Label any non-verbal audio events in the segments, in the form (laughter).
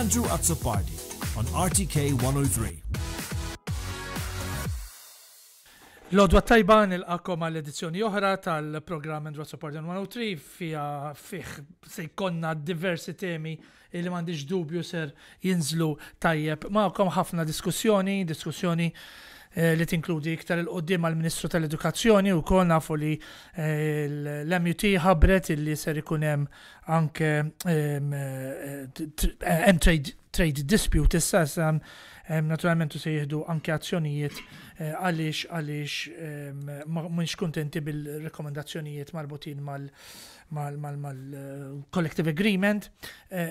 Andrew Azzopardi on RTK 103. Lodwa tajba nil-għakom għall-edizzjoni oħra tal-programm Andrew Azzopardi on 103 fija fiħ se jkonna diversi temi li mandiġ dubju ser jinżlu tajjeb. Ma'kom ħafna diskussjoni, diskussjoni Eh, li tinkludi iktar il-qoddim għal ministru tal-Edukazzjoni u kol nafu li eh, l-MUT ħabret li ser ikunem anke hemm eh, trade dispute issa naturalment se jihdu anke azzjonijiet għaliex għaliex mhux kuntenti bil-rekomendazzjonijiet marbutin mal mal-collective agreement.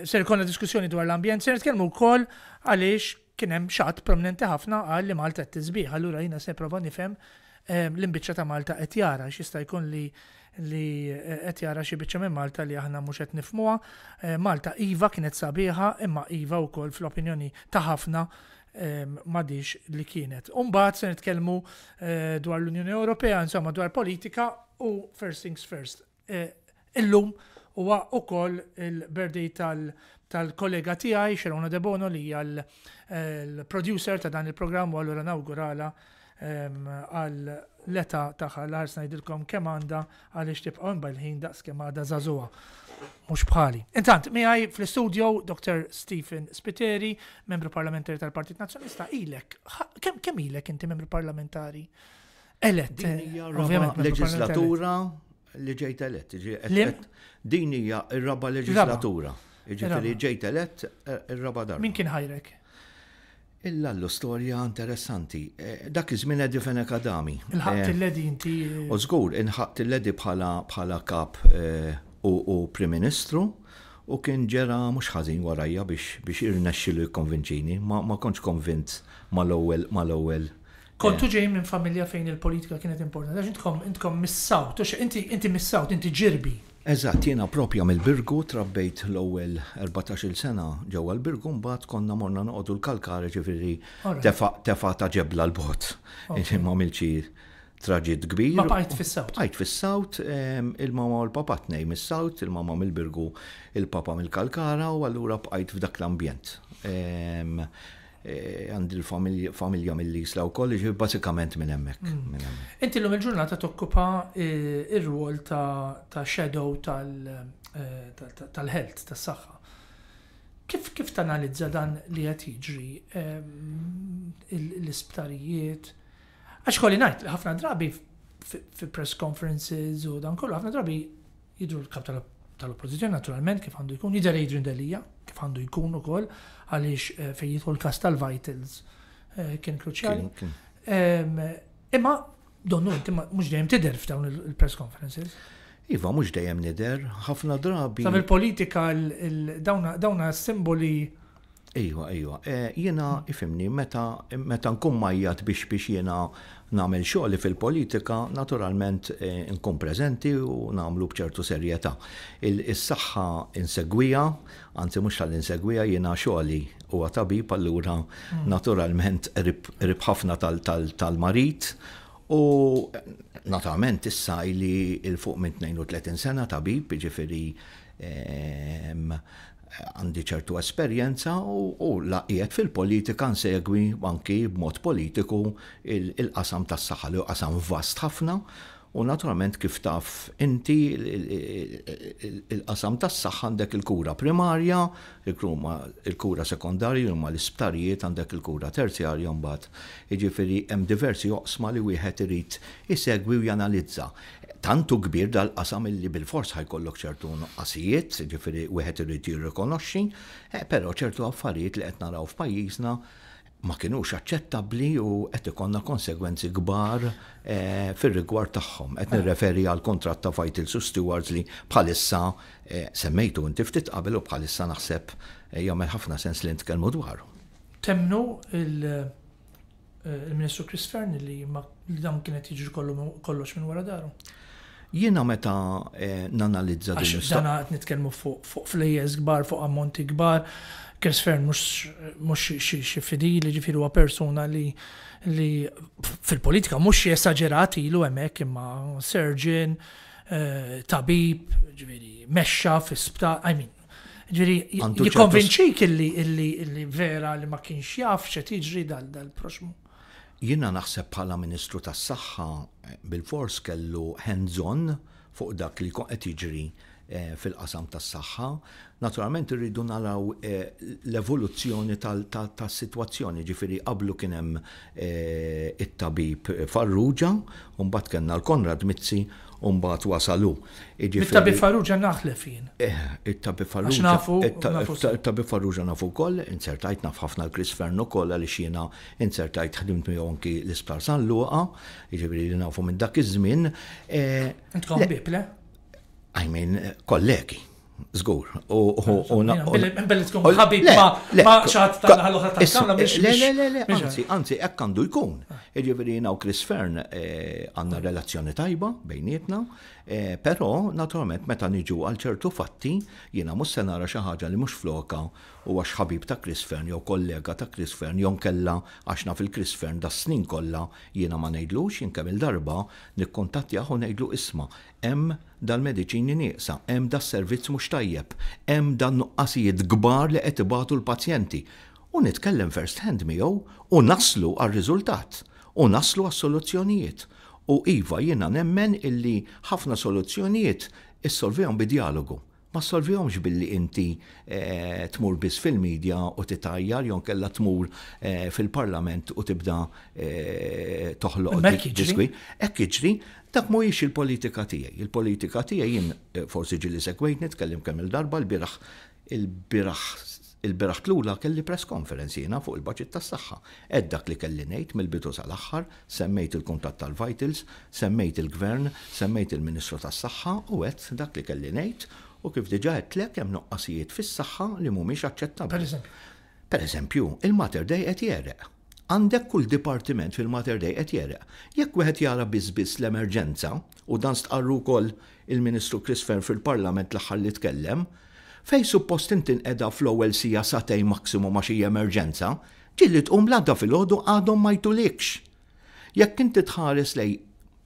Ser la diskussjoni dwar l-ambjent, ser nitkellmu wkoll għaliex kien hemm xatt prominenti ħafna għal li Malta qed tiżbih, allura jiena se prova nifhem ehm, l-imbiċċa ta' Malta qed jara x'jista' jkun li li eh, qed jara xi biċċa minn Malta li aħna mhux qed nifmuha. Ehm, Malta iva kienet sabiħa imma iva wkoll fl-opinjoni ta' ħafna madix ehm, li kienet. Umbagħad se nitkellmu eh, dwar l-Unjoni Ewropea, insomma dwar politika u first things first. Eh, illum huwa ukoll il-birthday tal- tal-kollega tiegħi Xerona De Bono li hija eh, l-producer ta' dan il-programm u allura nawgurala għal l-età tagħha l-ħar snajdilkom kemm għandha għaliex tibqa' bil-ħin daqs kemm għadha żagħżugħa. Mhux bħali. Intant, miegħi fl-istudio Dr. Stephen Spiteri, membru parlamentari tal-Partit Nazzjonista, ilek, kemm ilek inti membru parlamentari? Elett. Eh, ovvjament, leġislatura li ġejt elett. Din hija r-raba leġislatura. Ġifiri ġejt elett eh, il-raba Min kien ħajrek? Illa l istoria interessanti. Eh, dak iż-żmien Eddie Fenek Adami. Il-ħabt eh, il-ledi inti. U żgur, inħabt il-ledi bħala kap u Prim Ministru u kien ġera mhux ħażin warajja biex irnexxilu jikkonvinċini. Ma kontx konvint mal-ewwel mal-ewwel. Kontu ġej minn familja fejn il-politika kienet importanti, għax intkom intkom missaw, inti missaw, inti ġirbi. Eżatt, jiena propja mill-Birgu trabbejt l-ewwel 14-il sena ġewwa l-Birgu mbagħad konna morna noqogħdu l kalkara ġifieri tefa' ta' ġebla l-bot. Ma milċi traġid kbir. Ma bajt fis-sawt. Bajt fis-sawt, il-mama u l-papa tnej mis-sawt, il-mama mill-Birgu, il-papa mill-Kalkara u allura bqajt f'dak l-ambjent. Eh, għandi l-familja mill-li jisla kolli ġi basikament minn emmek. Mm. Inti l-lum il-ġurnata tokkupa eh, il rwol ta' shadow eh, tal-health, tas-saħħa. Kif kif tanalizza dan li qed jiġri l-isptarijiet? Għax kolli ngħid ħafna drabi fi press conferences u dan kollu ħafna drabi jidru l-kap tal-oppozizjoni naturalment kif għandu jkun jidher Adrian Delija kif għandu jkun ukoll għaliex eh, fejn jidħu l-kas tal-vitals eh, kien kruċjali. Imma donnu inti mhux dejjem tidher f'dawn il-press conferences. Iva, mhux dejjem nider, ħafna drabi. Sa il-politika dawna simboli Iva, iva, eh, jiena ifimni meta nkun majjat biex biex jiena namel xogħli fil-politika naturalment eh, nkun prezenti u namlu bċertu serjeta. Il-saxħa insegwija, għanzi mux tal-insegwija jiena xogħli u għatabi pallura mm. naturalment ribħafna tal-marit u eh, naturalment issa li il-fuq minn 32 sena tabib, ġifiri ehm, għandi ċertu esperjenza u laqiet fil-politika nsegwi anki b'mod politiku il-qasam tas saħħa li qasam vast ħafna u naturalment kif taf inti il-qasam tas saħħa għandek il-kura primarja, il-kura sekondarja, huma l-isptarijiet għandek il-kura terzjarja mbagħad. Jiġifieri hemm diversi oqsma li wieħed irid isegwi u janalizza tantu kbir dal-qasam illi bil-fors ħajkollok ċertu nuqqasijiet, ġifiri wieħed irid jirrikonoxxi, eh, però ċertu affarijiet li qed naraw f'pajjiżna ma kienux aċċettabbli u qed ikonna konsegwenzi kbar eh, fir-rigward tagħhom. Qed nirreferi għal kontratt ta' fajt il Stewards li bħalissa eh, semmejtu inti ftit qabel u bħalissa naħseb jagħmel ħafna sens li nitkellmu dwaru. Temnu il-Ministru Chris Fern li dan kienet jiġri kollox minn wara daru. Jiena meta eh, nanalizza din Dana qed nitkellmu fuq flejjes kbar, fuq ammonti kbar, Kersfer mhux xi fidili ġifieri huwa persuna li li fil-politika mhux jesaġerat ilu hemmhekk imma surgeon, eh, tabib, ġifieri mexxa fis I mean, ġifieri jikkonvinċik illi vera li ma kienx jaf x'e tiġri dal-proxmu. Jina naħseb bħala Ministru tas-Saħħa eh, bil-fors kellu hands-on fuq dak li qed jiġri eh, fil-qasam tas-saħħa. Naturalment irridu naraw eh, l-evoluzzjoni tas-sitwazzjoni, ġifieri qablu kien hemm it-tabib Farrugia, u mbagħad kellna l-Konrad Mizzi Umbat wasalu. Il-tabi Farrugia naħlef jien. Eh, Il-tabi Farrugia. Il-tabi farruġa nafu koll, insertajt naf ħafna l-Kris Fernu koll għal xiena insertajt ħdimt mi jonki l-isptar San Luqa, iġibri li nafu minn dak iż-żmien. Eh, Intkom bib, le? I kollegi. Zgur. u tkun ħabib ma xaħat tal-ħalluħat tal-kamra biex. anzi, anzi, ek għandu jkun. Iġifiri ah. jina u Chris Fern eh, għanna relazzjoni tajba bejnietna, eh, pero naturalment meta niġu għal ċertu fatti jina mus senara xaħġa li mux floka u għax ħabib ta' Chris Fern jew kollega ta' Chris Fern jew kella għax fil chris Fern da' snin kollha jiena ma ngħidlux xin il-darba nikkuntattjah u ngħidlu isma' hemm dal-mediċini nieqsa, hemm da' servizz mhux tajjeb, hemm dan nuqqasijiet kbar li qed ibatu l-pazjenti. U nitkellem first hand miegħu u naslu għar-riżultat u naslu għas-soluzzjonijiet. U iva jiena nemmen illi ħafna soluzzjonijiet issolvihom bi dialogu ma solvjomx billi inti eh, tmur biss fil-medja u titajjar jon kella tmur eh, fil-parlament u tibda eh, toħloq diskwi. Ek jiġri, dak mhuwiex il-politika tiegħi. Il-politika tiegħi jien forsi ġili segwejt tkellim kemm il-darba l-biraħ il-biraħ il-biraħ tlula kelli press conference jena fuq il-budget tas saħħa Ed dak li kelli nejt mill bitu sal aħħar semmejt il-kuntat tal-vitals, semmejt il-gvern, semmejt il-ministru tas saħħa u għed dak li kelli nejt u kif diġa għetlek hemm noqqasijiet fis-saħħa li mhumiex aċċettabbli. Per eżempju, il-Mater Day qed jereq. Għandek kull dipartiment fil-Mater Day qed jereq. Jekk wieħed jara biżbiss l-emerġenza u dan stqarru wkoll il-Ministru Krisfer fil-Parlament l-aħħar li tkellem, fej suppost intin edha fl-ewwel sija satej maksimum ma xi emerġenza, ġilli tqum ladda fil-ħodu għadhom ma jtulikx. Jekk inti tħares lej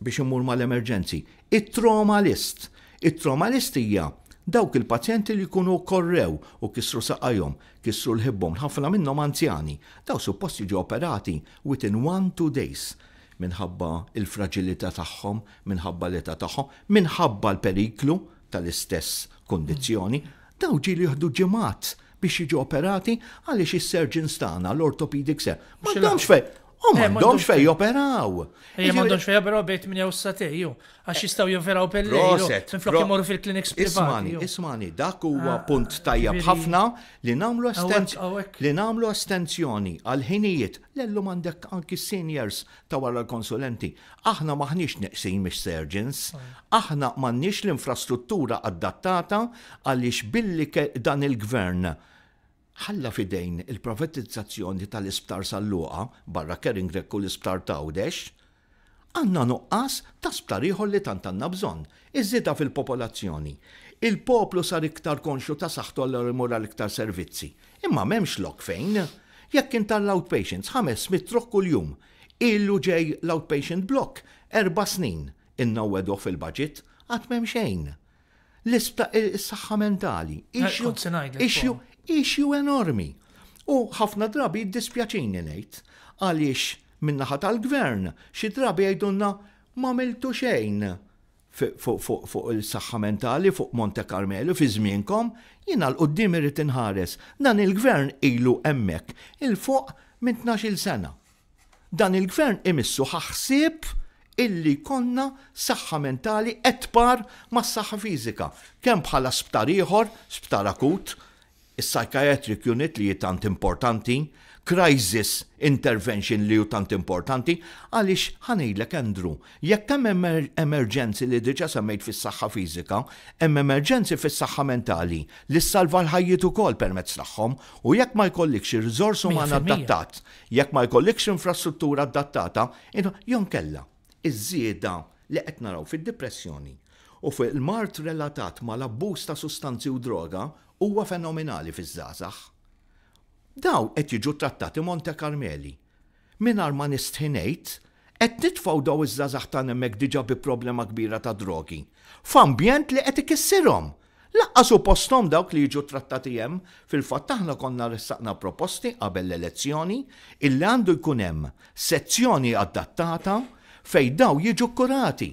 biex imur mal-emerġenzi, it-troma list. It-troma list hija dawk il-pazjenti li jkunu korrew u kisru saqajhom, kisru l-ħibbhom, ħafna minnhom anzjani, daw suppost jiġu operati within one two days minħabba il-fragilità tagħhom, minħabba l-età tagħhom, minħabba l-periklu tal-istess kondizjoni, daw li jieħdu ġimgħat biex jiġu operati għaliex is-surgeons stana l-orthopedic ser. Ma damx fej, U oh eh, m'għandhomx fej joperaw. Ejja eh, m'għandhomx fej joperaw bejt minn s satejju, għax eh, jistgħu joperaw bil-lejl. Minflok imorru fil-kliniks Ismani, ismani, dak huwa ah, punt tajjeb ħafna li nagħmlu li nagħmlu estensjoni għal ħinijiet l-lum għandek anki seniors ta' wara l-konsulenti. Aħna maħniex neqsin mix surgeons, ah. aħna maħniex l-infrastruttura adattata għaliex billi dan il-gvern ħalla fidejn il-privatizzazzjoni tal-isptar sal-luqa barra Kering Rekku l-isptar tawdex, għanna nuqqas ta' sptar ieħor li tant għandna bżonn, iż fil-popolazzjoni. Il-poplu sar iktar konxu ta' saħtu għall imur iktar servizzi. Imma m'hemmx lok fejn, jekk intar l-outpatients ħames mitruħ kuljum, illu ġej l-outpatient block erba' snin, u fil-budget għad m'hemm xejn. l saxħa mentali, eh, ixju, issue enormi. U ħafna drabi dispjaċini ngħid għaliex minnaħa tal-gvern xi drabi jgħidulna m'għamiltu xejn fuq il-saxħa mentali, fuq Monte Carmelo, fi żmienkom, jina l-qoddim irrit inħares. Dan il-gvern ilu emmek, il-fuq minn 12 sena. Dan il-gvern imissu ħaxsib illi konna saħħa mentali etbar ma' saħħa fizika. Kem bħala sptar ieħor, sptar akut, il-Psychiatric Unit li tant importanti, Crisis Intervention li tant importanti, għalix ħanejlek Andrew, jekk hemm emer emerġenzi li diġa semmejt fis-saħħa fiżika, hemm emerġenzi fis-saħħa mentali li salva l-ħajjiet ukoll permezz tagħhom u jekk ma jkollikx ir-riżors uman adattat, jekk ma jkollikx infrastruttura adattata, jon kella iż-żieda li qed naraw fid-depressjoni u fil-mart relatat ma l-abbuż ta' sustanzi u droga huwa fenomenali fiż-żgħażagħ. Daw qed jiġu trattati Monte Carmeli. Mingħajr ma nistħinejt qed nitfgħu daw iż-żgħażagħ tagħna diġà bi problema kbira ta' drogi. F'ambjent li qed ikissirhom. Laqqa postom dawk li jiġu trattati hemm fil-fatt aħna konna ressaqna proposti qabel l-elezzjoni illi għandu jkun hemm sezzjoni adattata fej daw jiġu kurati.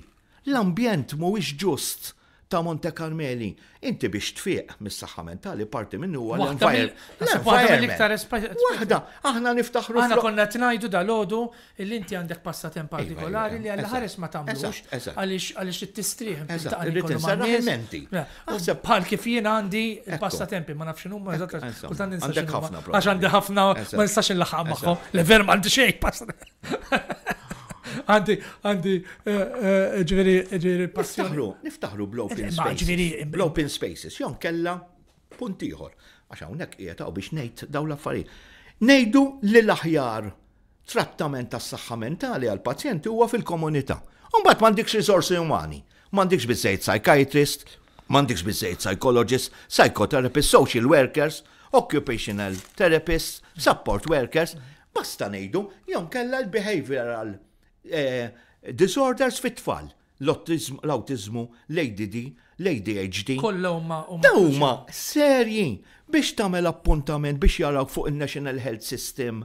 L-ambjent mhuwiex ġust ta' Monte Carmeli. Inti biex tfiq mis-saħħa mentali parti minnu għal l Waħda, aħna niftaħru. Aħna konna tnajdu dal-ħodu li inti għandek passatem iva, partikolari iva, li għal ħares ma tamlux għalix it-tistriħ. Bħal kif jien għandi passatempi ma nafx numma eżatt. Kultant ninsax. Għax għandi ħafna ma nistax il magħhom. Le ver ma għandi xejn passatempi. (laughs) Għandi, għandi, eh, eh, ġveri, ġveri, passjoni. Niftaħru bl-open eh, spaces. bl-open spaces. Jon kella puntiħor. unnek hawnhekk u biex ngħid daw l-affarijiet. li l-aħjar trattament tas-saħħa mentali għal-pazjenti huwa fil-komunità. Mbagħad m'għandikx risorsi umani, m'għandikx bizzejt psychiatrist, m'għandikx bizzejt psychologist, psychotherapist, social workers, occupational therapists, support workers, basta ngħidu jew kella l-behavioral Eh, disorders fit-tfal, l-autizmu, l-ADD, l-ADHD. Kolla umma. Dawma, serji, biex tamel appuntament biex jaraw fuq il-National Health System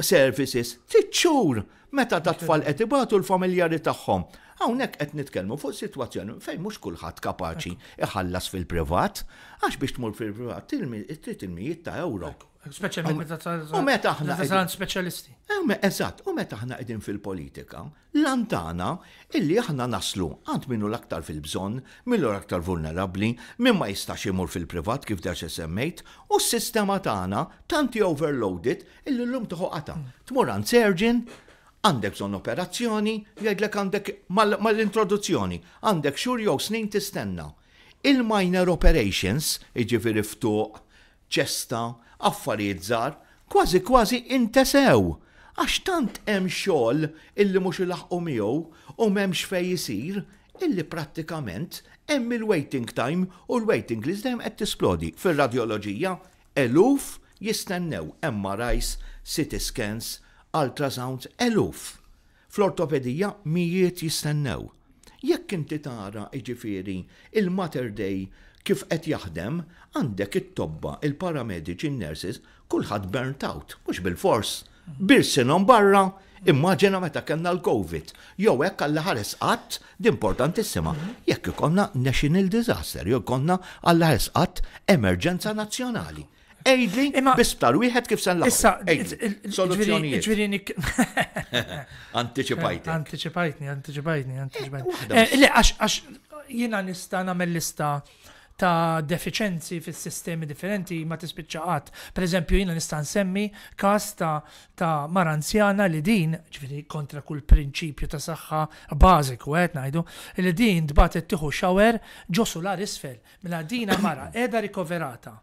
Services, titxur, meta ta' tfal etibatu l-familjari tagħhom. Hawnhekk qed nitkellmu fuq sitwazzjoni fejn mhux kulħadd kapaċi iħallas fil-privat, għax biex tmur fil-privat trid il-mijiet ta' euro. U meta aħna. speċjalisti. Eh, eżatt, u meta aħna qegħdin fil-politika, l-antana illi aħna naslu għand minnu l-aktar fil-bżonn, minnu l-aktar vulnerabbli, minn ma jistax imur fil-privat kif daċ semmejt, u s-sistema tagħna tanti overloaded illi llum toħoqata. Mm. Tmur għand serġin, għandek bżonn operazzjoni, jgħidlek għandek mal-introduzzjoni, għandek xur jew snin tistenna. Il-minor operations, iġifiri ftuq, ċesta, affarijiet żgħar kważi kważi intesew għax tant hemm xogħol illi mhux ilaħqu miegħu u m'hemmx fejn isir illi prattikament hemm il-waiting time u l-waiting list dejjem qed tisplodi fir-radjoloġija eluf jistennew MRIs, CT scans, ultrasounds eluf. Fl-ortopedija mijiet jistennew. Jekk inti tara iġifieri il-Mater Day kif qed jaħdem għandek it-tobba il-paramediċi nurses kulħadd burnt out, mhux bil-fors. Birsinhom barra, immaġina meta kellna l-COVID. Jew hekk alla ħares qatt d-importantissima, Jekk ikonna national disaster, jew ikonna alla ħares qatt emerġenza nazzjonali. Ejdli, bistar, wieħed kif san Issa, soluzzjoni. (laughs) Anticipajtni. Anticipajtni, anticipajtni, eh, anticipajtni. Eh, le, għax jina nista namel lista ta' deficienzi fis sistemi differenti ma tispiċċaqat. Per eżempju, jina nista' nsemmi kas ta', ta mara anzjana li din, ġifiri kontra kull prinċipju ta' saħħa bażiku eh, qed ngħidu, li din tbatet tieħu xawer ġosu solar isfel. Mela dina mara qiegħda rikoverata.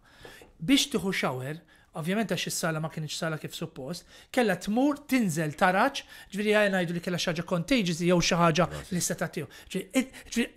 Biex tieħu xawer, Ovvjament għax is-sala ma kienx sala kif suppost, kella tmur tinżel taraċ, ġviri għaj ngħidu li kella xaġa contagious jew xi ħaġa li se tagħtiju. Ġviri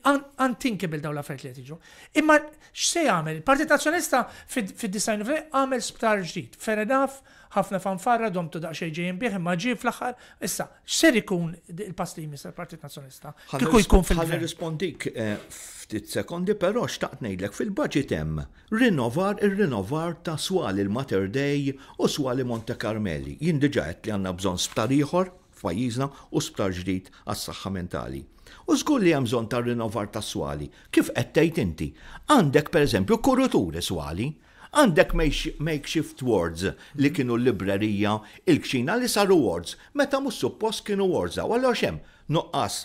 unthinkable dawn l-affarijiet li jiġu. Imma x'se jagħmel? Il-Partit Nazzjonista fid-design għamel sptar ġdid. Fair enough, ħafna fanfarra domtu daqxej ġejjin bih, ma ġie fl-aħħar, issa, x'ser ikun il-pass li partit Nazjonista? Kiku jkun fil Ħalli rispondik eh, ftit sekondi, però xtaqt ngħidlek fil-budget hemm rinnovar ir-rinnovar ta' swali l-Mater Dei u swali Monte Carmeli. Jien diġà li għandna bżonn sptar ieħor f'pajjiżna u sptar ġdid għas saxħa mentali. U żgur li hemm bżonn ta' rinnovar ta' swali. Kif qed tgħid inti? Għandek pereżempju kuruturi swali għandek makeshift wards li kienu l-librerija il-kxina li saru wards, meta mus suppost kienu wards, għallu xem, nuqqas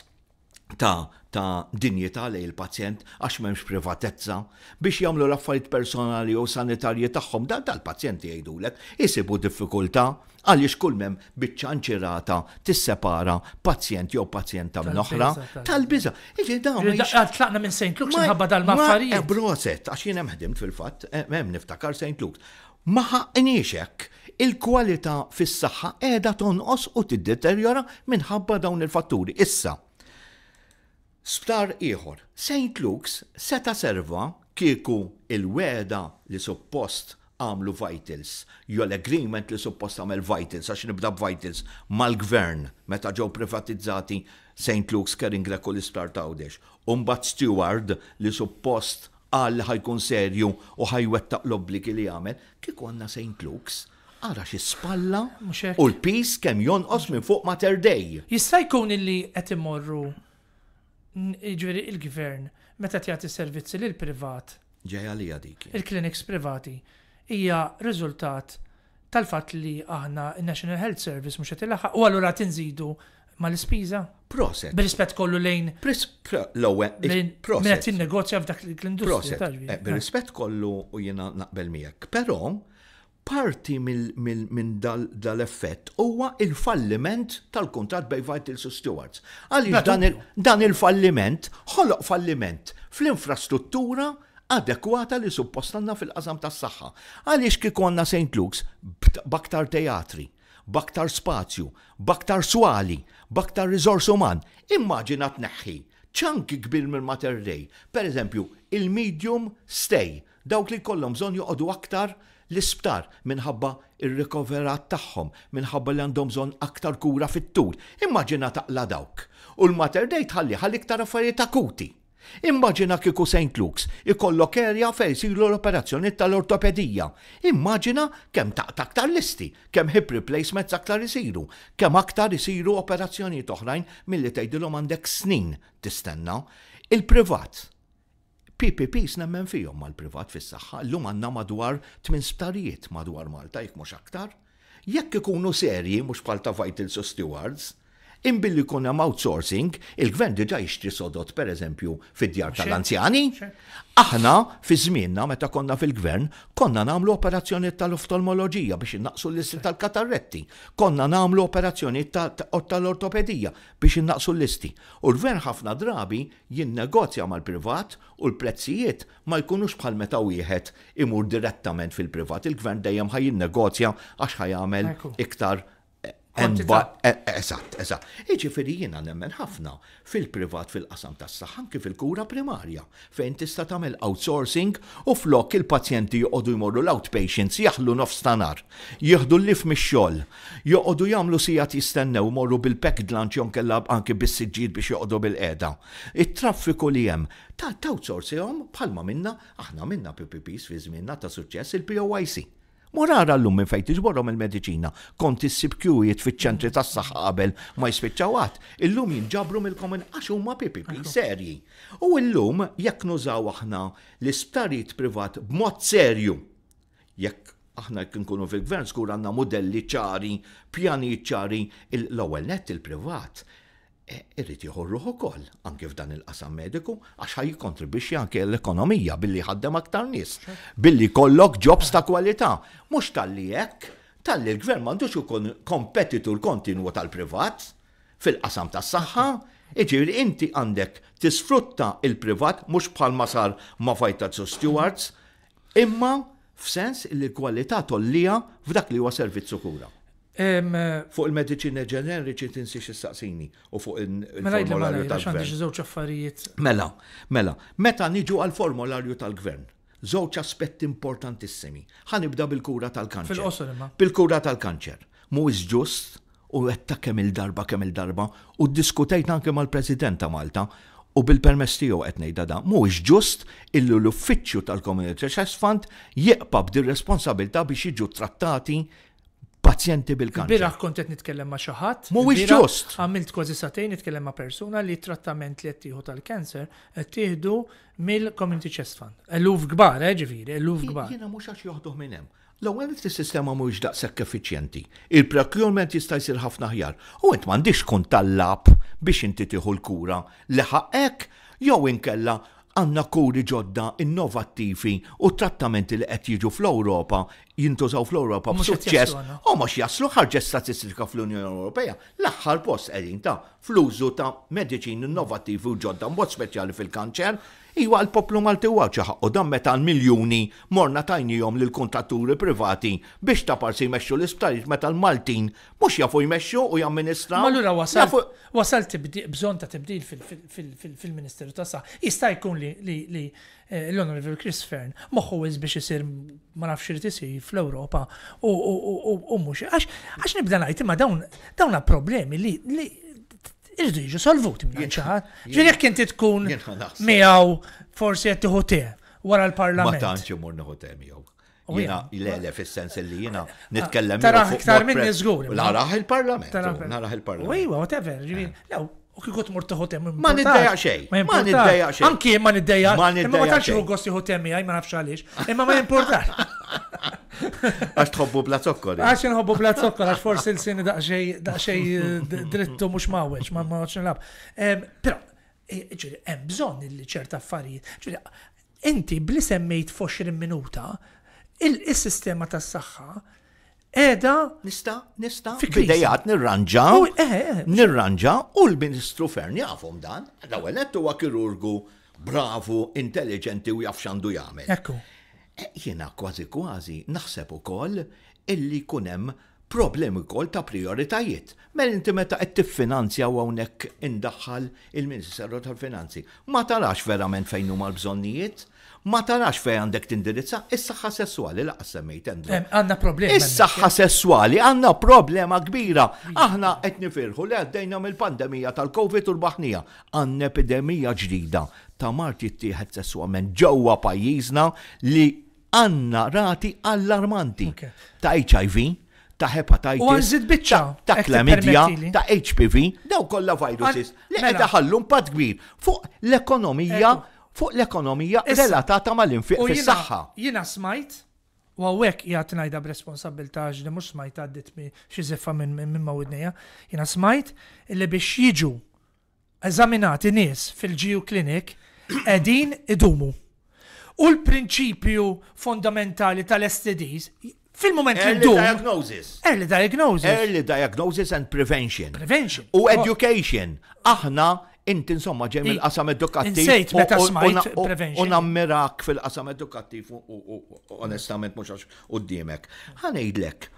ta' ta' dinjeta li il-pazjent għax memx privatezza biex jamlu raffajt personali u sanitarji tagħhom dan tal-pazjenti jgħidulek jisibu diffikulta' għaliex kull mem biċċanċirata tissepara pazjent jew pazjenta minn oħra tal-biża. Iġi dawn. Tlaqna minn St. Luke's nħabba dal-maffarijiet. Broset, għax jien hemm ħdimt fil-fatt, eh, hemm niftakar St. Luke's. Ma ħaqniex il-kwalità fis-saħħa qiegħda tonqos u tiddeterjora minħabba dawn il-fatturi. Issa, sptar ieħor, St. Luke's seta serva kieku il-weda li suppost għamlu vitals. jew l-agreement li suppost għamel vitals, għax nibda vitals mal-gvern meta ġew privatizzati St. Luke's Keringra kull istar tawdex. Umbat Steward li suppost għal ħajkun serju u ħajwettaq l-obbligi li għamel, kik għanna St. Luke's għara xi spalla u l-pis kemm jonqos minn fuq Mater Day. Jista' jkun illi qed imorru ġveri il-gvern meta t-jati servizzi l privat. Ġeja li dik. Il-kliniks privati hija riżultat tal-fatt li aħna National Health Service mhux qed ilaħħaq u allura tinżidu mal-ispiża. Proset. Bil-rispet kollu lejn. L-ewwel. Proset. negozja f'dak l-industrija. Proset. Eh, rispet kollu u jiena naqbel miegħek. Però parti minn dal-effett huwa il-falliment tal-kontrat bej Vital Stewards. Għaliex dan il-falliment ħoloq falliment fl-infrastruttura adekwata li suppostanna fil-qasam tas saħħa Għaliex kikonna St. Luke's baktar teatri, baktar spazju, baktar swali, baktar rizors uman, immaġina tneħħi ċanki kbir mill materrej Per eżempju, il-medium stay, dawk li kollom bżonn joqogħdu aktar l-isptar minħabba il rikoverat tagħhom, minħabba li għandhom bżonn aktar kura fit-tul. Immaġina taqla dawk. U l-mater dej tħalli ħalli ktar affarijiet akuti. Immaġina kiku St. Luke's ikollok erja fejn siglu l-operazzjoni tal-ortopedija. Immaġina kemm taqta aktar listi, kemm hip replacements aktar isiru, kemm aktar isiru operazzjoni oħrajn milli tgħidilhom għandek snin tistenna. Il-privat. PPPs nemmen fihom mal-privat fis-saħħa, llum għandna madwar tmin sptarijiet madwar Malta jekk mhux aktar. Jekk ikunu serji mhux bħal ta' Vital Stewards, Imbilli kun hemm outsourcing, il-gvern diġà jixtri sodot pereżempju fid-djar tal-anzjani. Aħna fi żmienna meta konna fil-gvern konna nagħmlu operazzjonijiet tal-oftalmoloġija biex innaqsu l-listi tal-katarretti, konna nagħmlu operazzjonijiet tal-ortopedija biex innaqsu l-listi. U l-gvern ħafna drabi jinnegozja mal-privat u l-prezzijiet ma jkunux bħal meta wieħed imur direttament fil-privat. Il-gvern dejjem ħaj jinnegozja għax ħajamel iktar E- e- eżatt, eżatt. firri jiena nemmen ħafna fil-privat fil-qasam tas-saħħa fil-kura primarja fejn tista' tagħmel outsourcing u flok il-pazjenti joqogħdu jmorru l-outpatients jaħlu nofs tanar, jieħdu l-lif mix-xogħol, joqogħdu jagħmlu sigħat jistennew morru bil-pek dlanċ jom kellha anke bis-siġġid biex joqogħdu bil-qeda. It-traffiku li hemm ta' outsourcing bħalma minna aħna minna PPPs fi żmienna ta' suċċess il-POYC Morara l-lum minn fejti tiġborhom il-mediċina, kont s-sibkju fiċ-ċentri mm. tas-saħħa qabel ma jispiċċawat, illum jinġabru mill-komin għax huma pipipi serji. U llum jekk nużaw aħna l-isptarijiet privat b'mod serju. Jekk aħna jekk nkunu fil-gvern skur għandna modelli ċari, pjani ċari l-ewwel net il-privat. il privat irrid joħorruħ ukoll anke f'dan il-qasam mediku għax ħaj anke l-ekonomija billi ħaddem aktar nies, billi kollok jobs ta' kwalità, mhux tal-li hekk tal-li l-gvern m'għandux ukoll kompetitur kontinwu tal-privat fil-qasam tas-saħħa, iġifieri inti għandek tisfrutta il-privat mhux bħal sar ma' fajta Stewards, imma f'sens li l-kwalità tollija f'dak li huwa servizzu kura. Eh, fuq il-medicina ġeneriċi tinsi saqsini u fuq il-formularju mela tal-gvern. Mela, mela, meta niġu għal-formularju tal-gvern, żewġ aspetti importantissimi. Ħanibda bil-kura tal-kanċer. Fil-qosor Bil-kura tal-kanċer. Mhuwiex ġust u għetta kemm il-darba kemm il-darba u diskutejt anke mal-President ta' Malta u bil-permess tiegħu qed ngħidha da mhuwiex ġust illu l-uffiċċju tal-Community Chess Fund jeqbab dir responsabilità biex jiġu trattati pazjenti bil-kanċer. Bira kontet nitkellem ma' xaħat. Mhuwiex ġust. Għamilt kważi satejn nitkellem ma' persuna li trattament li jettiħu tal-kanċer jettiħdu mill-Community Chest Fund. Eluf kbar, eh, ġifieri, eluf kbar. Jiena mhux għax joħduħ minn hemm. L-ewwel li sistema mhuwiex daqshekk effiċjenti. Il-procurement jista' jsir ħafna ħjar. U int m'għandix kun tal-lab biex inti tieħu l-kura li jow jew inkella għanna kuri ġodda innovattivi u trattamenti li qed jiġu fl-Ewropa jintużaw fl-Ewropa b'suċċess u mhux jaslu ħarġa statistika fl-Unjoni Ewropea l-aħħar post qegħdin ta' fl-użu ta' mediċin innovattivi u ġodda mbagħad speċjali fil-kanċer Iwa l-poplu Malti huwa ċaħqu dan meta l-miljuni morna tajnijom l kontatturi privati biex ta' parsi jmexxu l-isptarijiet meta l-Maltin mhux jafu jmexxu u jamministra. Allura wasal wasal bżonn ta' tibdil fil-Ministeru ta' sa. Jista' jkun li eh, l-Honorable Chris Fern moħħu biex isir ma nafx irid isir fl-Ewropa u mhux. Għax nibda ngħid ma dawn problemi li irridu jiġu solvuti minn ċaħat. jek inti tkun miegħu forsi qed hote wara l-parlament. Ma tantx imur nieħu miaw. Oh, jina il le, fil-sens li jina ah, nitkellem. Taraħ iktar minn nizgur. Naraħ il-parlament. Naraħ il-parlament. Ejwa, oh, whatever. Eh. U kikot mur taħotem. Ma niddeja xej. Ma niddeja xej. Anki ma niddeja. Ma niddeja. Ma taċ u għosti hotemi għaj ma nafx għalix. Imma ma importax. (laughs) Għax tħobbu bla zokkol. Għax nħobbu bla zokkol, għax forsi l-sini daqxej eh, drittu mux mawieċ, ma ma nlab. Pero, eh, ġiri, hemm bżonn li ċerta affarijiet. Ġiri, inti bli semmejt 20 minuta, il-sistema tas-saħħa Eda. Nista, nista. Bidejat nirranġa. Eh, eh, eh, nirranġa u l-Ministru Fern jafum dan. Dawelet huwa kirurgu bravu, intelligenti u jafxandu jagħmel. Ekku. Jiena kważi kważi naħseb ukoll illi kunem problemi kol ta' prioritajiet. Mel inti meta qed tiffinanzja u hawnhekk indaħħal il-Ministeru tal-Finanzi. Ma tarax verament fejn huma l-bżonnijiet? ma tarax fej għandek tindirizza is-saħħa sessuali laqas semmejt Għandna problema. Is-saħħa sessuali għandna problema kbira. Aħna qed nifirħu li għaddejna mill-pandemija tal-COVID u l-baħnija għandna epidemija ġdida ta' marti ttieħed sessualment ġewwa pajjiżna li għandna rati allarmanti ta' HIV, ta' hepatitis. U għanżid bicċa. Ta' klamidja, ta' HPV, daw kolla viruses. Li għedha mela. ħallum pat kbir fuq l-ekonomija fuq l-ekonomija relatata mal-infiq fis-saħħa. Jiena smajt u għawek jgħatnajda b-responsabilta ġli mux smajt għaddit mi xizifa minn min mawidnija. jina smajt li biex jiġu eżaminati nies fil-ġiju klinik edin idumu. U l-prinċipju fondamentali tal-STDs Fil-moment li Early diagnosis. Early diagnosis. Early diagnosis and prevention. Prevention. U education. Aħna inti insomma ġej mill-qasam edukattiv. Sejt meta smajt prevention. Unammirak fil-qasam edukattiv onestament mhux għax qudiemek. Ħanejdlek,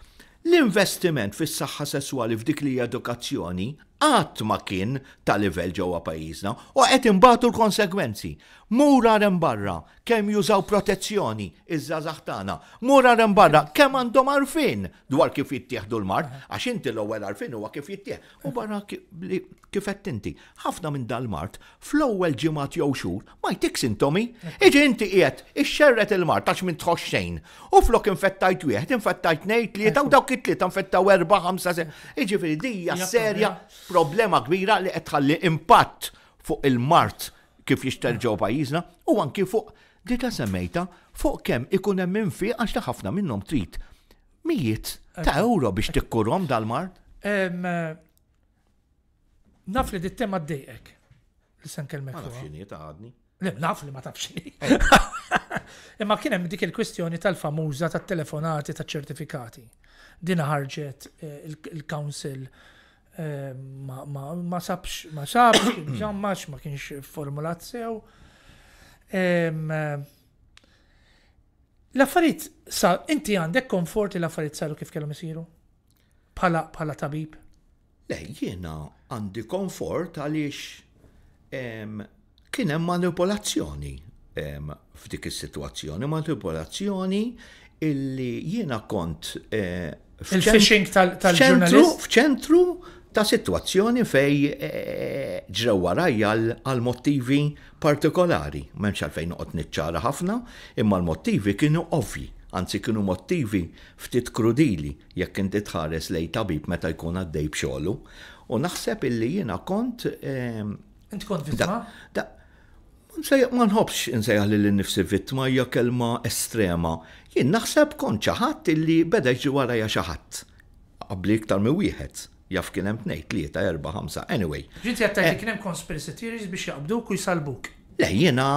l-investiment fis-saħħa sesswali f'dik li edukazzjoni qatt ma kien ta' livell ġewwa pajjiżna u qed imbagħtu l-konsegwenzi. Mura rem barra kemm jużaw protezzjoni iż-żażaħ tagħna. Mura rem barra kemm għandhom arfin dwar kif jittieħdu l-mar, għax inti l-ewwel arfin huwa kif jittieħ. U barra kif qed inti. Ħafna minn dal-mart fl-ewwel ġimgħat jew xhur ma jtik sintomi. Iġi inti qiegħed ixxerret il-mart għax minn tħox xejn. U flok infettajt wieħed, infettajt ngħid tlieta u dawk it-tlieta infettaw erba' ħamsa. Iġifieri dija serja problema kbira li qed tħalli impatt fuq il-mart kif jixterġew pajjiżna u anki fuq dita semmejta fuq kemm ikun hemm minfi għax ta' ħafna minnhom trid mijiet ta' euro biex tikkurhom dal-mart. Eh, naf li dit-tema d Li se kelmek. Ma nafxini ta' għadni. Naf li ma tafxini. Eh. (laughs) Imma kien hemm dik il-kwistjoni tal-famuża tat-telefonati taċ ċertifikati. Dina ħarġet eh, il-Council Eh, ma sabx, ma sabx, ġammax, (coughs) ma kienx formulat sew. Eh, l-affarijiet inti għandek konfort l-affarijiet saru kif kellhom isiru? Pala, pala tabib? Le, jiena għandi komfort għaliex kien hemm manipolazzjoni f'dik is-sitwazzjoni, manipolazzjoni illi jiena kont eh, Il-fishing tal-ġurnalist? F'ċentru ta' situazzjoni fej eh, ġrew warajja għal motivi partikolari, memx għalfejn noqgħod niċċara ħafna, imma l-motivi kienu ovvi, anzi kienu motivi ftit krudili jekk inti tħares lej tabib meta jkun għaddej bxolu. U naħseb illi jiena kont. Ehm, inti kont vittma? Ma nħobx nsejħ li l-nifsi vittma hija kelma estrema. Jien naħseb kont xi ħadd illi beda jiġi rajja xi ħadd. Qabli iktar minn wieħed jaf kien hemm tnejn, tlieta, erba, ħamsa, anyway. Ġinti għattajt eh. kien hemm conspiracy theories biex jaqbduk u jsalbuk. Le, jena,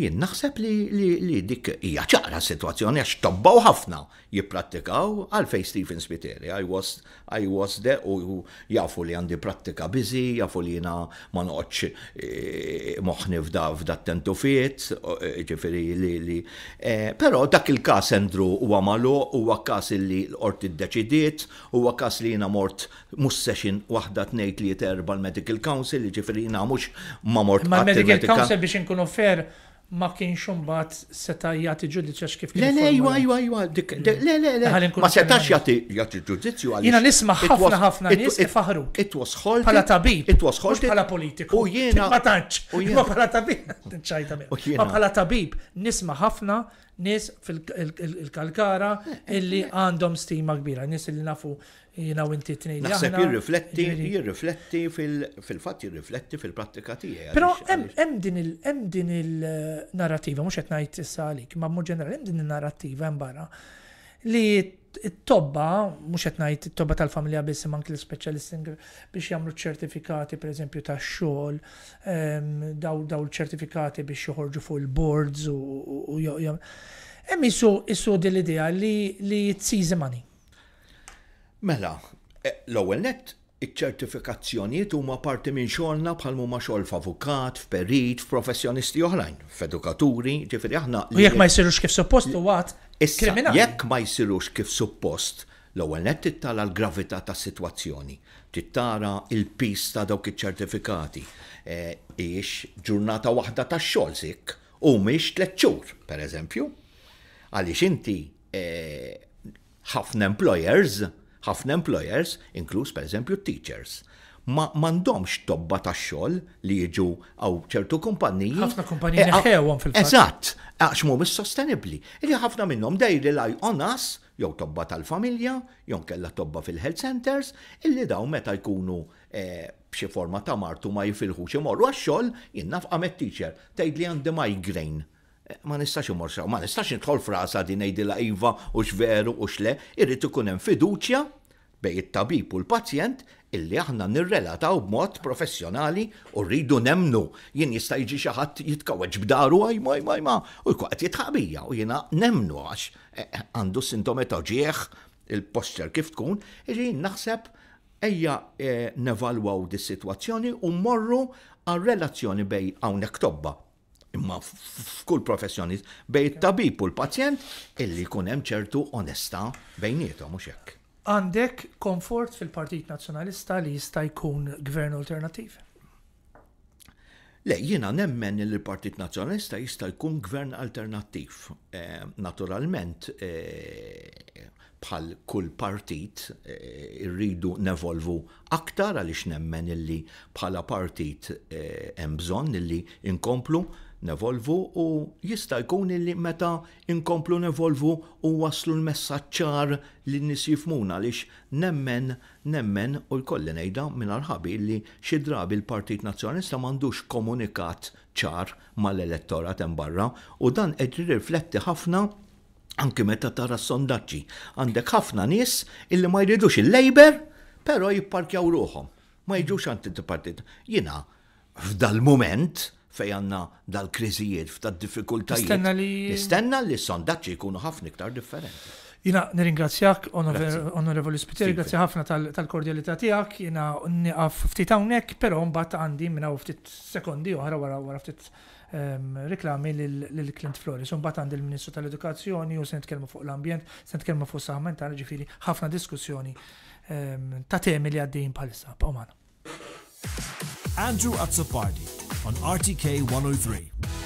jien naħseb li, li, li dik hija ċara situazzjoni għax tobbaw ħafna jipprattikaw għalfej Stephen Spiteri. I was, I was de u jafu li għandi prattika bizi, jafu li jena ma noqgħodx e, eh, moħni f'da f'da tentu fiet, eh, ġifiri e, li li. E, eh, pero dak il-kas Andrew huwa malu, huwa każ li l-qort iddeċidiet, huwa każ li jena mort mhux sexin waħda tnejt li jiterba l-Medical Council, ġifiri jena mhux ma mort. Ma medical Council biex inkun offer ma kienx imbagħad seta' jagħti ġudizzja kif kien. Le le jwa jwa jwa dik le le le. Ma setax jagħti jagħti ġudizzju għal. Jiena nisma' ħafna ħafna nies ifaħru. It was hold. Bħala tabib. It was hold. Bħala politiku. U jiena. Ma tantx. Ma bħala tabib. (laughs) Ċajta Ma bħala tabib nisma' ħafna nies fil-Kalkara eh, eh, illi eh. għandhom stima kbira, nies illi nafu jina u inti t-nejn. Naħseb jirrifletti, jirrifletti fil-fat, jirrifletti fil-prattika tijaj. Pero hemm din il-narrativa, mux etnajt issa għalik, ma mur ġenerali, hemm din il-narrativa mbara li t-tobba, mux etnajt t-tobba tal-familja biss manki l-specialist biex jamlu ċertifikati, per eżempju, ta' xol, daw l-ċertifikati biex joħorġu fuq il-boards u jom. Hemm isu din l-idea li t-sizimani Mela, e, l-ewwel net iċ-ċertifikazzjonijiet huma parti minn xogħolna bħal huma xogħol f'avukat, f'perit, f'professjonisti oħrajn, f'edukaturi, ġifieri aħna. U jekk ma jsirux kif suppost u kriminali. Jekk ma jsirux kif suppost, l-ewwel net tittara l-gravità tas-sitwazzjoni, tittara il pista ta' dawk iċ-ċertifikati, e, ix ġurnata waħda tax-xogħol sik u mhix tliet xhur, pereżempju. Għaliex inti e, ħafna employers ħafna employers, inkluż pereżempju teachers, ma mandomx tobba ta' xogħol li jiġu għaw ċertu kumpaniji. Ħafna kumpaniji eh, ah, neħewhom fil-fatt. Eżatt, għax mhumiex sostenibbli. Illi ħafna minnhom dej rely on us, jew tobba tal-familja, jew kella tobba fil-health centers, illi daw meta jkunu eh, b'xi forma ta' martu ma jifilħux morru għax-xogħol jinnaf qamet teacher tajd li għandi migraine ma nistax imur ma nistax nidħol frasa din la iva u x'veru u x'le, irrid ikun hemm fiduċja bej it-tabib u l-pazjent illi aħna nirrelataw b'mod professjonali u rridu nemnu. Jien jista' jiġi xi ħadd jitkaweġ b'daru għaj ma ma ma u jkwaqt jitħabija u jiena nemnu għax e, e, għandu sintomi ta' ġieħ il-posċer kif tkun, iġi naħseb ejja e, nevalwaw dis-sitwazzjoni u morru għal relazzjoni bej hawnhekk tobba imma f'kull professjoni bej tabib u l-pazjent illi jkun hemm ċertu onesta bejnietom mhux hekk. Għandek komfort fil-Partit Nazzjonalista li jista' jkun gvern alternattiv? Le, jina nemmen li l-Partit Nazjonalista jista' jkun gvern alternattiv. E, naturalment, e, bħal kull partit eh, irridu nevolvu aktar għaliex nemmen li bħala partit eh, hemm eh, bżonn li inkomplu nevolvu u jista' jkun illi meta inkomplu nevolvu u waslu l-messaċċar li nis jifmuna lix nemmen nemmen u l-kolli nejda minn arħabi li xi drabi l-Partit Nazzjonalista m'għandux komunikat ċar mal-elettorat barra u dan qed rifletti ħafna anki meta tara s-sondaġġi. Għandek ħafna nies illi ma jridux il-Labor, però jipparkjaw ruħom. Ma jġux t-partit. Jina, f'dal-moment, fej għanna dal-kriżijiet, f'tad diffikultajiet. Nistenna li. Nistenna li sondaċi jkunu ħafna iktar differenti. Jina nirringrazzjak, onorevoli Spiteri, grazzi ħafna tal-kordjalità tiegħek, jina niqaf ftit hawnhekk, però mbagħad għandi minna ftit sekondi oħra wara wara ftit ehm, riklami l klint Flores. Mbagħad għandi l-Ministru tal-Edukazzjoni u se nitkellmu fuq l-ambjent, se nitkellmu fuq saħment tal ġifiri ħafna diskussjoni ehm, ta' temi li għaddejjin bħalissa. B'għomana. Andrew Azzopardi on RTK 103.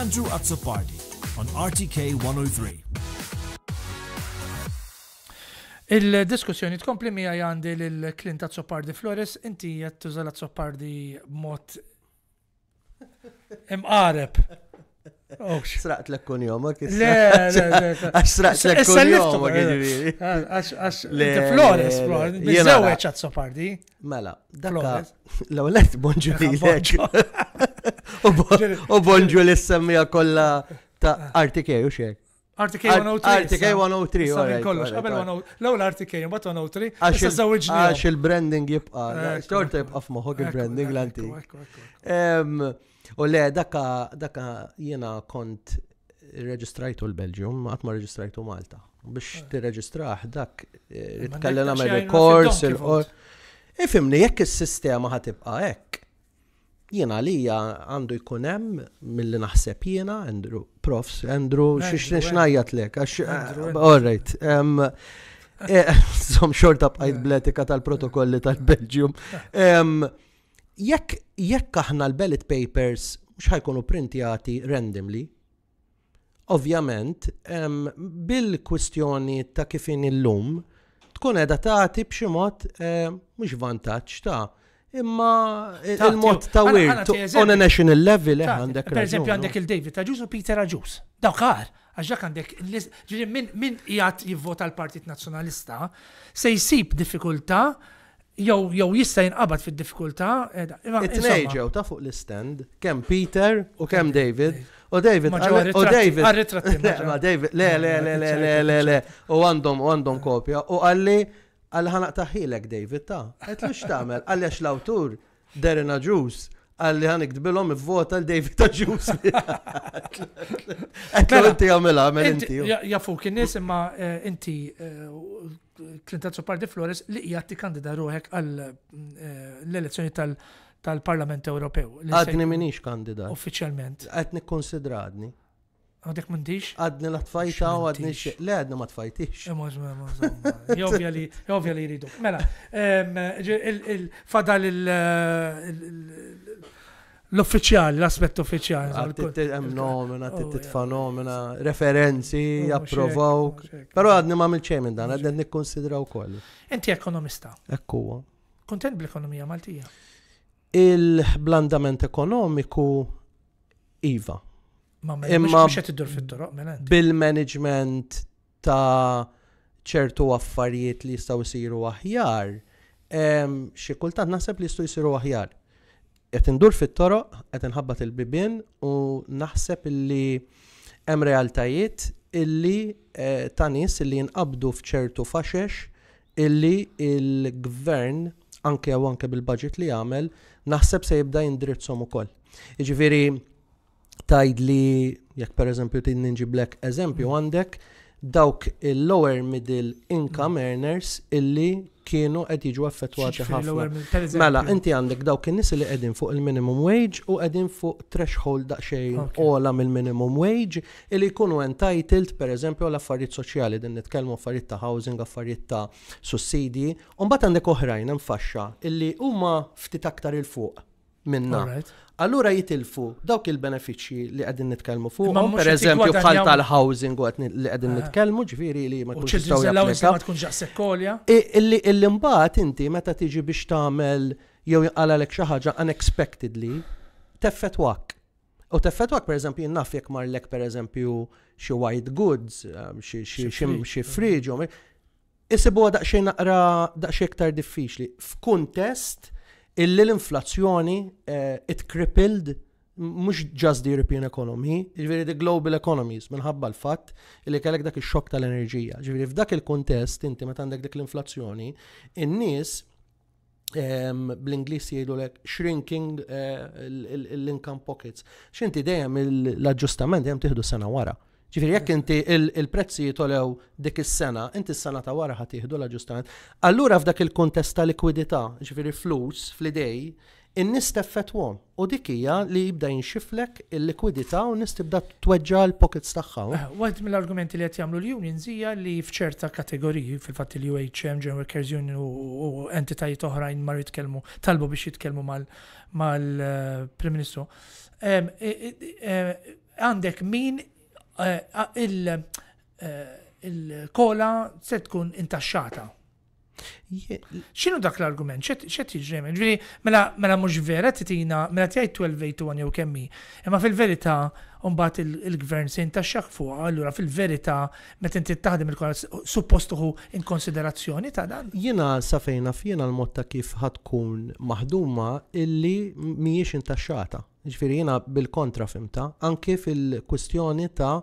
Andrew Azzopardi on RTK 103. Il-diskussjoni tkompli mija għandi l-Klint Azzopardi Flores, inti jett tużal Azzopardi mod imqareb. Oh, sraqt l ekkun jom, ok? Le, Għax sraqt l ekkun jom, ok? Eh, eh, għax, Flores, mela, Flores. Bizzewe ċat sopardi. Mela, dakka. L-għolet bonġu li lek. U bonġu li s-semmija kolla ta' RTK u xek. RTK 103. RTK 103, L-għol RTK, bat 103. Għax il-zawġni. Għax eh, il-branding jibqa. Torta jibqa f'moħok il-branding l-antik. U le, daka, daka jena kont reġistrajtu l-Belġium, għatma reġistrajtu Malta. Biex ah. t-reġistraħ dak, ritkallin għamil rekors, il-qor. Ifimni, jekk il-sistema ħatibqa ek. Jena li għandu jkunem mill-li naħseb jena, Andrew, profs, Andrew, xiex najjat lek, għax, eh, all right. Eh, (laughs) som xorta bqajt eh. bletika tal-protokolli tal-Belġium jekk jekk aħna l-ballot papers mhux ħajkunu printjati randomly, ovvjament bil-kwistjoni ta' kif in illum tkun edha tagħti b'xi mod eh, mhux vantaġġ ta' imma il-mod ta' wirt on a national level eh, għandek. Per eżempju għandek il-David Aġus u Peter Aġus. Dawk għar, għaxġak għandek min jgħat jivvota l-Partit Nazzjonalista se jsib diffikultà jew jew jista' jinqabad fid-diffikultà. Eh, It-tnej ġew ta' fuq l-istend, kemm Peter u kemm David. U David, u David. (laughs) Ma David, le, le, le, le, le, le, le, u għandhom, u għandhom kopja. U għalli, għalli ħanaq taħilek David ta'. Għetlu lux tamel, għalli għax l-awtur derina ġus għalli għan ikdbilom vota l-David Aġus. (laughs) Għetlu mela, inti għamela, għamel inti. Jafu, kien nis imma eh, inti Klintazzo eh, Pardi Flores li jgħatti kandida ruħek għal eh, elezzjoni tal-Parlament Ewropew. Għadni minix kandida. Uffiċjalment. Għetni konsidradni. Għadek mandiċ? Għadni la tfajta u għadni Le, għadni ma tfajtix. E, jovja li jridu. Mela, fadal l-uffiċjali, eh, l-aspett uffiċjali. Hemm nomina, titfa fenomena, referenzi, oh, approvaw. Oh, Però għadni ma milċej minn dan, għadni nikkonsidraw kollu. Inti ekonomista. Ekku. Kontent bl-ekonomija Maltija? Il-blandament ekonomiku iva. Imma mela bil-management ta' ċertu affarijiet li jistgħu jsiru aħjar, xi kultant naħseb li jistgħu jsiru aħjar. Qed indur fit-toroq, qed inħabbat il-bibien u naħseb li hemm realtajiet illi e, ta' nies illi jinqabdu f'ċertu faxex illi il-gvern anke jew anke bil-budget li jagħmel naħseb se jibda jindirizzhom ukoll. Jiġifieri tajd li, jekk per eżempju tin black eżempju mm. għandek, dawk il-lower middle income mm. earners illi kienu qed jiġu affettwati ħafna. Mela, inti għandek dawk in-nies li qegħdin fuq il-minimum wage u qegħdin fuq threshold daqsxejn ola mill-minimum wage illi jkunu entitled pereżempju għal affarijiet soċjali din nitkellmu affarijiet ta' housing, affarijiet ta' sussidji, u mbagħad għandek oħrajn hemm faxxa illi huma ftit aktar il fuq minna. Right allura jitilfu dawk il-benefiċċji li qegħdin nitkellmu fuqhom, pereżempju bħal tal-housing u li qegħdin eh. nitkellmu, ġifieri li ma tkunx ma tkunx jaqsek kolja. Illi inti meta tiġi biex tagħmel jew jinqalalek xi ħaġa unexpectedly, teffetwak. U teffetwak pereżempju naf jekk marlek pereżempju xi white goods, um, xi friġ, eh. isibu daqsxejn naqra daqsxejn iktar diffiċli. F'kuntest illi l-inflazzjoni eh, it crippled mux just the European economy, ġviri the global economies, minħabba l-fat illi kellek dak il-xok tal-enerġija. Ġviri f'dak il-kontest, inti meta għandek dik l-inflazzjoni, in-nies ehm, bl-Inglis jgħidu lek shrinking eh, l-income pockets. Xinti dejjem l-aġġustament dejjem tieħdu sena wara. Ġifiri, jekk inti il-prezzi jitolew dik is-sena, inti s-sena ta' wara ħat jihdu l ġustament Allura f'dak il kontesta ta' likwidità, ġifiri flus, fl-idej, in-nis teffetwom. U dik hija li jibda jinxiflek il-likwidità u nis tibda tweġġa l-pockets tagħha. Eh, waħed mill-argumenti li qed jagħmlu l union hija li f'ċerta kategoriji fil-fatt il UHM, General Workers Union u entitajiet oħrajn mar jitkellmu talbu biex jitkellmu mal-Prim eh, Ministru eh, għandek min Eh, il-kola eh, se tkun intaxxata. ċinu dak l-argument? ċet jġrem? Ġviri, mela mux mela vera titina, mela tijaj 12-81 jew kemmi. Imma fil-verita, unbat il-gvern se jintaxxak fuq, allura fil-verita, meta inti taħdem il-kola, suppostuħu in konsiderazzjoni ta' dan? Jena safejna fjena l motta kif ħatkun maħduma illi miex intaxxata. Ġifiri jina bil-kontra fimta, anki fil-kwistjoni ta'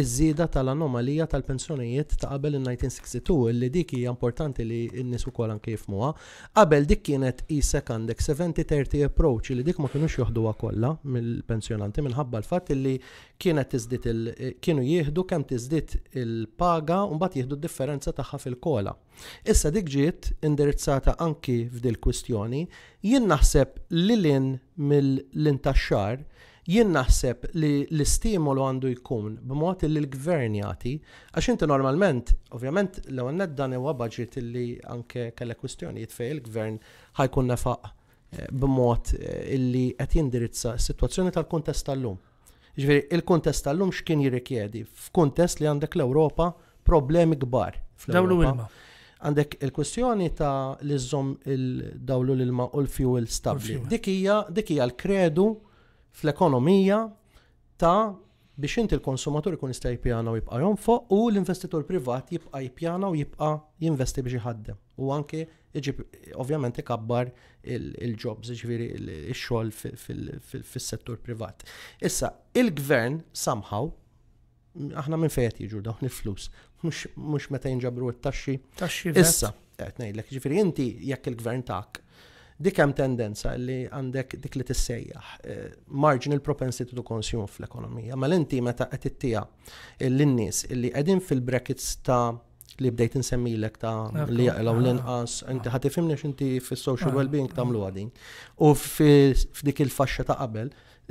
iż żida tal-anomalija tal-pensjonijiet ta' qabel il-1962, li dik hija importanti li n-nies ukoll anki jifmuha. Qabel dik kienet isek għandek 70-30 approach li dik ma kinux joħduha kollha mill-pensjonanti minħabba l-fatt li kienet tiżdit kienu jieħdu kemm tiżdit il-paga u mbagħad jieħdu d-differenza tagħha fil-kola. Issa dik ġiet indirizzata anki f'dil kwistjoni, jien naħseb li lin mill-intaxxar, jien naħseb li l-istimolu għandu jkun b'mod li l-gvern jagħti, għax inti normalment, ovvjament, l għannet dan huwa budget li anke kella kwistjonijiet jitfej il-gvern ħajkun nefaq eh, b'mod eh, li qed jindirizza s-sitwazzjoni tal-kuntest tal-lum. Ġveri, il-kuntest tal-lum x'kien jirrikjedi f'kuntest li għandek l-Ewropa problemi kbar. Dawlu ilma għandek il-kwestjoni ta' li zom il-dawlu l-ilma u l-fuel stabli. Dikija, dikija l-kredu fl-ekonomija ta' biex inti l-konsumatur ikun jista' jpjana u jibqa' jonfoq u l-investitur privat jibqa' jpjana u jibqa' jinvesti biex iħaddem. U anke iġib ovvjament ikabbar il-jobs, ġifieri il-xogħol fis-settur privat. Issa, il-gvern somehow aħna minn fejet jiġu dawn il-flus, mux meta jinġabru t-taxxi. Taxxi Issa, għet nejlek, ġifiri inti jekk il-gvern tak, dik hemm tendenza li għandek dik li tissejjaħ eh, marginal propensity to consume fl-ekonomija, ma mela l-inti meta qed ittija l-nies illi qegħdin fil-brackets ta' li bdejt nsemmilek ta' li jaqlaw ah. l-inqas, inti ħatifimni inti fis-social ah. well-being ah. tagħmlu għadin. U f'dik il-faxxa ta' qabel,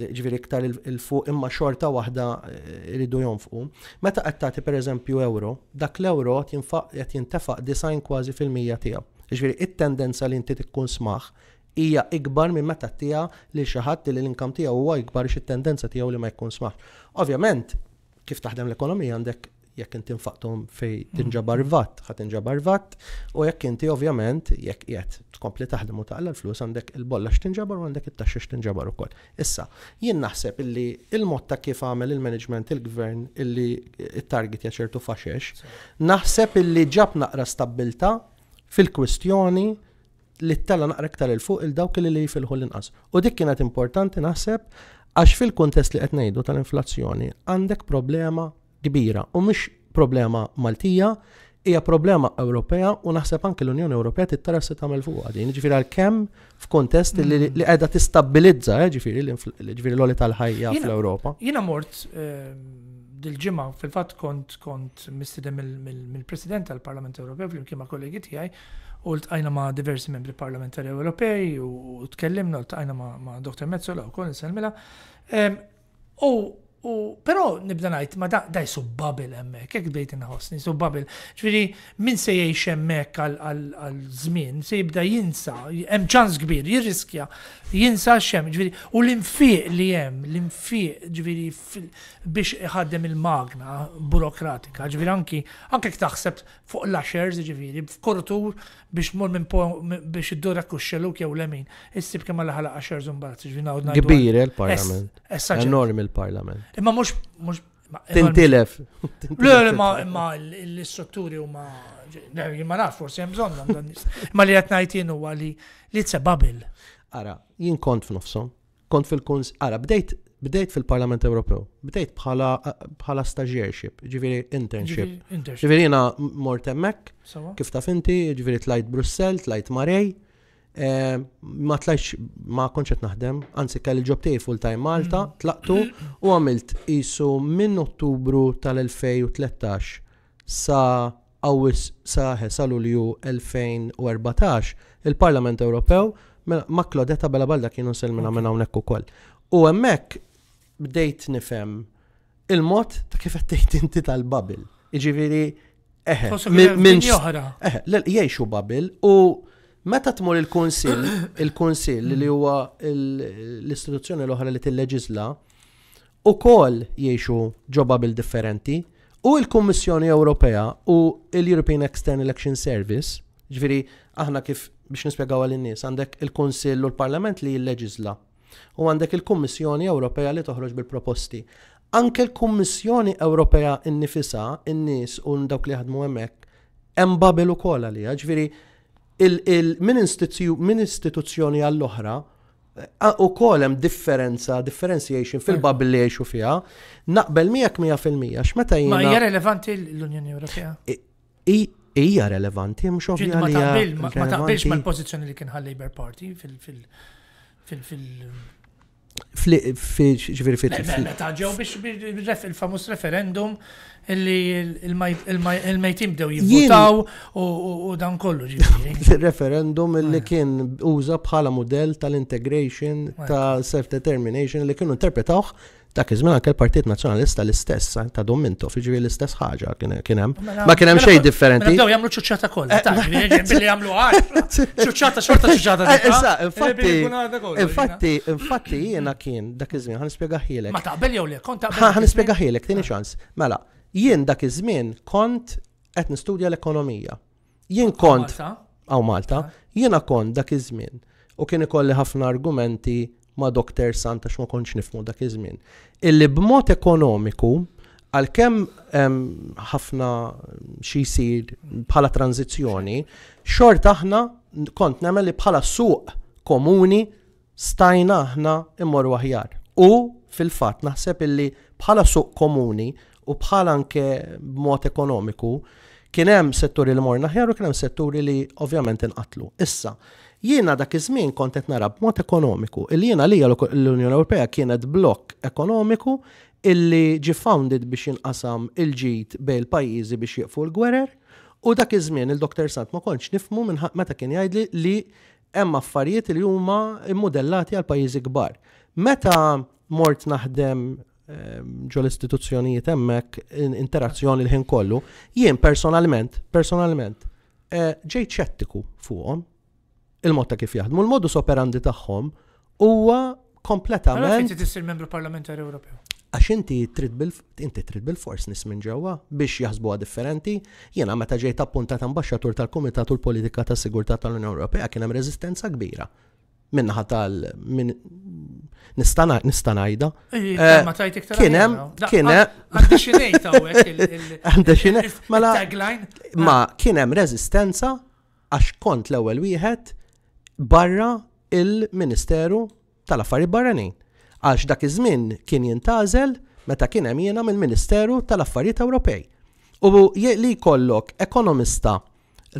ġviri iktar il-fuq imma xorta waħda rridu eh, jonfqu. Meta qed tagħti pereżempju euro, dak l-euro qed jintefaq design kważi fil-mija tiegħu. Ġviri it-tendenza li inti tikkun smaħ hija ikbar minn meta tija li xi ħadd li l-inkam tiegħu huwa ikbar xi tendenza tiegħu li ma jkun smaħ. Ovvjament, kif taħdem l-ekonomija għandek jekk inti nfaqtum fej mhm. tinġabar vatt, ħat tinġabar vatt, u jekk inti ovvjament jekk qiegħed tkompli taħdem u taqla l-flus għandek il bollax tinġabar u għandek it-taxxi u ukoll. Issa, jien naħseb illi il-mod ta' kif għamel il-management il-gvern illi il target jaċertu faxex, naħseb illi ġab naqra stabilta fil-kwistjoni li t-tala naqra ktar il-fuq il-dawk li li fil l-inqas. U dik kienet importanti naħseb għax fil-kontest li qed ngħidu tal-inflazzjoni għandek problema kbira u mhux problema Maltija, hija problema Ewropea u naħseb anke l-Unjoni Ewropea tittara se tagħmel fuq għadin. Ġifieri għalkemm f'kontest li qiegħda tistabilizza, eh, ġifieri l-oli tal-ħajja fl-Ewropa. Jiena mort ehm, dil-ġimgħa fil-fatt kont kont mistidem mill-President tal-Parlament Ewropew flimkien ma' kollegi tiegħi u tqajna ma' diversi membri parlamentari Ewropej u tkellimna u ltqajna ma' Dr. Mezzola u kol niselmila. Ehm, u U però nibda ngħid ma daj subbabil hemmhekk, hekk bdejt inħossni subbabil. Ġifieri min se jgħix hemmhekk għal żmien se jibda jinsa, hemm ċans kbir, jirriskja, jinsa x'hemm, ġifieri u l-infiq li hemm, l-infiq ġifieri biex iħaddem il-magna burokratika, ġifieri anki anke taħseb fuq l-axers ġifieri f'kortur biex mur minn biex iddur kuxxeluk jew lemin. Issib kemm għal ħalaq axers imbagħad ġifieri Kbir il-parlament. Enormi il-parlament. Imma mux. (laughs) Tintilef. Le, ma imma l-istrutturi u ma. Ma naf, forsi hemm bżonn. Ma li qed ngħid jien huwa li li babil. Ara, jien kont f'nofsom. Kont fil-kunz. Ara, bdejt bdejt fil-Parlament Ewropew. Bdejt bħala bħala staġiership, internship. Ġiviri jiena mort hemmhekk, kif taf inti, ġiviri tlajt Brussell, tlajt Marej. Eh, ma tlajx ma konċet naħdem, anzi kell il-ġob tiegħi full-time Malta, mm. tlaqtu u għamilt isu minn Ottubru tal-2013 sa għawis saħe sal-Ulju 2014 il-Parlament Ewropew mela, ma Klodetta balda kienu selmina minn hawnhekk ukoll. U hemmhekk bdejt nifhem il-mod ta' kif qed inti tal-babil. Iġiviri, eħe minn joħra. Eħe, jgħixu babil u Meta tmur il-Kunsill, (coughs) il-Kunsill li huwa l-istituzzjoni l-oħra li tilleġisla, u kol jiexu ġoba bil-differenti, u il-Kommissjoni Ewropea u l-European External Election Service, ġviri aħna kif biex nispjegaw għal-nies, għandek il-Kunsill u l-Parlament li jilleġisla, u għandek il-Kommissjoni Ewropea li toħroġ bil-proposti. Anke l-Kommissjoni Ewropea innifisa, in-nies u dawk li ħadmu hemmhekk, hemm babel ukoll għalija, ġviri min istituzzjoni għall-oħra eh, u kolem differenza, differentiation fil-bab eh. li jiexu fija, naqbel 100% x'meta jina. Ma hija relevanti l-Unjoni Ewropea? Ija relevanti, mux ovvja li Ma taqbilx ma l-pozizjoni li kien Labour Party fil- fil- fil- fil- fil- fil- fil- fil- fil- fil- fil- fil- fil- fil- illi il-mejtim bdew jivvotaw u dan kollu ġifiri. (laughs) Referendum illi kien uża bħala modell tal-integration ta' self-determination li kienu interpretawh ta' iż-żmien anke partit Nazzjonalista l-istess eh, ta' Dominto, fiġri l-istess ħaġa kien hemm. Ma kien hemm xejn differenti. Bdew jagħmlu ċuċċata kollha, eh, ta' billi jagħmlu għaxra. (laughs) Ċuċċata xorta ċuċċata. Eh, infatti, infatti, infatti jiena kien dak iż-żmien ħanispjega ħielek. Ma taqbel jew le, kont taqbel. Ħanispjega ħielek, tieni ċans. Mela, jien dak iż-żmien kont qed nistudja l-ekonomija. Jien kont għaw Malta, jiena kont dak iż-żmien u kien ikolli ħafna argumenti ma' Dr. Santa x'ma kontx nifmu dak iż-żmien. Illi b'mod ekonomiku għalkemm ħafna xi jsir bħala tranzizzjoni, xort aħna kont nagħmel li bħala suq komuni stajna aħna immorru aħjar. U fil-fatt naħseb illi bħala suq komuni u bħal anke b'mod ekonomiku kien hemm setturi li morna ħjar u kien hemm setturi li ovvjament inqatlu. Issa, jiena dak iż-żmien kont qed nara b'mod ekonomiku Il jiena lija l-Unjoni Ewropea kienet blokk ekonomiku illi ġi founded biex jinqasam il-ġid bejn pajjiżi biex jieqfu l-gwerer u dak iż-żmien il-Dr. Sant ma kontx nifmu minn meta kien jgħidli li hemm affarijiet li huma immodellati għal pajjiżi kbar. Meta mort naħdem Ehm, ġol istituzzjonijiet hemmhekk interazzjoni l-ħin kollu, jien personalment, personalment, eh, ġejt ċettiku fuqhom il-mod ta' kif jaħdmu, l-modus operandi tagħhom huwa kompletament. Għalhekk inti membru parlamentari Ewropew. Għax inti trid bil inti fors nis minn ġewwa biex jaħsbuha differenti, jiena meta ġejt appuntat ambaxxatur tal-Kumitat u l-Politika tas Sigurtà tal-Unjoni Ewropea kien hemm reżistenza kbira minnaħa tal min nistana ngħidha. Kien hemm Għandha xinejta u xi ngħid tagline għandha xi ma kien hemm għax kont l-ewwel wieħed barra il-Ministeru tal-Affarijiet Barranin. Għax dak iż-żmien kien jintażel meta kien hemm jiena mill-Ministeru tal-Affarijiet Ewropej. U li kollok ekonomista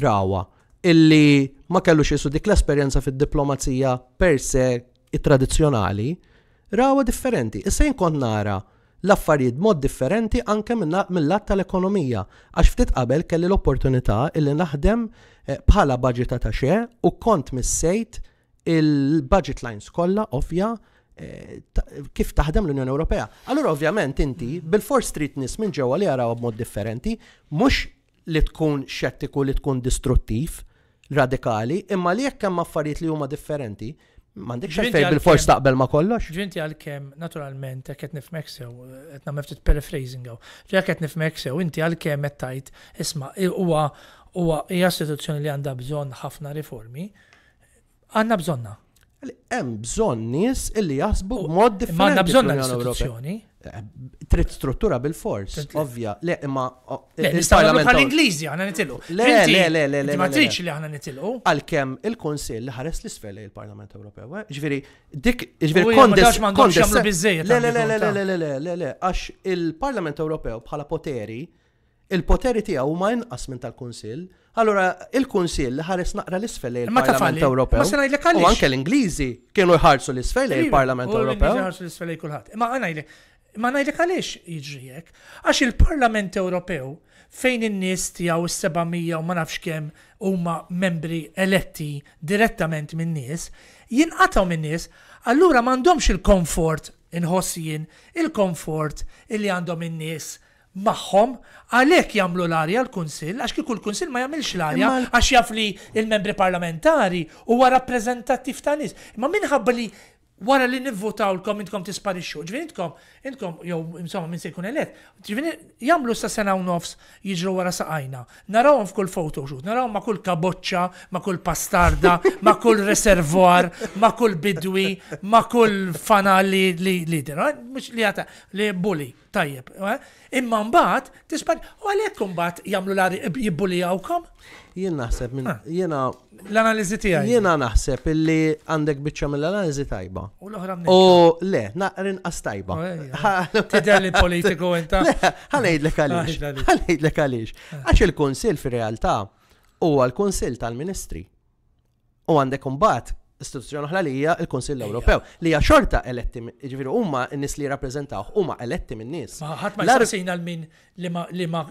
rawa illi ma kellux jesu dik l-esperjenza fid-diplomazija per se it-tradizjonali rawa differenti. Issa jinkont nara l-affarijiet mod differenti anke mill-lat tal-ekonomija. Għax ftit qabel kelli l-opportunità illi naħdem eh, bħala budget ta' xe u kont missejt il-budget lines kollha ovvja eh, kif taħdem l-Unjoni Ewropea. Allura ovvjament inti bil Street nis minn ġewwa li jaraw b'mod differenti, mhux li tkun xettiku li tkun distruttiv, radikali, imma li jekk hemm affarijiet li huma differenti, Mandek xaffej bil-fors taqbel ma kollox? Ġvinti għal-kem, naturalment, għet nifmek sew, għetna mefti t paraphrasing għaw, għet nifmek sew, inti għal-kem għettajt, isma, huwa huwa hija istituzzjoni li għandha bżonn ħafna riformi, għandna bżonna. Hemm bżonn nies illi jaħsbu b'mod differenti. Ma għandna bżonna l-istituzzjoni, Trid struttura bil-fors, ovvja, le imma. Il-parlament tal-Ingliżi għana nitilu. Le, le, le, le, le. Ma triċ li għana nitilu. Għalkemm il-Konsil ħares l-isfel il-Parlament Ewropew. Eh? Ġviri, dik, ġviri, kondes. Le, le, le, le, le, le, le, le, le, għax il-Parlament Ewropew bħala poteri, il-poteri tiegħu huma inqas minn tal-Kunsill, allora il-Kunsill ħares naqra l-isfel il-Parlament Ewropew. Ma se U anke l-Ingliżi kienu jħarsu l-isfel il-Parlament iva, Ewropew. Ma għana Ma najdek għaliex jiġri Għax il-Parlament Ewropew fejn in-nies tiegħu s-700 u ma nafx kemm huma membri eletti direttament min-nies, jinqataw min-nies, allura m'għandhomx il-komfort inħossijin, il-komfort illi għandhom in-nies maħħom għalek jamlu l-arja l-Kunsil, għax kikul l-Kunsil ma jamilx l-arja, għax jaf li il-membri parlamentari huwa rappreżentattiv ta' nis. Ma minħabba li wara li nivvotaw l-kom intkom tisparixxu. Ġvien intkom, intkom, jew insomma minn se jkun elett, ġvien jagħmlu sa sena u nofs jiġru wara saqajna. Narawhom f'kull photoshoot, naraw ma' kull kaboċċa, ma' kull pastarda, (laughs) ma' kull reservoir, ma' kull bidwi, ma' kull fanali li li li li li li Tajjeb, imma mbagħad tispan, u għalhekk mbagħad jagħmlu lari jibbulijawkom? Jien naħseb minn ah. jiena l-analiżi tiegħi. Jiena naħseb illi għandek biċċa mill-analiżi tajba. U l-oħra U le, naqrin qas tajba. Oh, eh, eh. Tidher li politiku inta. Ħanejdlek ah, għaliex. Ħanejdlek għaliex. Ah. Għax il-Kunsill fir-realtà huwa l-Kunsill tal-Ministri. U għandek mbagħad istituzzjoni oħra li hija l-Kunsill Ewropew li hija xorta eletti ġifieri huma n-nies li jirrappreżentaw huma eletti min-nies. Ma ħadd ma jsaqsejna l min li ma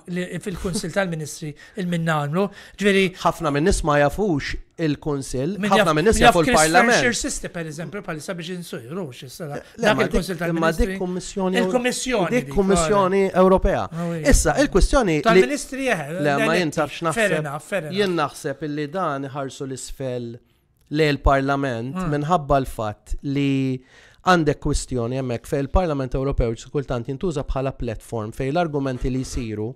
fil-Kunsill tal-Ministri il-min nagħmlu. Ġifieri ħafna min-nies ma jafux il-Kunsill, ħafna min-nies jafu l-Parlament. Xirsisti pereżempju bħalissa biex insujru x'issa dak il-Kunsill tal-Ministri. Ma dik kummissjoni. Il-Kummissjoni. Dik Kummissjoni Ewropea. Issa il-kwistjoni. Tal-Ministri eh, Le ma jintafx naħseb. Jien naħseb illi dan ħarsu l-isfel li l-Parlament ah. minħabba l-fatt li għandek kwistjoni hemmhekk fej l parlament Ewropew kultant jintuża bħala platform fej l-argumenti li jsiru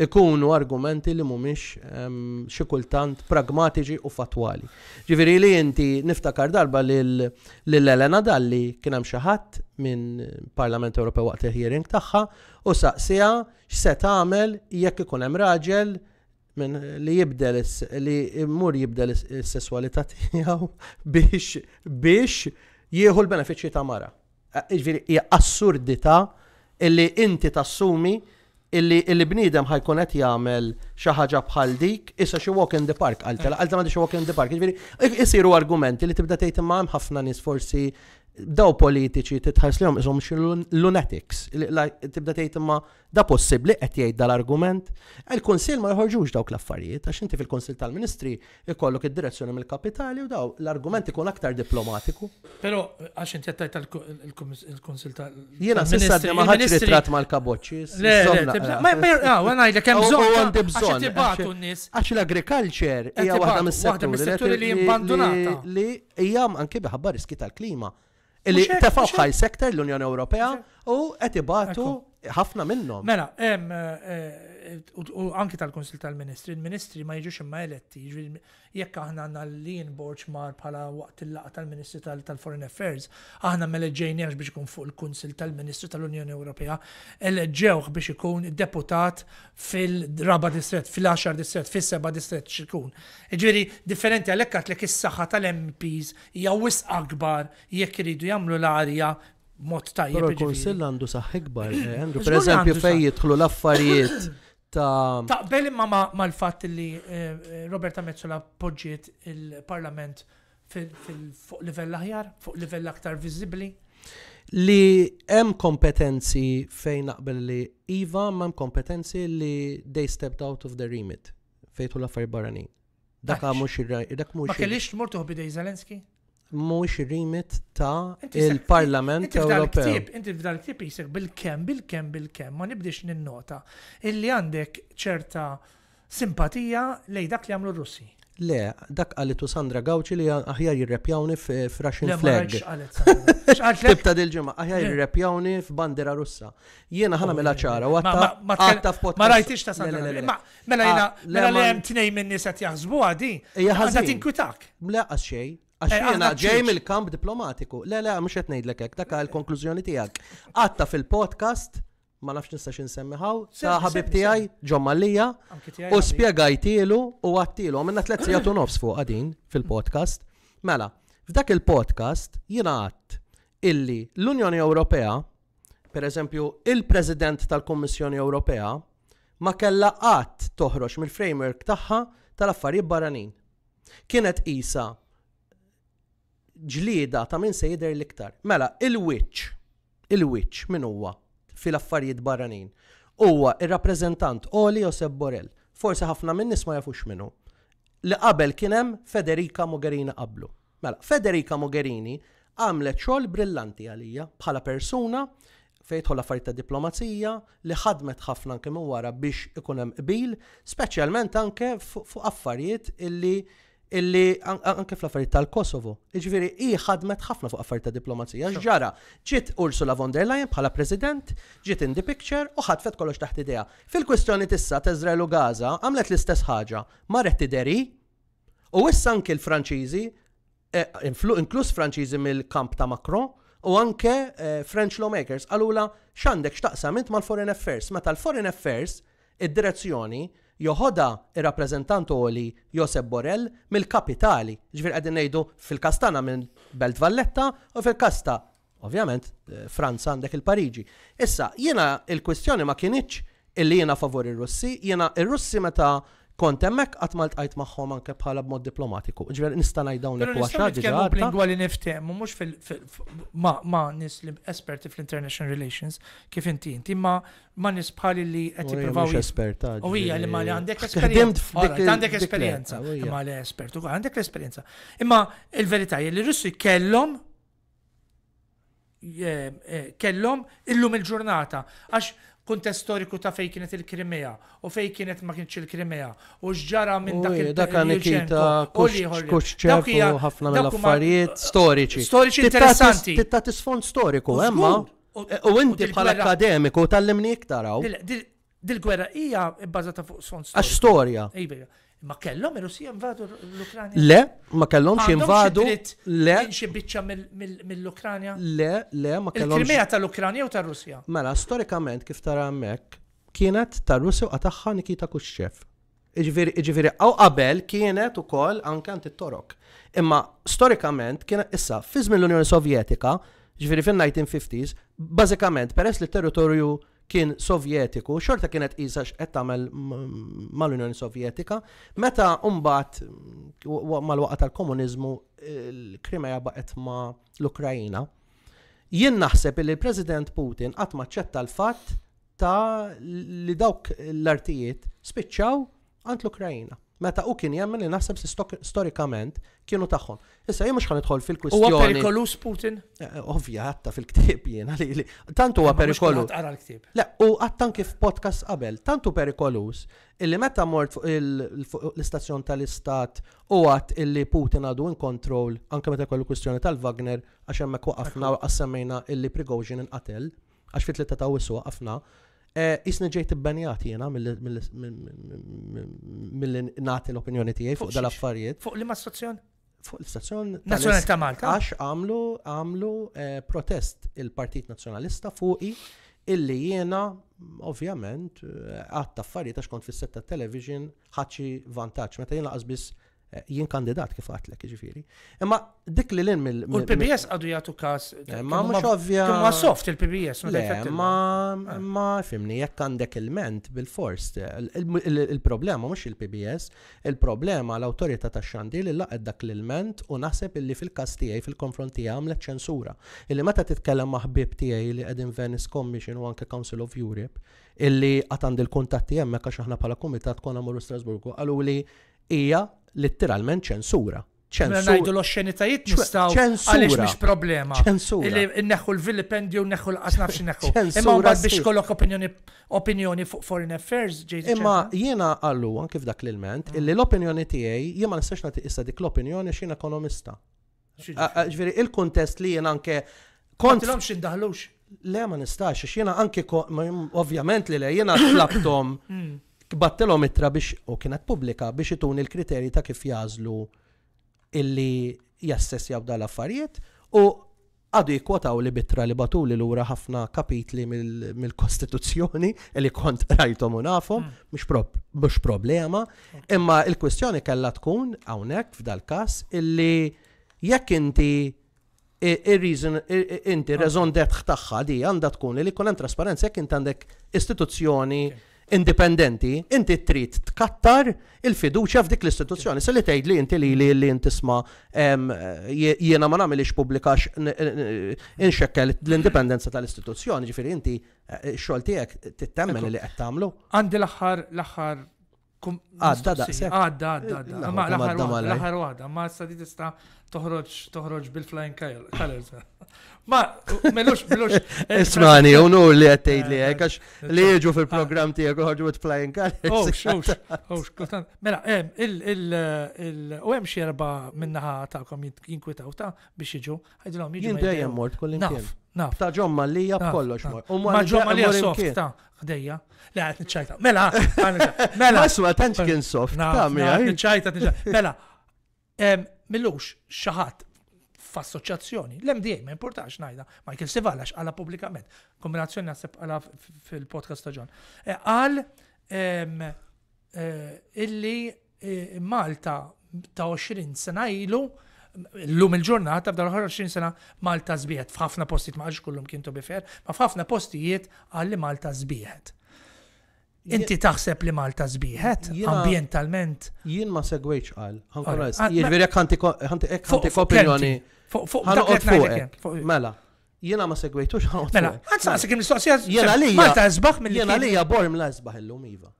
ikunu argumenti li mhumiex ehm, xi kultant pragmatiċi u fatwali. Ġiviri li inti niftakar darba lil Elena Dalli kien hemm xi ħadd minn Parlament Ewropew waqt il-hearing tagħha u saqsija x'se tagħmel jekk ikun hemm raġel minn li jibdel li immur jibdel is-sesswalità tiegħu (laughs) biex biex jieħu l-benefiċċji ta' mara. Eh, Ġifieri hija assurdità illi inti tassumi illi il-bniedem ħajkun qed jagħmel xi ħaġa bħal dik, issa xi walk in the park, għaltela, għalta m'għandix walk in the park. isiru argumenti li tibda tgħid imma hemm ħafna nies forsi daw politiċi titħares li isom lunatics. Tibda tgħid imma da possibbli qed jgħid dal-argument. Il-Kunsill ma jħorġux dawk l-affarijiet għax inti fil-Kunsill tal-Ministri jkollok id-direzzjoni mill-Kapitali u daw l-argument ikun aktar diplomatiku. Però għax inti qed il-Kunsill tal-Ministri. Jiena sissa ma ħadx ritratt mal-kaboċċis. Ma ah, ngħidlek hemm bżonn. Għandi bżonn. Għax l-agriculture hija waħda mis-setturi li jimbandunata. hija anke biħabba riski tal-klima. Illi tefaw ħaj sektar l-Unjoni Ewropea u qed ibatu ħafna minnhom. Mela, hemm eh, eh, u anki tal-Konsil tal-Ministri, il-Ministri ma jiġux imma eletti, jekk aħna għandna li borċ mar bħala waqt il-laqa tal-Ministri tal-Foreign Affairs, aħna ma eleġġejniex biex ikun fuq il-Kunsil tal-Ministri tal-Unjoni Ewropea, eleġġewh biex ikun deputat fil-raba distret, fil-10 distret, fil seba distret xikun. Ġveri, differenti għalhekk għatlek is-saħħa tal-MPs hija wisq akbar jekk iridu jagħmlu l-arja mod tajjeb. Però l għandu saħħi kbar, Andrew, per eżempju fej jidħlu l-affarijiet ta' Taqbel imma mal-fatt li eh, Roberta Mezzola poġġiet il-Parlament fuq livell aħjar, fuq livell aktar viżibbli li hemm kompetenzi fejn naqbel li Iva ma hemm kompetenzi li they stepped out of the remit fejtu l-affari barranin. Dak mhux dak mhux. Ma kellix mortu tuħbi dej Zelenski? mhuwiex rimit ta' il-Parlament Ewropew. Inti f'dan il-ktib jisek bil-kem, bil-kem, bil-kem, ma nibdix ninnota illi għandek ċerta simpatija lej dak li għamlu Russi. Le, dak għalitu Sandra Gawċi li aħjar jirrepjawni f'Russian (laughs) flag. Tibta dil ġemma aħjar jirrepjawni f'bandera russa. Jiena ħana mela ċara, u għatta f'pot. Ma rajtix ta' Sandra Gawċi. Mela jena, ah, mela li għem t-nej minni set jahzbu għadi. Jahzbu. Għazat Mela Mla għas xej, Għaxina eh, ġej mill-kamp diplomatiku. Le, le, mux qed ngħidlek hekk, dak il-konklużjoni tiegħek. Għatta fil-podcast ma nafx nistax semmiħaw, ta' ħabib tiegħi Ġon Mallija u spjegajtilu u għattilu minna tliet (coughs) sigħat nofs fuq għadin fil-podcast. Mela, f'dak il-podcast jiena għatt illi l-Unjoni Ewropea, per eżempju, il-President tal-Kommissjoni Ewropea, ma kella qatt toħroġ mill-framework tagħha tal-affarijiet barranin. Kienet isa ġlida ta' min se jidher l-iktar. Mela, il-witch, il-witch min huwa fil-affarijiet barranin. Huwa il rappreżentant Oli Josep Borrell. Forsi ħafna minn nisma ma jafux minnu. Li qabel kien hemm Federica Mogherini qablu. Mela, Federica Mogherini għamlet xogħol brillanti għalija bħala persuna fejtħu l-affarijiet ta' diplomazija li ħadmet ħafna anke wara biex ikun hemm qbil, speċjalment anke fuq affarijiet illi illi anke fl-affarijiet tal-Kosovo. Iġifieri hi ħadmet ħafna fuq affarijiet ta' diplomazija. Ġara, ġiet Ursula von der Leyen bħala President, ġiet in the picture u ħadfet kollox taħt idea. Fil-kwestjoni tissa ta' Izrael u Gaza għamlet l-istess ħaġa, marret tideri u issa anke l-Franċiżi, eh, inkluż Franċiżi mill-kamp ta' Macron, u anke eh, French lawmakers għalula x'għandek x'taqsam int mal-Foreign Affairs. Meta l-Foreign Affairs id-direzzjoni joħoda ir-rappreżentant oli Josep Borrell mill-kapitali. Ġifir qegħdin ngħidu fil-Kastana minn Belt Valletta u fil-Kasta. Ovvjament, eh, Franza għandek il-Pariġi. Issa, jiena il-kwestjoni ma kienitx illi jiena favori r-Russi, jiena r russi meta kont hemmhekk qatt ma ltqajt magħhom anke bħala b'mod diplomatiku. Ġver, nistanaj dawn il-kwaxxa diġà. li niftehmu mhux ma ma li esperti fl-international relations kif inti inti ma ma nies bħali li qed jippruvaw esperta. U hija li ma li għandek esperjenza. Għandek esperjenza. Ma li espertu għandek l-esperjenza. Imma il-verità li Russi kellhom eh, kellhom illum il-ġurnata għax kuntest storiku ta' fej kienet il-Krimea u fej kienet ma kienx il-Krimea u xġara minn dak il-dak Nikita Kuxċev u ħafna mill-affarijiet uh, storiċi. Storiċi interessanti. Titta t-sfond storiku, emma. Eh, eh, u inti bħal akademiku tal-limni iktaraw. Dil-gwerra hija bbażata fuq sfond storiku. Għax storja. Ma kellhom ir-Russija invadu l-Ukranja? Le, ma kellhomx invadu. Le. Xi biċċa mill-Ukranja? Le, le, ma kellhom. Il-Krimija tal-Ukranja u tar-Russja. Mela, storikament kif tara hemmhekk kienet tar-Russja u qataħħa Nikita Kuxċev. Iġifieri għaw qabel kienet ukoll anke anti-Torok. Imma storikament kienet issa fi l-Unjoni Sovjetika, ġifieri fin-1950s, bażikament peress li territorju kien sovjetiku, xorta kienet qisha qed tagħmel mal-Unjoni Sovjetika, meta mbagħad mal-waqgħa tal-komuniżmu l krimeja baqgħet ma' l-Ukrajina. Jien naħseb li l-President Putin qatt maċċetta l-fatt ta' li dawk l-artijiet spiċċaw għand l-Ukrajina meta u kien jemmen li naħseb storikament kienu tagħhom. Issa jimux mhux idħol fil-kwistjoni. Huwa perikolus Putin? Eh, eh, ovvja, għatta fil-ktieb jiena li tant huwa perikolu. Le, u għattan kif podcast qabel, tantu hu perikolus illi meta mort fuq l-istazzjon tal-istat u għat illi Putin għadu in kontrol anke meta kollu kwistjoni tal-Wagner għax hemmhekk għafna u qassemmejna illi Prigozhin inqatel għax fit li ta' wissu Eh, isna ġejt banjati jena mill nati l-opinjoni tijaj fuq dal-affarijiet. Fuq l stazzjon Fuq l stazzjon Nazjonal ta' Malta. Għax għamlu għamlu eh, protest il-Partit Nazjonalista fuqi illi jena ovvjament eh, għatta affarijiet għax kont fis-setta television ħaċi vantaġġ meta jena għazbis Eh, jien kandidat kif għatlek, ġifiri. Imma dik li l-in mill. U l-PBS għadu jgħatu kas. Eh, ma mux ovvja. Ma soft il-PBS. Ma eh. ma fimni, jekk għandek il-ment bil-fors. Il-problema mux il-PBS, il-problema l-autorita ta' xandi li laqed dak l-ment u naħseb illi fil-kas tijaj fil-konfront tijaj għamlet ċensura. Illi meta titkellem maħbib tijaj li għedin Venice Commission u anke Council of Europe, illi għatand il-kontatti jemmek għax aħna pala komitat konna morru Strasburgu, għalu li ija litteralment ċensura. Mela ċensura. Najdu l-oxenitajiet nistaw għalix miex problema. ċensura. Neħu l-vilipendi u neħu l xineħu. Ċensura. Imma mbagħad biex kollok opinjoni fuq foreign affairs. Imma jiena għallu kif dak l-ilment, mm. illi l-opinjoni tiegħi jiena ma nistax nati issa dik l-opinjoni x'in ekonomista. Ġveri il-kuntest li jena anke kont. Tilhomx indaħlux. Le ma nistax, xina anke ovvjament li le jiena (coughs) laptom mm kbattelhom ittra biex u kienet pubblika biex itun il-kriterji ta' kif jażlu illi jassessjaw dal-affarijiet u għadu jikwotaw li bitra li batu li l-ura ħafna kapitli mill-Kostituzzjoni (laughs) li kont rajtom unafom, mux mm. problema, imma il-kwestjoni kella tkun għawnek f'dal-kas illi jekk inti il-reason, inti rezon detħ taħħa di għanda tkun li li hemm trasparenza jekk inti għandek istituzzjoni indipendenti, inti trid tkattar il-fiduċja f'dik l-istituzzjoni. Se li tgħid li inti li li inti tisma' jiena ma nagħmilx pubblikax inxekkel l-indipendenza tal-istituzzjoni, ġifieri inti eh, x-xogħol tiegħek tittemmen li qed tagħmlu. Għandi l-aħħar l-aħħar Għadda, Għadda, għadda. Eh, ma l aħħar ma s-sadi tista toħroġ bil-flying colors. (laughs) (laughs) Ma, melux, melux. (laughs) Ismani, eh, unu li għattejt li eh, għek, għax eh, li jġu fil-program tijak uħarġu with flying colors. Ux, ux, ux, Mela, il, u hemm xi erba ta' kom jinkwitaw ta' biex jiġu, għom jiġu. Jindu dejjem mort kull imkien. Naf. Ta' li mallija kollox mort. Ma' li mallija soft ta' għdeja. Le għat nċajta. Mela, mela. Asma, tanċ kien soft. Ta' mi Mela, Nċajta, nċajta. Mela, millux xaħat f'assoċjazzjoni. L-MDA ma importax najda, Michael Sivallax għala publikament, kombinazzjoni nasib għala fil-podcast ta' John. E, għal e, illi e, Malta ta' 20 sena ilu, l-lum il-ġurnata f'dar 20 sena Malta zbiħet. f'ħafna postijiet ma' kullum kintu bifer, ma' f'ħafna postijiet għalli Malta zbiħet. Inti taħseb li Malta zbiħet ambientalment. Jien ma segwejċ għal, għankun ah, jien veri għanti opinjoni. Fuq Mela. Jiena ma segwejtux ħanqot. Mela, għanza għasek il-mistoqsija. Jena li. Malta zbaħ mill-li. Jena iva. li borm la zbaħ il-lum iva.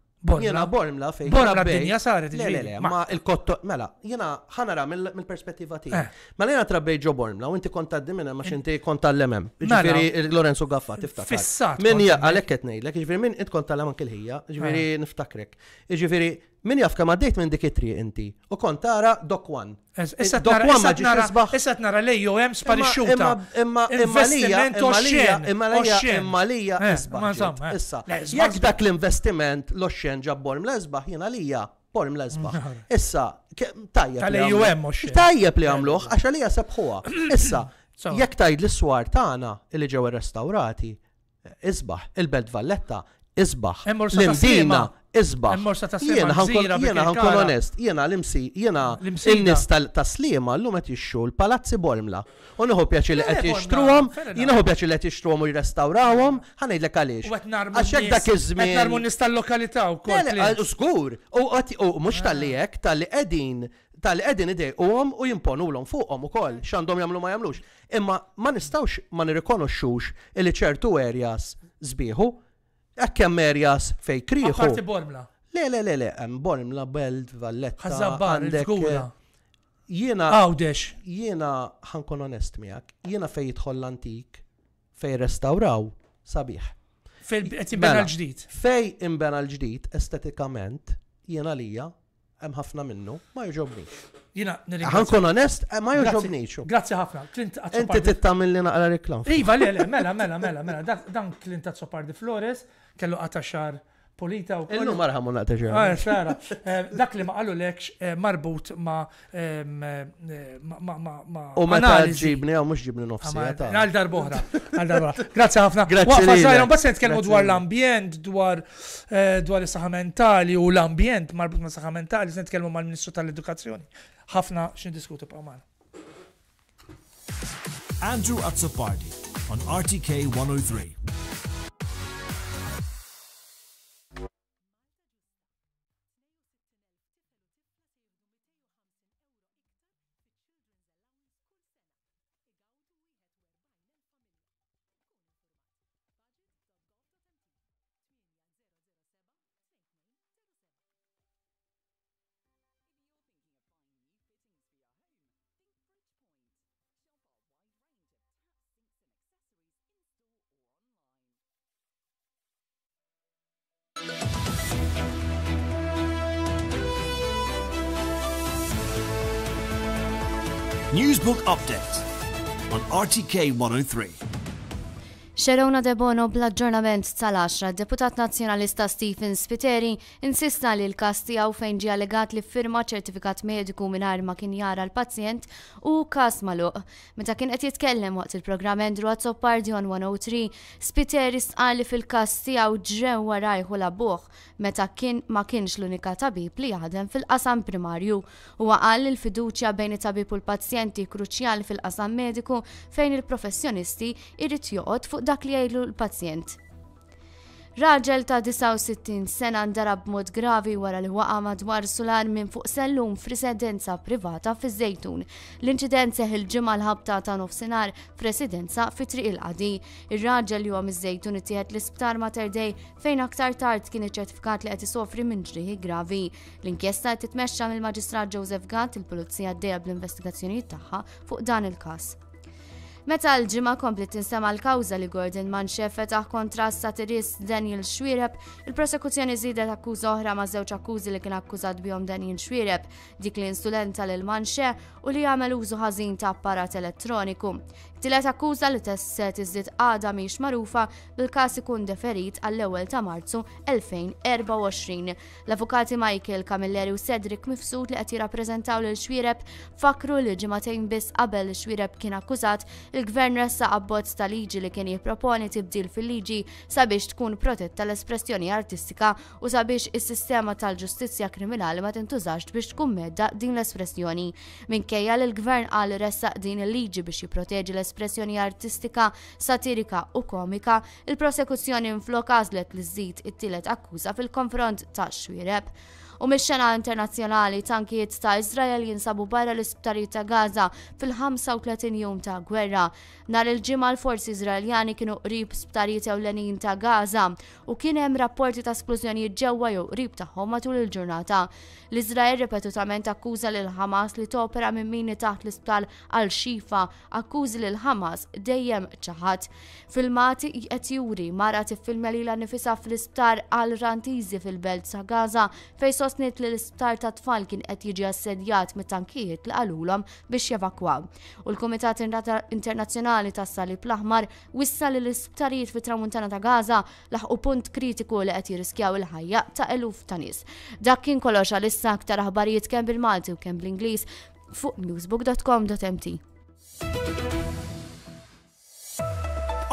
Jena borm la fej. Borm la dinja saret. Le, le, le, ma il-kotto. Mela, jena ħanara mill-perspettiva tiegħi. Eh. Mela jena trabbej ġo borm la, u inti kont għaddimina ma xinti kont għall-emem. Mela. Ġifiri Lorenzo Gaffa, tiftakar. Fissat. Min ja, għalek etnej, l ġifiri min int kont għall-emem kil-ħija, ġifiri eh. niftakrek. Ġifiri min jaf kemm għaddejt minn dik it-triq inti. U kont tara dok One. Eh, issa sbaħ. nara lej jew hemm sparixxuta. Imma lija imma lija imma lija eh, eh. Issa. Jekk dak l-investiment l-oxxen ġabbor mlesbaħ jiena lija borm l-ezba. (laughs) Issa, tajjeb. Tal-EUM, Tajjeb li għamluħ, għax għalija jasabħuwa. Issa, (coughs) jekk tajd l-swar tagħna li ġew restaurati, isbaħ il-Belt Valletta isbaħ. L-imdina isbaħ. Jena ħankun onest, jena l-imsi, jena l-nis tal-taslima l-lum għet jixxu l-palazzi bormla. U pjaċi li għet jixtruhom, jena pjaċi li għet jixtruhom u jirrestawrawhom, ħanejd l-ek għalix. Għaxek dak iż-żmien. narmu nis tal-lokalità u kol. Skur, u mux ah. tal-li tal-li għedin tal-edin idej u għom u jimponu l-om għom u koll, eh. xandom jamlu ma jamlux. Imma ma nistawx ma nirrikonoxxux il-ċertu areas zbiħu Ekk hemm areas fej kriħu. Parti Bormla. Le, le, le, le, Bormla, Belt, Valletta. Ħażabbar, il-żgura. Eh, jiena. Għawdex. Jena, ħankon onest miegħek, jiena fej jidħol l-antik, fej restawraw, sabiħ. Fej imbena mela, l-ġdid. Fej imbena l-ġdid, estetikament, jiena lija, hemm ħafna minnu ma jġobnix. Jina, ħankun onest, eh, ma jġobnix. Grazzi ħafna. Inti tittamil li naqra reklam. Iva, le, le, mela, mela, mela, mela. Dan Klinta Azzopardi Flores kellu għata xar pulita u kollu. marħa ma naqta ġara. Ah, eh, dak li ma qalu lekx eh, marbut ma. Eh, u ma ġibni, u mux ġibni nofsi. Għal darbohra. Għal darbohra. Grazie ħafna. Grazie. bas nitkellmu dwar l-ambjent, dwar dwar is-saħħa mentali u l-ambjent marbut ma' saħħa mentali, se nitkellmu mal-Ministru tal-Edukazzjoni. Ħafna xin diskutu b'għamal. Andrew Azzopardi on RTK 103. Facebook Update on RTK 103. Xerona De Bono bl-aġġornament tal-10, deputat nazjonalista Stephen Spiteri insista li l kasti tiegħu fejn ġie allegat li firma ċertifikat mediku mingħajr ma kien jara l-pazjent u kas maluq. Meta kien qed jitkellem waqt il-programm Andrew Azzopardi on 103, Spiteri sqal li fil kasti tiegħu ġrew warajħu la buħ meta kien ma kienx l-unika tabib li jaħdem fil-qasam primarju. Huwa qal il-fiduċja bejn it-tabib u l-pazjenti kruċjali fil-qasam mediku fejn il-professjonisti irrit joqgħod fuq dak li jgħidu l-pazjent. Raġel ta' 69 sena ndarab mod gravi wara li waqa madwar solar minn fuq sellum f'residenza privata fi żejtun L-inċident seħ il-ġimgħa l-ħabta ta' nofsinhar f'residenza fi triq il-qadi. Ir-raġel li huwa miż-Zejtun ittieħed l-isptar Mater Dei fejn aktar tard kien iċċertifikat li qed isofri minn ġrieħi gravi. L-inkjesta qed titmexxa mill-Maġistrat Joseph Gatt il-Pulizija ddejja bl-investigazzjonijiet tagħha fuq dan il-każ. Meta l-ġimma komplet tinsema l-kawza li Gordon Manchef fetaħ kontrast satirist Daniel Xwireb, il prosekuzjoni zidet akkuż oħra ma' żewġ akkużi li kien akkużat bihom Daniel Xwireb, dik li insulenta lil Manxe u li għamel użu ħażin ta' apparat elettroniku. Tilet akkuża li tesset iżdied għada miex marufa bil-kas ikun deferit għall-ewwel ta' Marzu 2024. L-avukati Michael Camilleri u Cedric Mifsud li qed jirrappreżentaw lil xwireb fakru li ġimatejn biss qabel xwireb kien akkużat il-gvern ressa abbozz ta' liġi li kien jipproponi tibdil fil-liġi sabiex tkun protetta l-espressjoni artistika u sabiex is-sistema tal-ġustizzja kriminali ma tintużax biex tkun medda din l-espressjoni. Minkejja li l-gvern għal ressaq din il-liġi biex jipproteġi l espressjoni artistika, satirika u komika, il-prosekuzzjoni inflok għażlet li żżid it-tielet akkuża fil-konfront ta' xwireb u mix-xena internazzjonali tankijiet ta' Izrael jinsabu barra l-isptarijiet ta' Gaza fil-35 jum ta' gwerra. Nar il-ġimgħa l-forzi Izraeljani kienu qrib sptarijiet ewlenin ta' Gaza u kien hemm rapporti ta' splużjonijiet ġewwa jew qrib tagħhom matul il-ġurnata. L-Iżrael ripetutament akkuża lil Hamas li topera minn mini taħt l-isptar għal xifa akkużi lil Hamas dejjem ċaħat. Filmati qed juri mara tiffilmja lilha nifisha fl-isptar għal rantiżi fil-belt ta' Gaza fejn sostniet li l-isptar ta' tfal kien qed jiġi assedjat mit-tankijiet l biex jevakwaw. U l-Kumitat Internazzjonali Internazzjonali tas sali plaħmar aħmar wissal li l-isptarijiet fit tramuntana ta' Gaza laħqu punt kritiku li qed jirriskjaw il-ħajja ta' eluf ta' nies. Dak kien kollox għalissa aktar aħbarijiet kemm bil-Malti u kemm bl-Ingliż fuq newsbook.com.mt.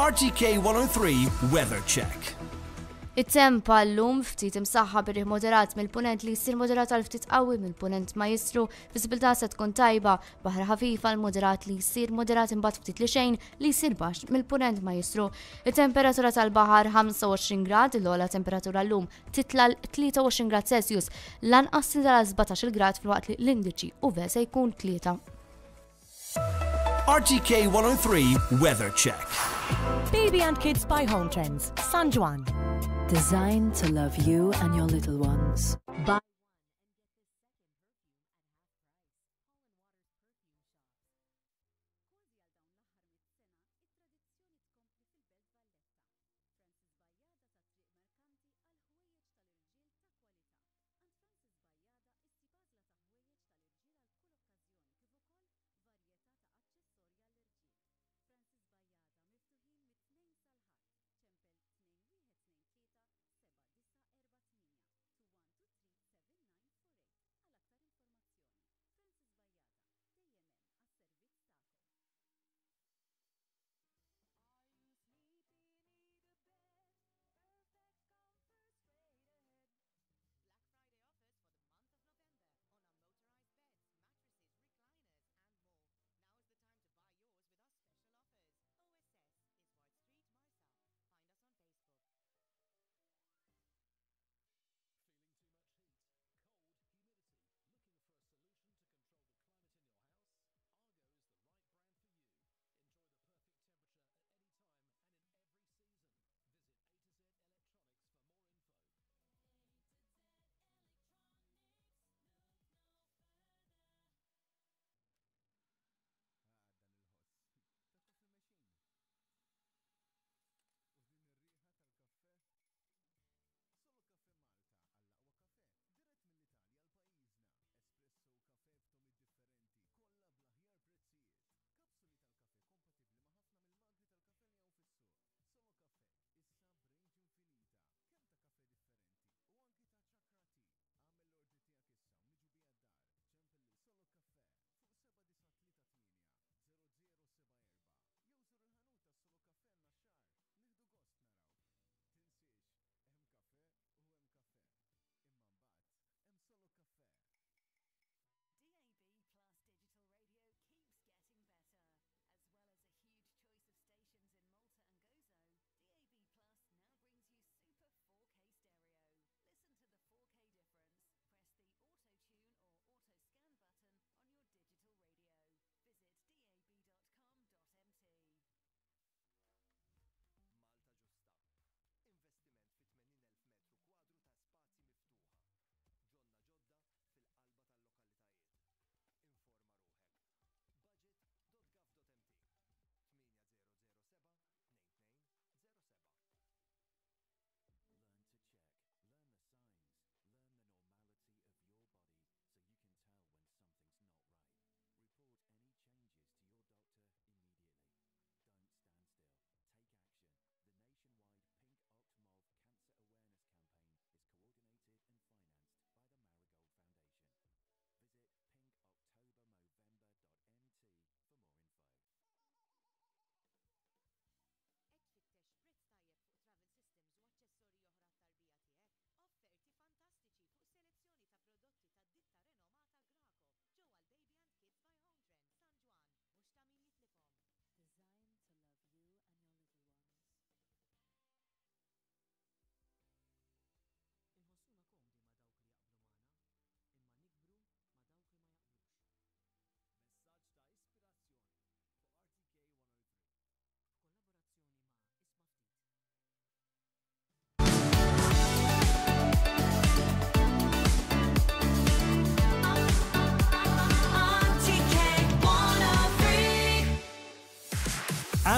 RTK 103 Weather Check. It-tempa l-lum ftit imsaħħa birri moderat mill-punent li jisir moderat għal ftit qawwi mill-punent ma jisru, visibilità se tkun tajba, baħra ħafifa l-moderat li jisir moderat imbagħad ftit li xejn li jisir baxx mill-punent ma jisru. temperatura tal-baħar 25 grad, l ogħla temperatura l-lum titla 23 grad Celsius, lanqas titla 17 grad fil-waqt li l-indiċi u se jkun tlieta. RTK 103 Weather Check. Baby and Kids by Home Trends, San Juan. designed to love you and your little ones. Bye.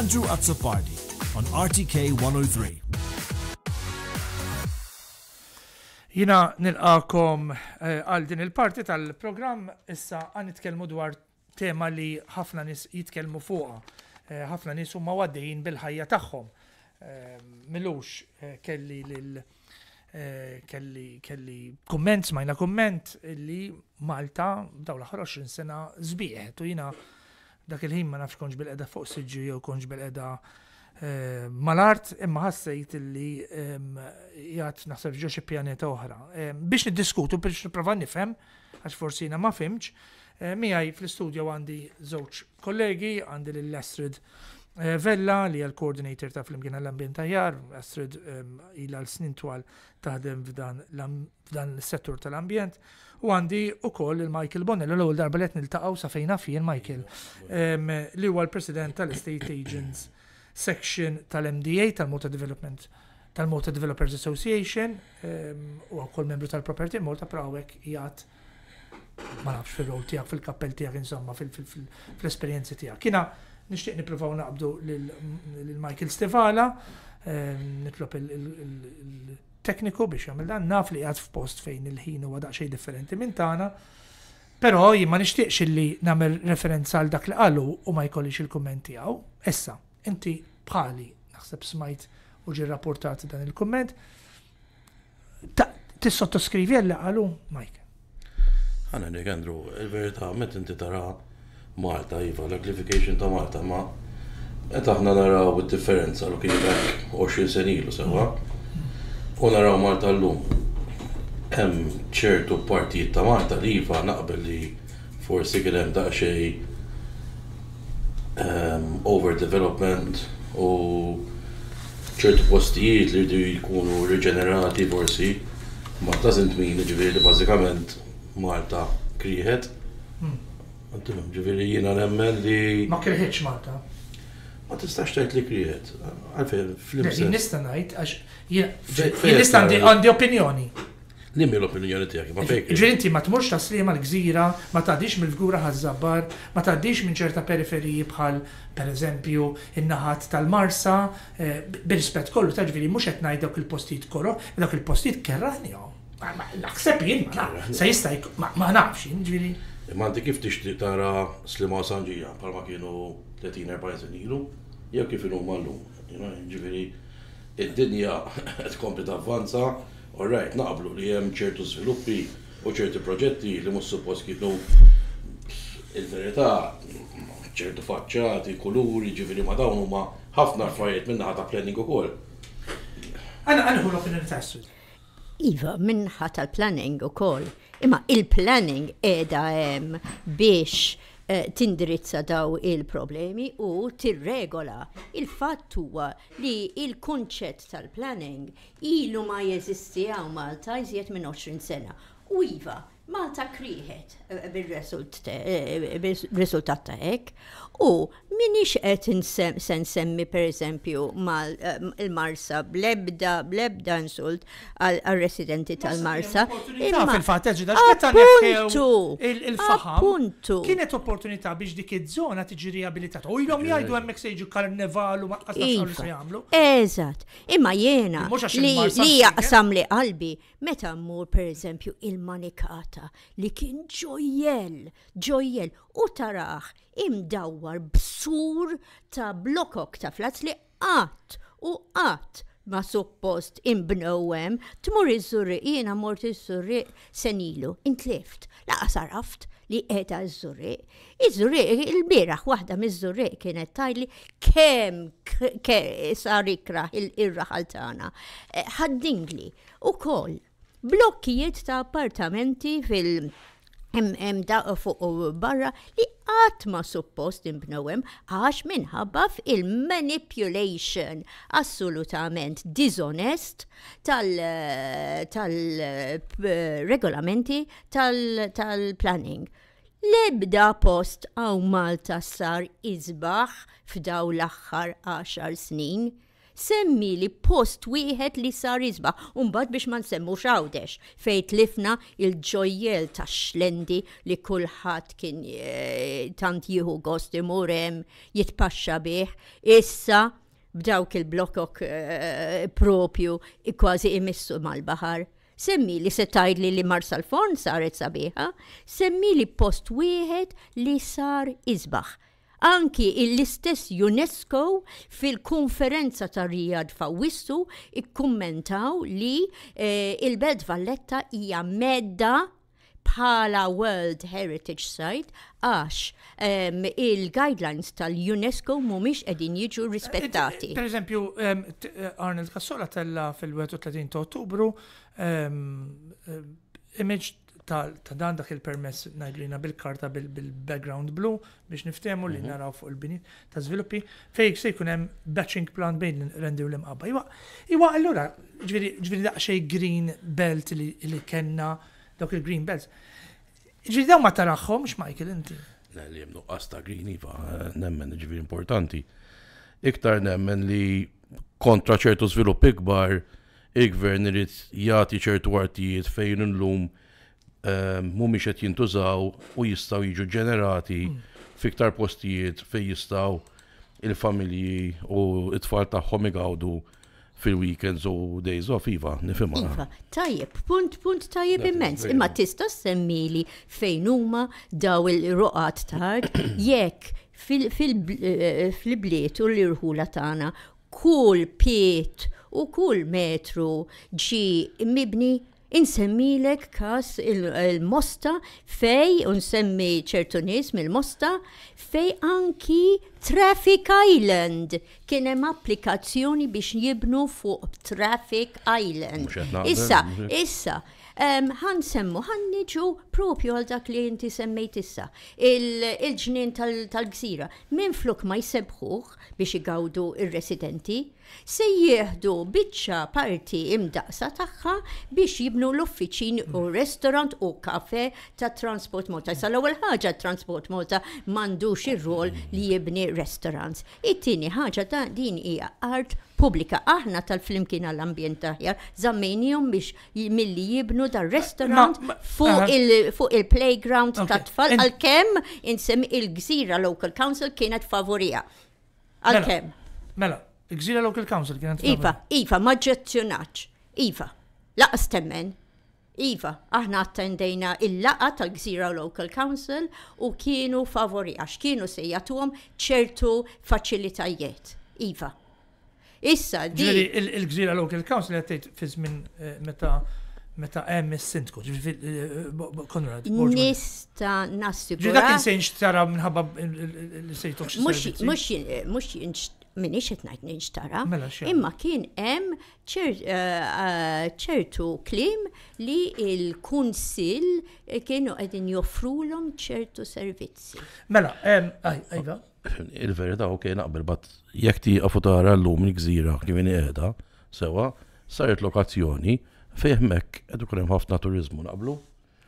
Andrew Azzopardi on RTK 103. Jina nilqakom eh, għal din il-parti tal-program issa għan nitkellmu dwar tema li ħafna nis jitkelmu fuqa. Eh, ħafna nis huma għaddejjin bil-ħajja tagħhom. Eh, milux kelli lil kelli kelli komment smajna komment li Malta dawla l-20 sena zbieħet u jina dak il-ħin ma nafx konġ bil edha fuq siġġu jew konġ bil edha mal-art imma ħassejt li jgħat naħseb ġo xi pjaneta oħra. Biex niddiskutu, biex nipprova nifhem, għax forsi jiena ma fimx, eh, miegħi fl studio għandi żewġ kollegi, għandi l Astrid eh, Vella li għal koordinator ta' flimkien għall-ambjent tajjar, Astrid il l-snin twal taħdem f'dan l-settur tal-ambjent, u għandi u koll il-Michael Bonnell, l-għol darba li nil-taqaw sa fejna fien Michael, li huwa l-President tal-Estate Agents Section tal-MDA tal-Mota Development tal-Mota Developers Association u għakoll membru tal-Property Mota prawek jgħat ma nafx fil-rol tijak, fil-kappell tijak, insomma, fil-esperienzi tijak. Kina, nishtiq niprofaw naqbdu l-Michael Stevala, nitlop il- tekniku biex jagħmel dan naf li għad f'post fejn il-ħin huwa daqsxejn differenti minn tagħna. Però jien ma nixtieqx li nagħmel referenza għal dak li qalu u ma jkollix il-kumment tiegħu. Issa, inti bħali naħseb smajt u ġi rapportat dan il-kumment. Tis-sottoskrivi għal qalu Mike. Għana dik Andrew, il-verità met inti tara Malta jiva l aglification ta' Malta ma' qed aħna naraw id-differenza l-kien 20 senilu sewa. Mm -hmm u naraw Malta llum. Hemm ċertu partijiet ta' Malta li jiva naqbel li forsi kien hemm daqsxejn um, ehm, overdevelopment u ċertu postijiet li rridu jkunu riġenerati forsi ma doesn't mean ġifieri li bażikament Malta kriħet. Hmm. Ġifieri jiena nemmen li. Ma kriħetx Malta ma tistax tajt li kriet. Għalfejn, fl-imsel. Nista najt, għax nista għandi opinjoni. Nimmi l-opinjoni tijak, ma fejk. Ġirinti, ma tmurx ta' slima l-gżira, ma taħdix mill-gura għazzabbar, ma taħdix minn ċerta periferiji bħal, per eżempju, il-naħat tal-Marsa, eh, bil-rispet kollu ta' ġviri, mux etnaj dawk il-postit kollu, dawk il-postit kerranjom. Naħseb jien, sa jista' ma nafx, ġviri. Imma kif tixtieq tara slima sanġija bħalma kienu 30-40 snin ilu? jew kif inhuma llum. Ġifieri id-dinja (laughs) qed tkompli tavvanza, all right, naqblu li hemm ċertu sviluppi u ċerti proġetti li mhux suppost kienu il-verità ċertu faċċati, kuluri, ġifieri ma dawn huma ħafna affarijiet minnaħa ta' planning ukoll. Ana għanħu l-opinjoni ta' Iva, minnaħa tal-planning ukoll. Imma il-planning edha biex Eh, tindirizza daw il-problemi u tirregola. Il-fatt huwa li il-kunċett tal-planning ilu ma jeżisti għaw Malta jżiet minn 20 sena. U iva, Malta kriħet eh, eh, bil-risultat ta' hekk U minix qed se nsemmi pereżempju mal eh, il-Marsa blebda blebda insult għal residenti tal-Marsa. fil-fatt eġi eh, il-faħam. Kienet opportunità biex dik iż-żona tiġi riabilitata. U ilhom jgħidu hemmhekk se jiġu karnevalu ma qasnax iva, jagħmlu. Eżatt. Imma jiena li jaqsam eh? li qalbi meta mmur pereżempju il-manikata li kien ġojjel, ġojjel u taraħ imdawwar b'sur ta' blokok ta' flat li qatt u qatt ma suppost imbnowem, tmur iż żurri jiena mort iż żurri senilu, intlift, laqas aft li qeta iż żurri iż żurri il-bieraħ waħda miż żurri kienet tajli kemm sar ikra il-raħal tagħna. Eh, Ħaddingli ukoll blokkijiet ta' appartamenti fil- hemm daqqa fuq barra li qatt ma suppost imbnewem għax minħabba il manipulation assolutament disonest tal-regolamenti tal-planning. Lebda post għaw Malta sar izbaħ f'daw l-axħar 10 snin semmi li post wieħed li sar jizba, unbad biex ma semmu xawdex, fejt lifna il-ġojjel ta' xlendi li kulħadd kien e, tant jieħu gost imurem, jitpaxxa bih, issa b'dawk il-blokok e, propju kważi imissu mal-bahar. Semmi li se tajli li Marsa Alfon saret sabiħa, semmi li post wieħed li sar izbaħ Anki l-istess UNESCO fil-konferenza ta' Rijad fawissu ikkummentaw li eh, il-Belt Valletta hija medda bħala World Heritage Site għax um, il-guidelines tal-UNESCO mumiex edin jiġu rispettati. Eh, eh, per eżempju, um, ehm, eh, Arnold Cassola tella fil-31 ta' ottubru um, image ta' dan dak il-permess najdlina bil-karta bil-background blu biex niftemu li mhm. naraw fuq il-bini ta' sviluppi fejk se jkun hemm batching plan bejn rendi u l-imqabba. Iwa, iwa allura ġviri daqxej green belt li kenna dawk il-green belts. Ġviri daw ma taraħħom Michael inti. Le li jemnu qasta green iva nemmen ġviri importanti. Iktar nemmen li kontra ċertu sviluppi kbar, il-gvern irid jagħti ċertu artijiet fejn illum. lum Ehm, mhumiex qed jintużaw u jistgħu jiġu ġenerati mm. fiktar postijiet fej jistgħu il-familji u it-tfal tagħhom igawdu fil-weekends u days off, Iva, nifimma. Iva, tajjeb, punt, punt tajjeb immens. Imma tista semmili fejn huma daw il-roqat tard, (coughs) jekk eh, fil-bliet u l-irħula tagħna kull piet u kull metru ġi mibni insemmilek kas il-mosta il fej, unsemmi ċertu il mosta fej anki Traffic Island kien hemm applikazzjoni biex jibnu fuq Traffic Island. Issa, issa, ħan semmu, ħan niġu propju għal dak li jinti semmejt issa, il-ġnien tal-gżira, minn flok ma jsebħuħ biex igawdu il-residenti, se jieħdu bitċa parti imdaqsa taħħa biex jibnu l-uffiċin u restaurant u kafe ta' Transport Malta. Sa l-ewwel ħaġa Transport Malta mandux ir-rol li jibni restaurants. It-tieni ħaġa ta' din hija art pubblika. Aħna tal-flimkien għall-ambjent aħjar, zammenjum biex milli jibnu dar restaurant fuq il-playground ta' tfal għal-kem insem il-gżira local council kienet favorija. Mela, għal-kem. Mela, il-gżira local council kienet favorija. Iva, iva, maġġezzjonaċ. Iva, laqas temmen. Iva, aħna attendejna il-laqa tal-Gżira Local Council u kienu favorija għax kienu sejjatuhom ċertu faċilitajiet. Iva, Issa, di. il-gżira local council għattejt fizz minn eh, meta meta emmi s sindku Konrad. Nista nassibura. Ġi dak insejn xtara minnħabba l-sejtok xtara. Mux minix qed nix tara. Mela, imma kien em eh, eh, ċertu klim li il-kunsil kienu qegħdin joffrulhom ċertu servizzi. Mela, em, ajva il-verità ok naqbel bat jekk tieqafu tara llum il-gżira kif edha, qiegħda sewa saret lokazzjoni fejmek edu qed ikun hemm ħafna turizmu naqblu.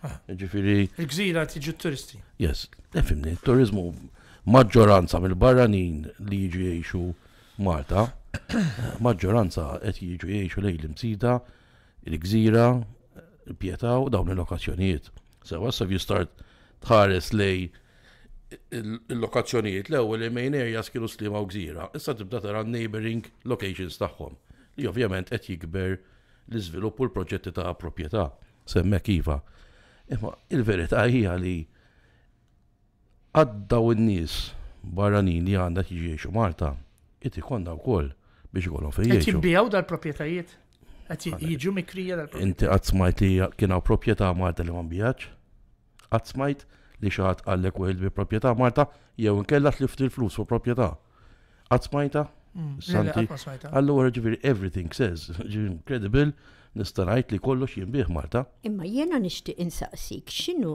Ah. Ġifiri. Il-gżira tiġi turisti. Yes, nefimni, turiżmu maġġoranza mill-barranin li jiġu jgħixu Malta, (coughs) maġġoranza qed jiġu jgħixu lej l-imsida, il-gżira, il-pjetaw dawn il-lokazzjonijiet. Sewa, sa' start tħares lej il-lokazzjonijiet l-ewwel main areas kienu slima u gżira, issa tibda tara neighboring locations tagħhom. Li ovvjament qed jikber l-iżvilupp u l-proġetti ta' proprjetà semmek iva. Imma il-verità hija li għaddaw in-nies barranin li għandha tiġi Malta, qed ikonna wkoll biex ikollhom fejn. Qed jibbijaw dal-proprjetajiet? Qed jiġu mikrija dal-proprjetajiet. Inti qatt smajt li kienu proprjetà Malta li ma nbijax? Qatt smajt? li xaħat għallek u bi proprjetà Marta, jew nkella tlift il-flus u proprjetà. Għat smajta? Mm. Santi. Allura ġivir everything says, incredible nistarajt li kollox jimbih Marta. Imma jena nishtiq insaqsik, xinu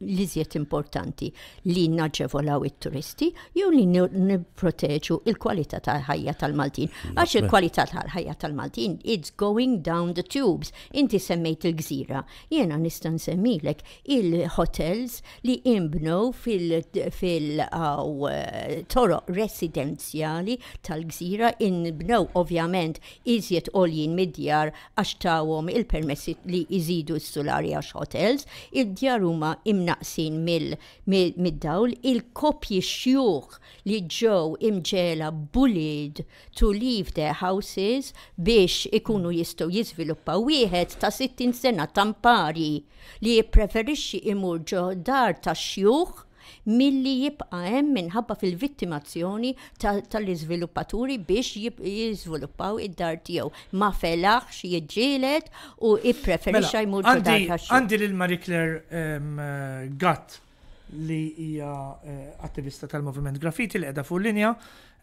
liżjet importanti li naġevolaw it-turisti jew li niproteġu il-kwalità tal-ħajja tal-Maltin. Għax il-kwalità tal-ħajja tal-Maltin, it's going down the tubes. Inti semmejt il-gżira. Jena nistan semmilek il-hotels li imbnu fil-toro residenzjali tal-gżira inbnew ovvjament iżjed oljin mid-djar għax tawhom il-permessi li jizidu s-solari għax hotels, id-djar huma imnaqsin mid-dawl, il-kopji xjuħ li ġew imġela bullied to leave their houses biex ikunu jistgħu jizviluppa wieħed ta' 60 sena tampari li jippreferixxi imur ġo dar ta' xjuħ milli jibqa' hemm minħabba fil-vittimazzjoni tal-iżviluppaturi biex jiżviluppaw id-dar tiegħu. Ma felaħx jiġġieled u ippreferixxa mela, jmur dar Għandi lil Marie Claire Gatt li hija eh, attivista tal-moviment graffiti li qiegħda fuq linja.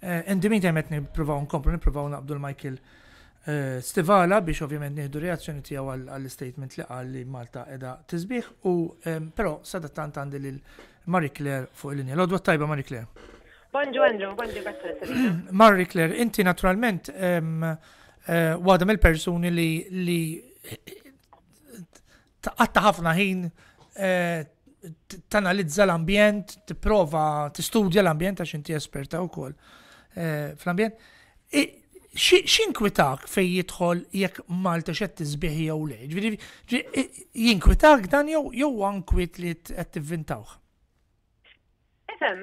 Endimit eh, għemet nippruvaw nkomplu, nippruvaw naqbdu l-Michael eh, Stivala biex ovvjament nieħdu reazzjoni tiegħu għall-statement li qal li Malta qiegħda tiżbih u però sadattant għandi lil Marie Claire fuq il-linja. L-odwa tajba Marie Claire. Bonġu Andrew, bonġu Gazzetta. (clears throat) Marie Claire, inti naturalment għadam eh, il-persuni li li taqatta ħafna ħin eh, tanalizza l-ambjent, tipprova, tistudja l-ambjent għax inti esperta wkoll eh, fl-ambjent. X'inkwitak fej jidħol jekk Malta xed tiżbieħi jew leġ? Jinkwitak dan jew jew ankwit li qed tivvintawh? Isem,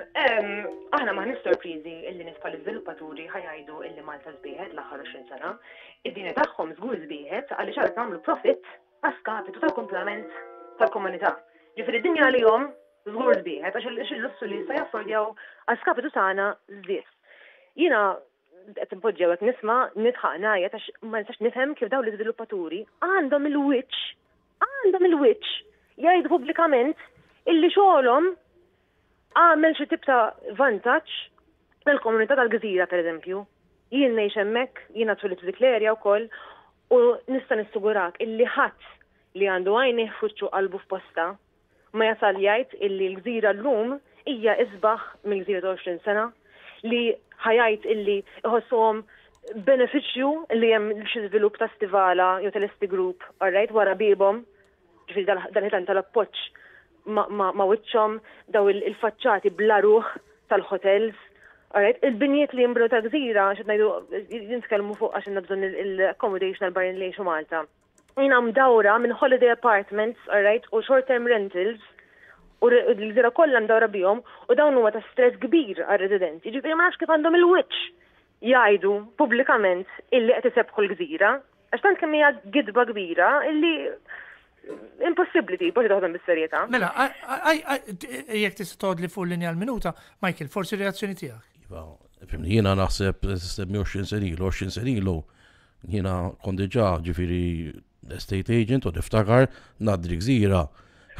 aħna maħni sorprizi illi nispa l-izviluppaturi ħajajdu illi Malta zbiħet l-axar 20 sena. Id-dini taħħom zgur zbiħet għalli ċar għamlu profit għaskapitu tal komplement tal-komunità. Ġifri id-dinja li jom zgur zbiħet għax l-lussu li sa jaffordjaw għaskapitu għana zbiħet. Jina qed impoġġew għet nisma' nitħana għet għax ma nistax nifhem kif dawn l-iżviluppaturi għandhom il-wiċċ għandhom il-wiċċ jgħajdu pubblikament illi xogħolhom għamel xi tip ta' vantaġġ mill-komunità tal-gżira pereżempju. Jien ngħix hemmhekk, jiena tfilit f'dik l-erja wkoll u nista' nissugurak illi ħadd li għandu għajni fuċċu qalbu f'posta ma jasal jgħid illi l-gżira l-lum hija isbaħ mill-gżira 20 sena li ħajajt illi iħossom beneficju li jem xi żvilupp ta' stivala jew tal-esti group, all right, wara bibhom, ġifieri dal-ħitan tal-appoġġ ma wiċċom daw il-faċċati bla ruħ tal-hotels. Alright, il-binjiet li jimbru ta' gżira, xed najdu, jinskellmu fuq għax nabżon il-accommodation għal-barren li malta. Jina mdawra minn holiday apartments, alright, u short-term rentals, u l-gżira kollha mdawra bihom, u dawn huwa ta' stress kbir għal-residenti. Ġifieri ma nafx kif għandhom il-witch jgħidu pubblikament illi qed isebħu l-gżira, għax tant kemm hija gidba kbira illi impossibli di, bħi taħdem bis-serjetà. Mela, jek tistod li fuq linja l-minuta, Michael, forsi reazzjoni tiegħek. Iva, jiena naħseb 20 sen ilu, 20 sen ilu, jiena kondiġa ġifiri estate agent u niftakar nadri gżira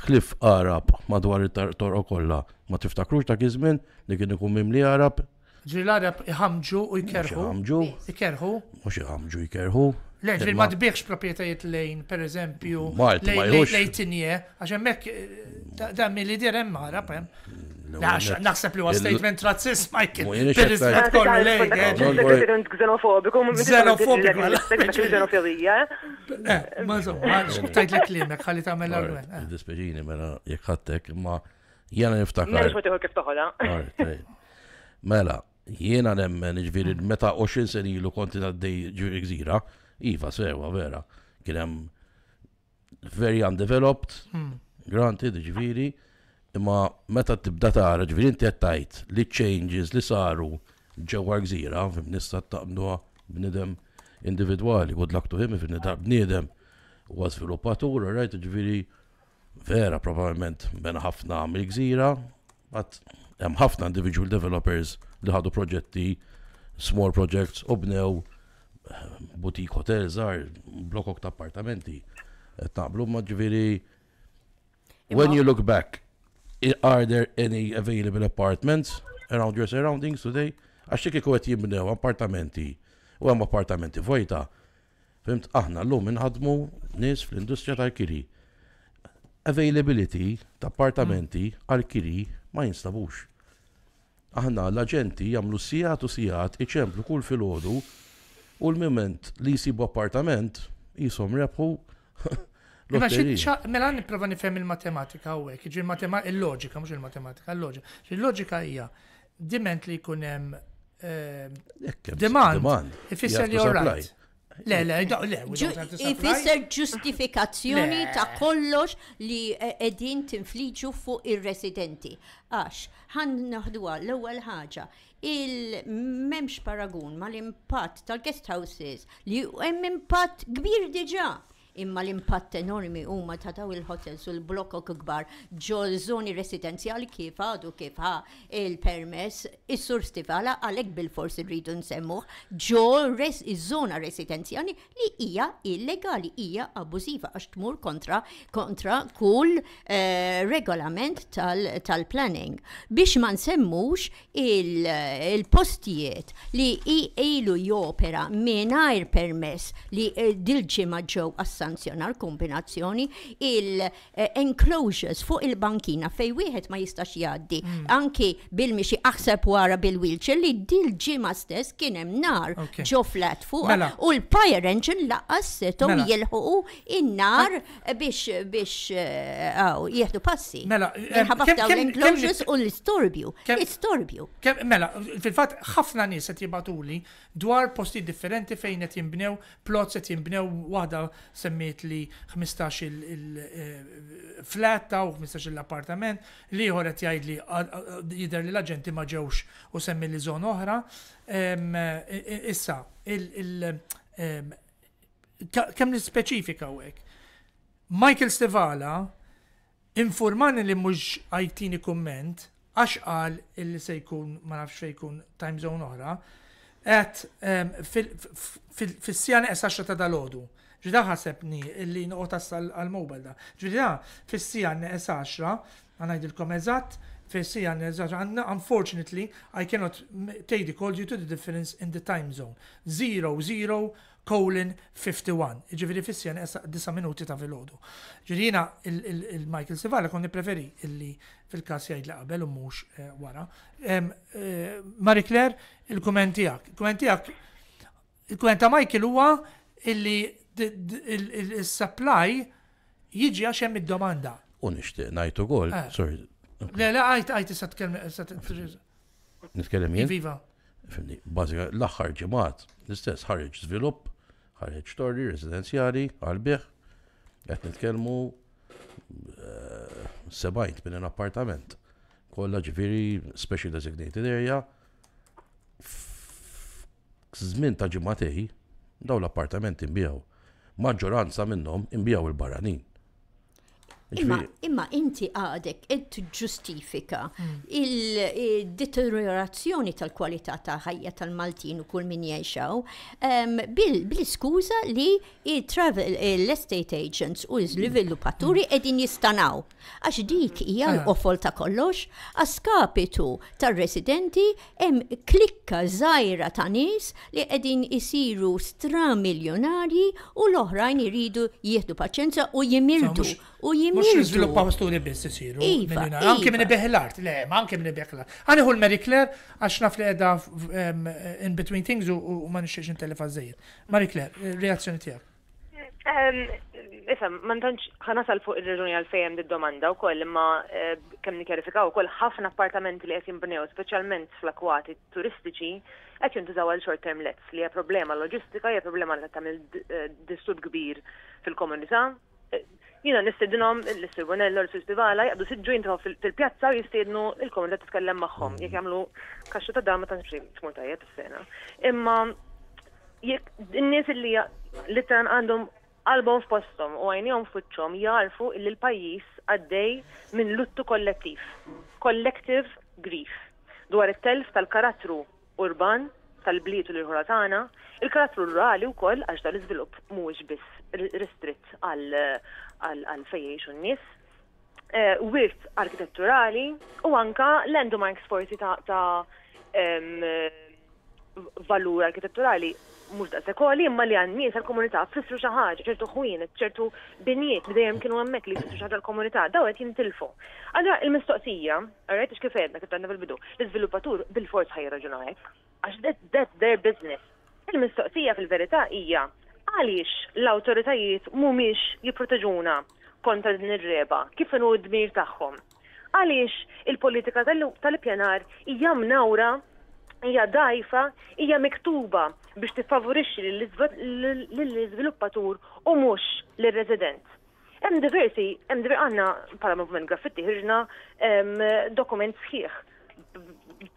ħlif Arab madwar it-torqo kollha. Ma tiftakrux ta' kizmin li kien ikun mimli Arab. Ġri l-Arab iħamġu u jkerħu. Iħamġu. Ikerħu. Mhux iħamġu jkerħu. Le, ġil ma tbiħx propietajiet lejn, per eżempju, lejn tinje, għaxem mek, eh, da mi li dir emmara, pem. Mm, naħseb li għu statement razzist, Mike. Per kollu lejn. Xenofobiku, xenofobiku. Xenofobija. Ma (laughs) tajt li klimek, ta' l-għen. Dispeġini, mela, jek ma jena niftakar. Mela, jena eh? mela, nemmen ġviri, meta 20 sen ilu konti għaddej ġuri gżira, Iva, sewa, vera. Kien hemm very undeveloped, hmm. granted, ġviri, imma meta tibda tara, ġviri inti għattajt li changes li saru ġewwa gżira, f'nista nista taqmduha b'nidem individwali, good luck to him, fim nidar b'nidem u għazviluppatur, rajt, ġviri, vera, probabbilment ben ħafna mill-gżira, but hemm ħafna individual developers li ħadu proġetti, small projects, u bnew butik hotel zar, blokok ta' appartamenti, taqblu ma' ġviri. When you look back, are there any available apartments around your surroundings today? Għaxċi kiku għet jibnew appartamenti, u għem appartamenti vojta. Fimt, aħna l-lum nħadmu nis fl-industrija tal-kiri. Availability ta' appartamenti mm. għal-kiri ma jinstabux aħna l-aġenti jamlu sijat u sijat iċemplu kull fil-ħodu U l-moment li jisibu appartament, jisom rebħu. (laughs) mela niprofa nifhem il-matematika u għek, il-matematika, il-loġika, mux il-matematika, il-loġika. Il-loġika hija diment li jkunem eh, demand, ifisser li right. Le, le, le, Ifisser ġustifikazzjoni ta' kollox li eh, edin tinfliġu fuq ir-residenti. Għax, ħan naħduwa l-ewwel ħaġa, il-memx paragun ma l tal-guest houses li hemm impatt kbir diġa' imma l-impatt enormi huma ta' daw il-hotels u l-blokko kbar ġol żoni residenzjali kif għadu kif ħa il-permess is-sur Stivala għalhekk bil-forsi rridu nsemmuh ġo res zona żona residenzjali li hija illegali hija abużiva għax tmur kontra kontra kull eh, regolament tal-planning biex ma nsemmux il-postijiet li ilu jopera mingħajr permess li eh, dilġi maġġow għassa sanzjonar kombinazzjoni il-enclosures fuq il-bankina fej wieħed ma jistax jgħaddi. Mm. Anki bil-mixi aħseb wara bil-wheelchair li dil ġima stess kien hemm nar ġo fuq mela. u l-fire engine laqqas setom mela. jelħu in-nar ah. biex biex eh, jieħdu passi. Mela, eh, l-enclosures u l-istorbju. Istorbju. Mela, fil-fat ħafna nies qed jibatuli dwar posti differenti fejn qed jinbnew plot qed jinbnew waħda semmit li 15 il-flatta eh, u 15 l-appartament, li jħor qed jgħid li jidher li l-aġenti ma ġewx u semmi li żon oħra. Issa, kemm nispeċifika hekk. Michael Stivala informani li mhux għajtini komment, għax qal illi se jkun ma nafx fejn jkun time zone oħra, għet fil-sjana 10 ta' dal-ħodu. Ġida ħasebni illi noqgħod tassal għal-mobile da. Ġida fis-sija n-10 għanajdilkom eżatt fissija għanna, unfortunately, I cannot take the call due to the difference in the time zone. 0, 0, colon 51. Ġifiri fissija nessa 9 minuti ta' velodu. Ġirina il-Michael Sivala konni preferi illi fil-kas jgħid la' qabel u mux eh, wara. Eh, Marie Claire, il-kommentijak. Il-kommentijak, il-komment ta' Michael huwa illi il-supply jiġi għax hemm id-domanda. U nixtieq ngħid ukoll, eh. sorry. Le, le, għajt, għajt, issa tkellem. Nitkellem jien? Viva. Fimni, bażika, l-aħħar ġimgħat l-istess ħareġ żvilupp, ħareġ torri residenzjali, għalbieħ, qed nitkellmu eh, sebajt minn appartament. Kolla ġviri, special designated area. f-zmin ta' ġimgħatej daw l-appartamenti nbieħu maġġoranza minnhom imbijaw il-barranin. Imma, imma inti għadek ed ġustifika mm. il-deteriorazzjoni tal-kwalità ta' ħajja tal-Maltin u kull min jiexaw bil-skuza li l-estate agents u l-sviluppaturi mm. edin jistanaw. Għax dik hija eh. l-qofol ta' kollox, għaskapitu tal-residenti hemm klikka zaħira ta' nies li edin isiru stra miljonari u l-oħrajn iridu jieħdu paċenza u jimirdu u mux jizviluppa studi biss isiru Anke iva, minn iva. ibeħ l-art, le, ma anke minn ibeħ l-art. hu l-Mary Claire, għax naf li edha in between things u ma nixiex n-telefa zzejr. Mary Claire, eh, reazzjoni tijak. Issa, man tanċ ħanasal fuq il-reġuni għal-fejem domanda u koll, imma eh, kemm nikjarifikaw u koll ħafna appartamenti li għet b'new, specialment fl-akwati turistiċi, għet jintużaw għal short-term lets li hija problema loġistika, hija problema li għet il eh, disturb kbir fil-komunità, jina nistednom l-Sir l-Sir Spivala, siġu jintraw fil-pjazza u jistednu il-komunità t-tkellem maħħom, jek jgħamlu kaxxu ta' dama ta' t tajjeb s-sena. Imma jek n-nis li litteran għandhom qalbhom postom u għajnijom fuċċom jarfu li l-pajis għaddej minn luttu kollettiv, collective grief, dwar it-telf tal-karattru urban tal-bliet u l ħuratana il-karattru rurali wkoll għax tal-iżvilupp mhuwiex biss ristritt għal fejjex u n-nies, eh, wirt arkitetturali u anka landmarks forsi ta' valur arkitetturali mux da sekoli imma li nis għal-komunità fissru xaħġa, ċertu ħwien, ċertu biniet li kienu għammek li fissru xaħġa għal komunità daw għet jintilfu. Għadra il-mistoqsija, għarret ix kifedna, kif tanna fil-bidu, l-izviluppatur bil-forz ħajraġuna għek għax that's their business. Il-mistoqsija fil-verità hija għaliex l-autoritajiet mumiex jipproteġuna kontra din ir-reba, kif inhu d-dmir tagħhom. Għaliex il-politika tal-pjanar hija mnawra, hija dajfa, hija miktuba biex tiffavorixxi lill-iżviluppatur u mhux lir-resident. Hemm diversi, hemm diversi għandna bħala movement graffiti ħirġna dokument sħiħ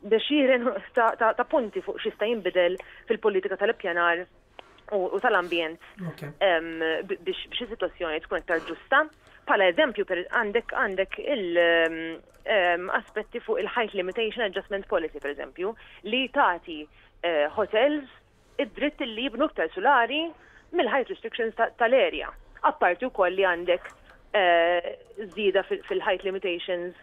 deċiren (laughs) ta' punti fuq xista jinbidel fil-politika tal-ippjanar u tal-ambjent biex situazzjoni tkun iktar ġusta. Pala eżempju, għandek għandek il-aspetti fuq il-Height Limitation Adjustment Policy, per eżempju, li tati eh, hotels id-dritt li jibnu ktar solari mill-height restrictions tal-area. Apparti u koll li għandek eh, zida fil-height limitations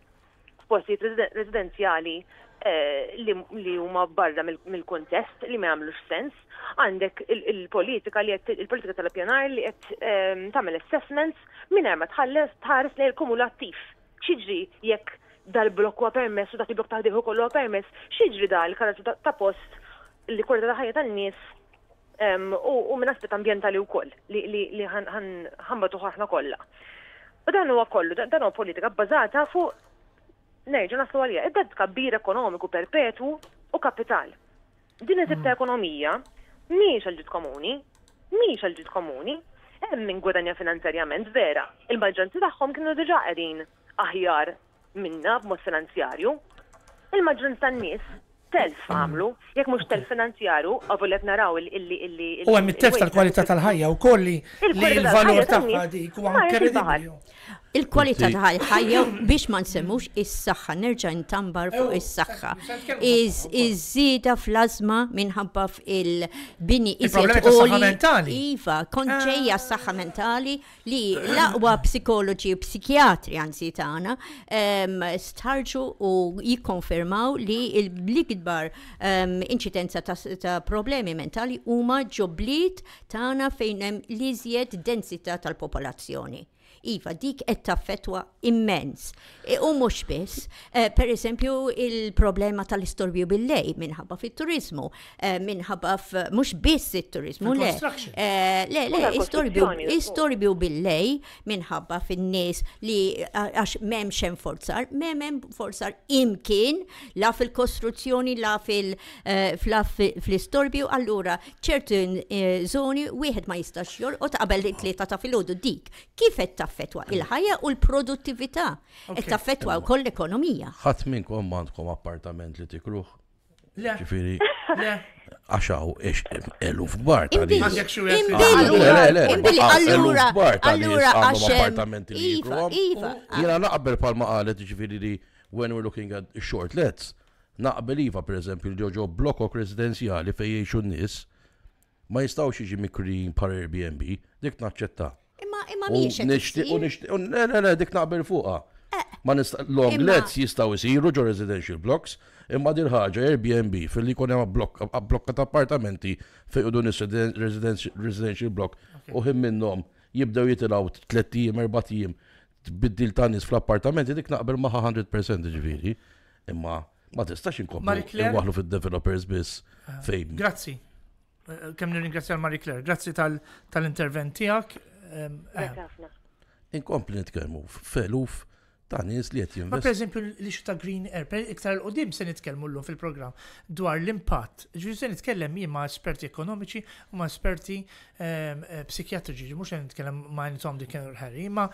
f'postijiet residenzjali Eh, li huma barra mill-kontest li ma jagħmlux sens. Għandek il-politika li qed il-politika tal pjanar li qed ehm, tagħmel assessments minn hemm tħalles tħares lejn kumulattiv. Xiġri jekk dal-blok huwa permess u dak il-blok taħdiħu kollu permess, xiġri dal il-karaġġu ta' post li kurda ta' ħajja tan-nies ehm, u minn aspet ambjentali u koll li ħanbatu ħahna kollha. U dan huwa kollu, dan huwa politika bbażata fuq Nejġu naslu għalija. id-debt kabbir ekonomiku perpetu u kapital. Din it ta' mm. ekonomija miex għal komuni, miex għal komuni, hemm min gwadanja finanzjarjament vera. il maġġanti tagħhom kienu diġà qegħdin aħjar minna b'mod finanzjarju. il maġġanti tan-nies telf mm. għamlu, jekk mux telf finanzjarju, għavu li naraw illi illi. U għem il-telf tal-kwalità tal-ħajja u kolli il valur taħħa dik u għan il-kwalità ta' ħajja biex ma nsemmux is-saħħa, nerġa' ntambar fuq is-saħħa. Iż-żieda fl minħabba fil-bini iżet Iva, konġejja ah. s-saħħa mentali li l-aqwa psikoloġi u psikjatri anzi tagħna starġu u jikkonfermaw li l-ikbar inċidenza ta' problemi mentali huma ġoblit tagħna fejn hemm liżjed densità tal-popolazzjoni. Iva, dik qed taffetwa immens. E, u mhux biss, e, per eżempju, il-problema tal-istorbju bil-lej minħabba fit-turizmu, e, minħabba mhux biss it-turizmu, le. Le, le, istorbju bil-lej minħabba fin-nies li għax m'hemmx xem forzar, m'hemm forzar imkien la fil-kostruzzjoni, la fil-istorbju, allura ċertu zoni wieħed ma jistax jorqod qabel it-tlieta ta' filgħodu dik. Kif qed taffetwa mm. il-ħajja u l-produttività. Qed taffetwa wkoll l-ekonomija. Ħadd minnkom għandkom appartament li tikruh. Le. Ġifieri. Le. Għaxaw, eluf bar. Ah, ah, allura, allura, appartamenti li Iva, Iva. Ah. Jena naqbel palma qalet ġifieri li when we're looking at short lets, naqbel iva per eżempju li ġoġo blokok residenzjali fej jiexu n-nis, ma jistawx iġi mikrin par Airbnb, dik naċċetta imma miex. Nishtiq u nishtiq, le, le, le, dik naqbel fuqa. Eh, ma nista' long lets jistgħu jsiru ġo residential blocks, imma dir ħaġa Airbnb fil-li jkun hemm blokka ta' appartamenti fejn qudun residential block u him minnhom jibdew jitilgħu 30 ijiem, erba' biddil tbiddil nies fl-appartamenti dik naqbel maħa 100% ġviri, Imma ma tistax inkomplu waħlu fid-developers biss eh, fejn. Grazzi. Eh, kemm nirringrazzja l-Marie Claire, grazzi tal-intervent tiegħek. Eh. Inkompli nitkellmu f'eluf ta' nies li qed Ma pereżempju l-ixu ta' Green Air, iktar l-qudiem se nitkellmu llum fil-programm dwar l-impatt. Ġifieri se nitkellem jien ma' esperti ekonomiċi u ma' esperti eh, psikjatriċi, mhux se nitkellem ma' di dik ħarri, ma'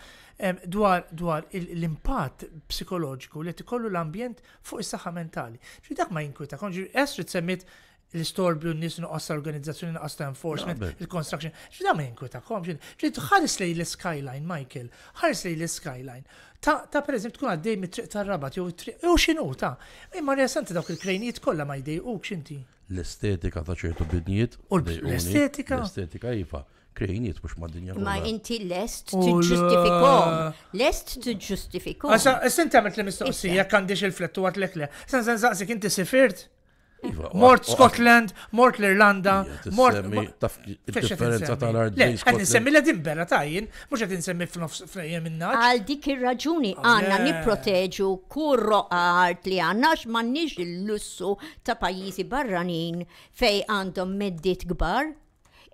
dwar dwar l-impatt psikoloġiku li qed ikollu l-ambjent fuq is-saħħa mentali. Ġi dak ma jinkwita, konġi esri semmit l-istorbju n-nis nuqqas organizzazzjoni nuqqas ta' enforcement, il-construction. ċida ma kom, ċid ħaris lej l-skyline, Michael, ħaris lej l-skyline. Ta', ta per eżempju tkun għaddej mit-triq ta' rabat, jew jow xinu ta' imma resanti dawk il-krejnijiet kollha ma u xinti. L-estetika ta' ċertu bidnijiet. U l-estetika. L-estetika jifa. Krejnijiet mux ma' dinja. Ma' inti lest t-ġustifikom. Lest t-ġustifikom. Għasa, s e sinti għamet l-mistoqsija, kandiex il-flettu għatlek le. Sen, sen, zaqsik inti sifirt? Iva, mort Scotland, mort l-Irlanda, mort. Differenza tal-art. Le, għed nsemmi l-Edinburgh tajjin, mux għed nsemmi f'nofsfrejja minna. Għal dik ir-raġuni għanna niproteġu kurro art li għanna x'mannix il-lussu ta' pajjiżi barranin fej għandhom meddit gbar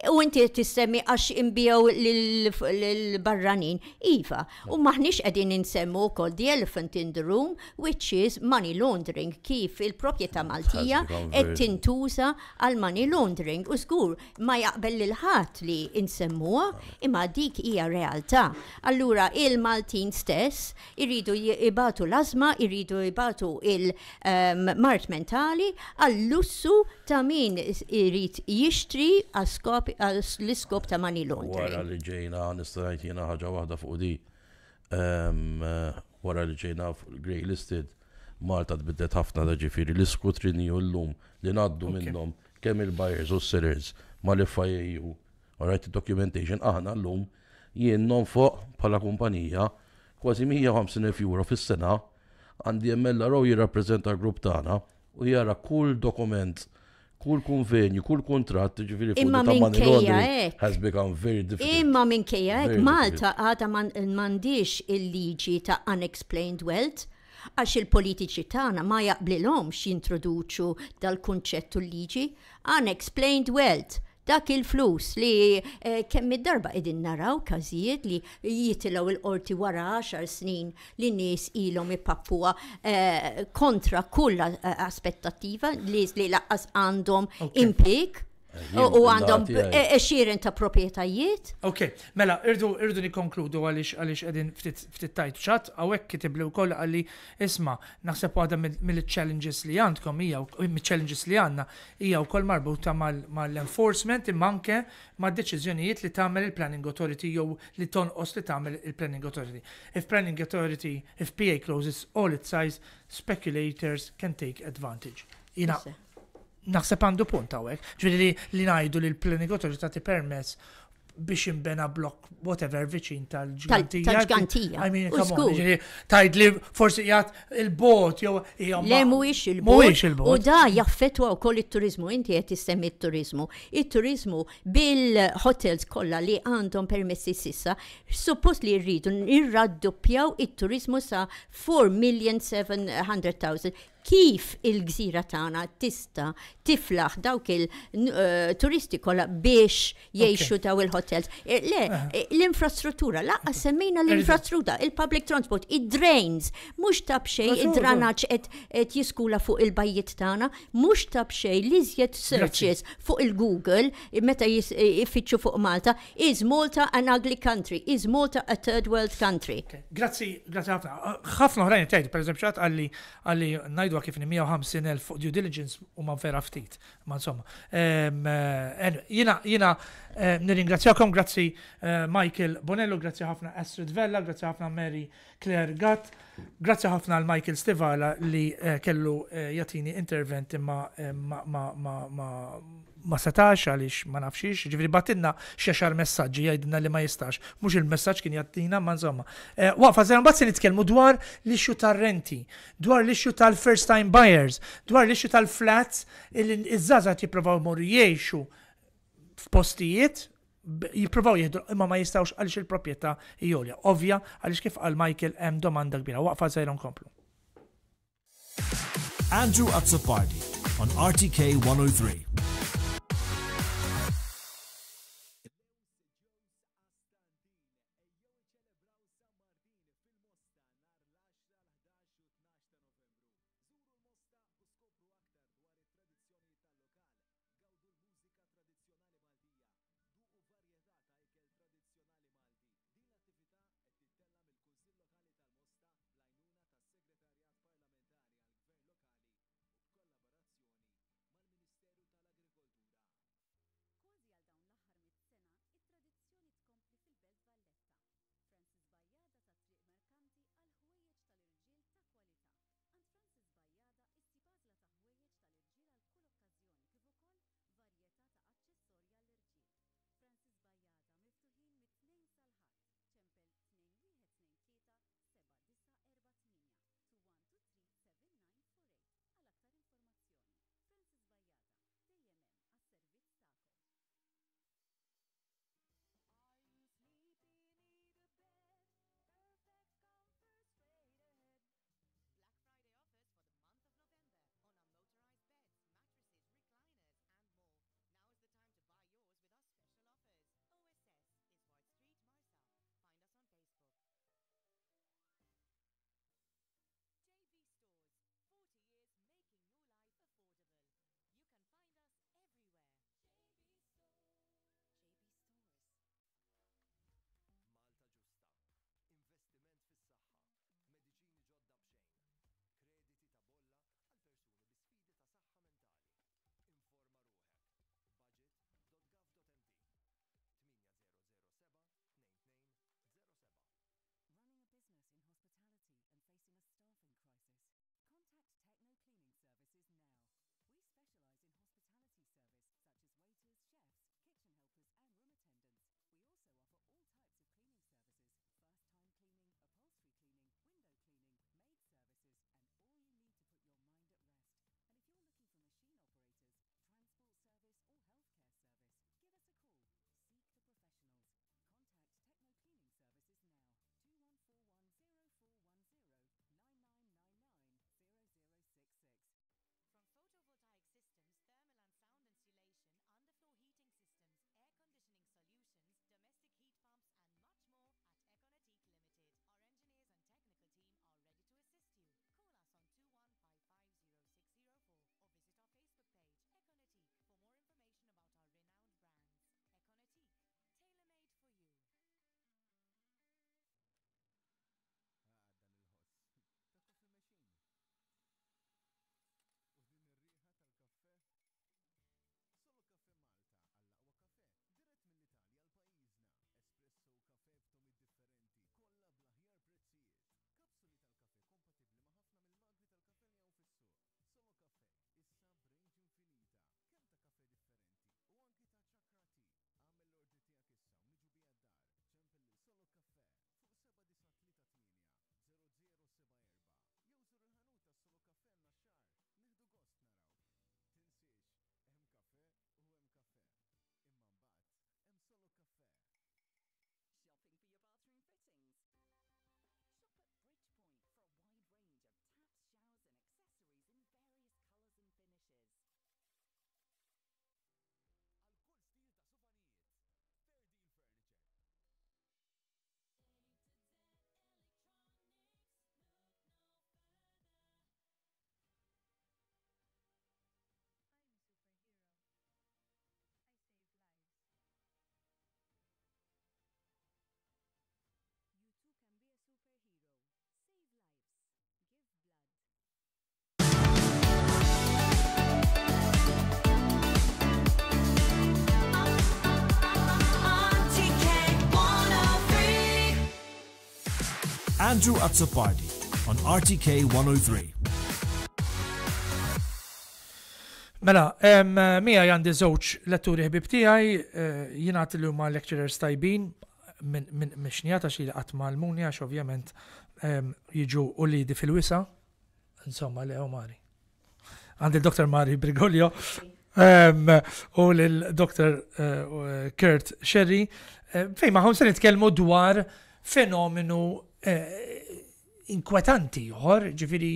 u inti tissemmi għax imbijaw l-barranin. Iva, u maħnix għedin insemmu kol the elephant in the room, which is money laundering, kif il-propieta Maltija ed tintuża għal money laundering. U zgur, ma jaqbel il-ħat li insemmuha, imma dik hija realtà. Allura il-Maltin stess irridu jibatu l-azma, irridu jibatu il-mart ehm, mentali għall-lussu ta' min irrid jixtri għaskop l-iskop ta' money laundering. Wara li ġejna nistajt jena ħaġa waħda fuq di. Eh, wara li ġejna grey listed Malta tbiddet ħafna da ġifiri l-iskutrini u l-lum li naddu minnom kemm il-buyers u sellers ma li fajju right documentation aħna l-lum jiennom fuq bħala kumpanija kważi 150 euro fis-sena għandi jemmella row jirrappreżenta grupp tagħna u jara kull dokument cool kull konvenju, kull kontrat, ġifiri fuq ta' money has become very difficult. Imma minn kejjek, Malta għata mandiġ il-liġi ta' unexplained wealth, għax il-politiċi tagħna ma jaqblilhomx jintroduċu dal-kunċett u liġi unexplained wealth dak il-flus li eh, kemm id-darba qegħdin naraw każijiet li jitilgħu il-qorti wara 10 snin li nies ilhom ippappuha eh, kontra kull aspettattiva li laqqas għandhom impik. U għandhom xirin e- e- ta' propietajiet? Ok, mela, irdu irdu konkludu għalix għalix għedin ftit tajt ċat, għawek kitibli u koll għalli isma, naħseb għada mill-challenges li għandkom, ija mill-challenges li għanna, ija u koll marbuta mal-enforcement imanke ma' deċizjonijiet li tagħmel il-planning authority jew li tonqos li tagħmel il-planning authority. If planning authority, if PA closes all its size, speculators can take advantage. Jina, naħseb għandu punt għawek. Ġviri li najdu li l-planigotor ta' permess biex imbena blok whatever viċin tal-ġgantija. Tal-ġgantija. I mean, come on, tajd li forsi jgħat il-bot, jow, Le, muwix il-bot. Muwix il-bot. U da jaffetwa u koll il-turizmu, inti jgħet istemmi il-turizmu. Il-turizmu bil-hotels kolla li għandhom permessi sissa, suppost li rridu irraddoppjaw il-turizmu sa 4,700,000 kif il-gżira tagħna tista tiflaħ dawk il-turisti eh, kollha biex jgħixu daw il-hotels. Eh, le, eh, l-infrastruttura, laqqa semmejna l-infrastruttura, il-public transport, id-drains, mhux taf xejn id-dranaċ qed jiskula fuq il-bajjiet tagħna, mhux taf xejn li searches fuq il-Google meta jiffiċċu fuq Malta, is Malta an ugly country, is Malta a third world country. Grazzi, grazzi ħafna. Uh, ħafna ħrajn tgħid, pereżempju, għalli għalli ngħidu għadwa kif 150.000 fuq due diligence u ma vera ftit. Ma insomma, eh, jina, jina eh, nir-ingrazzjakom, grazzi eh, Michael Bonello, grazzi ħafna Astrid Vella, grazzi ħafna Mary Claire Gatt, grazzi ħafna l-Michael Stivala li kellu jatini intervent ma ma setax għaliex ma nafxiex, ġifri batinna xiexar messaġġi jgħidna li ma jistax, mux il-messaġġ kien jattina, ma nżomma. Eh, waqfa, zera mbazzi nitkellmu dwar l-ixxu tal-renti, dwar l-ixxu tal-first time buyers, dwar l-ixxu tal-flats, il-żaza jiprofaw mor jiexu f'postijiet, jiprofaw jihdu imma ma jistawx għaliex il-propieta jolja. Ovvja, għaliex kif għal Michael hemm domanda kbira. Waqfa, zera nkomplu. Andrew Azzopardi on RTK 103. Andrew Azzopardi on RTK 103. Mela, mija għandi zoċ letturi ħbib tijaj, eh, jinaħt l huma lecturers tajbin, minn xnijata xil għatma l-muni għax ovvjament jiġu u li di fil-wisa, insomma, li għu oh, Mari. Għandi l-Dr. Mari Brigolio u l-Dr. Eh, eh, Kurt Sherry, fejn maħu se nitkellmu dwar fenomenu Eh, inkwetanti joħor, ġifiri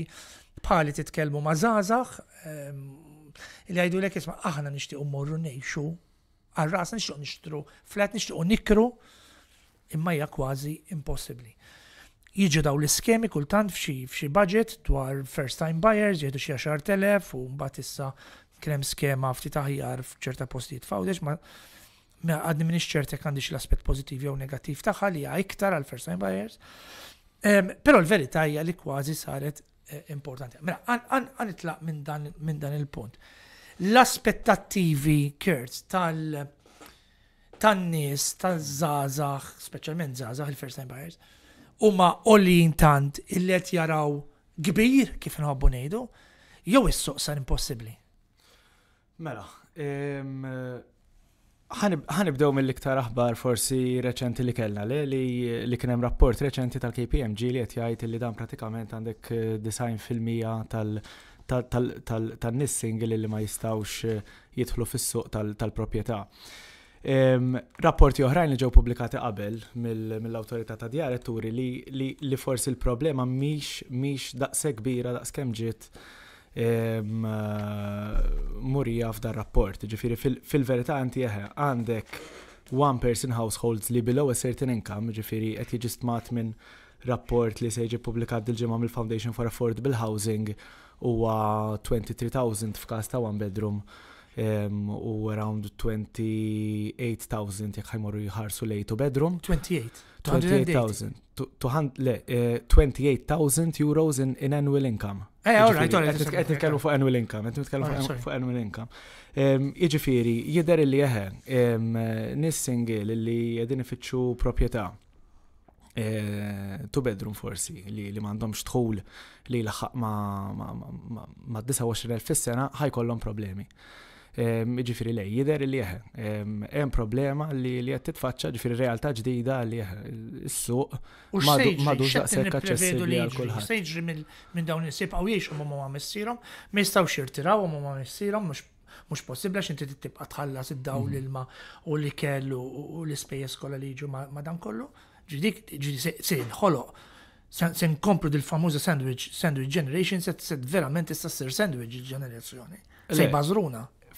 bħali titkelmu ma' zazax, ehm, li għajdu l isma' aħna nishtiqu morru nejxu, għarras ras nishtiqu nishtru, flat nishtiqu nikru, imma hija kważi impossibli. Jiġu daw l-iskemi kultant f'xi f'xi budget dwar first time buyers, jieħdu xi 10,000 u mbagħad issa krem skema ftit aħjar f'ċerta postijiet fawdex ma' ma għadni minix ċert jek għandix l-aspet pozitiv jew negativ taħħa li iktar għal first time buyers. Pero l-verità hija li kważi saret eh, importanti. Mela, għan itlaq minn dan il-punt. L-aspettattivi Kurtz tal- tan-nies, tal-żazax, speċjalment żazax il-first time buyers, huma olin tant illi qed jaraw kbir kif inħobbu ngħidu, jew is soqsar impossibbli. Mela, ħanibdew mill-iktar aħbar forsi reċenti li kellna li li kien hemm rapport reċenti tal-KPMG li qed jgħid li dan pratikament għandek eh, design fil-mija tal nissing single li ma jistawx eh, jidħlu fis-suq tal-proprjetà. Rapporti oħrajn li ġew publikati qabel mill-awtorità ta' djar turi li forsi l-problema mhix mhix daqse kbira daqs kemm ġiet Eh, murija f'dar rapport. Ġifiri, fil-verità għanti jeħe, għandek one person households li below a certain income, ġifiri, għet jġist mat minn rapport li se publikat dil-ġemma mill-Foundation for Affordable Housing huwa 23,000 f'kas ta' one bedroom um, u around 28,000 jekk ħajmorru jħarsu lej tu bedroom. 28. 28,000. 28,000 euros in, in annual income. Eh, all right, all right. Qed nitkellmu fuq annual income, qed nitkellmu fuq annual income. Ehm, jiġifieri, jidher li eħe, ehm, nis li qegħdin ifittxu proprjetà. Eh, two bedroom forsi li li m'għandhomx dħul li laħħaq ma' 29,000 fis-sena ħajkollhom problemi. Ehm, ġifiri lej, jider li jeħe. Ehm, hemm problema li li qed titfaċċa ġifiri realtà ġdida li jeħe is-suq madux daqshekk aċċessibbli għal kulħadd. Se jiġri minn dawn is-sib għaw jgħixu ma ma missierhom, ma jistgħux jirtiraw ma ma missierhom mhux mux possibla xinti tibqa tħallas id-daw mm. l-ilma u li kellu u l-ispejjeż kollha li jiġu ma dan kollu. Ġidik ġidik, se sen se nkomplu dil-famuża sandwich sandwich generation se verament issa ssir sandwich il-ġenerazzjoni. Se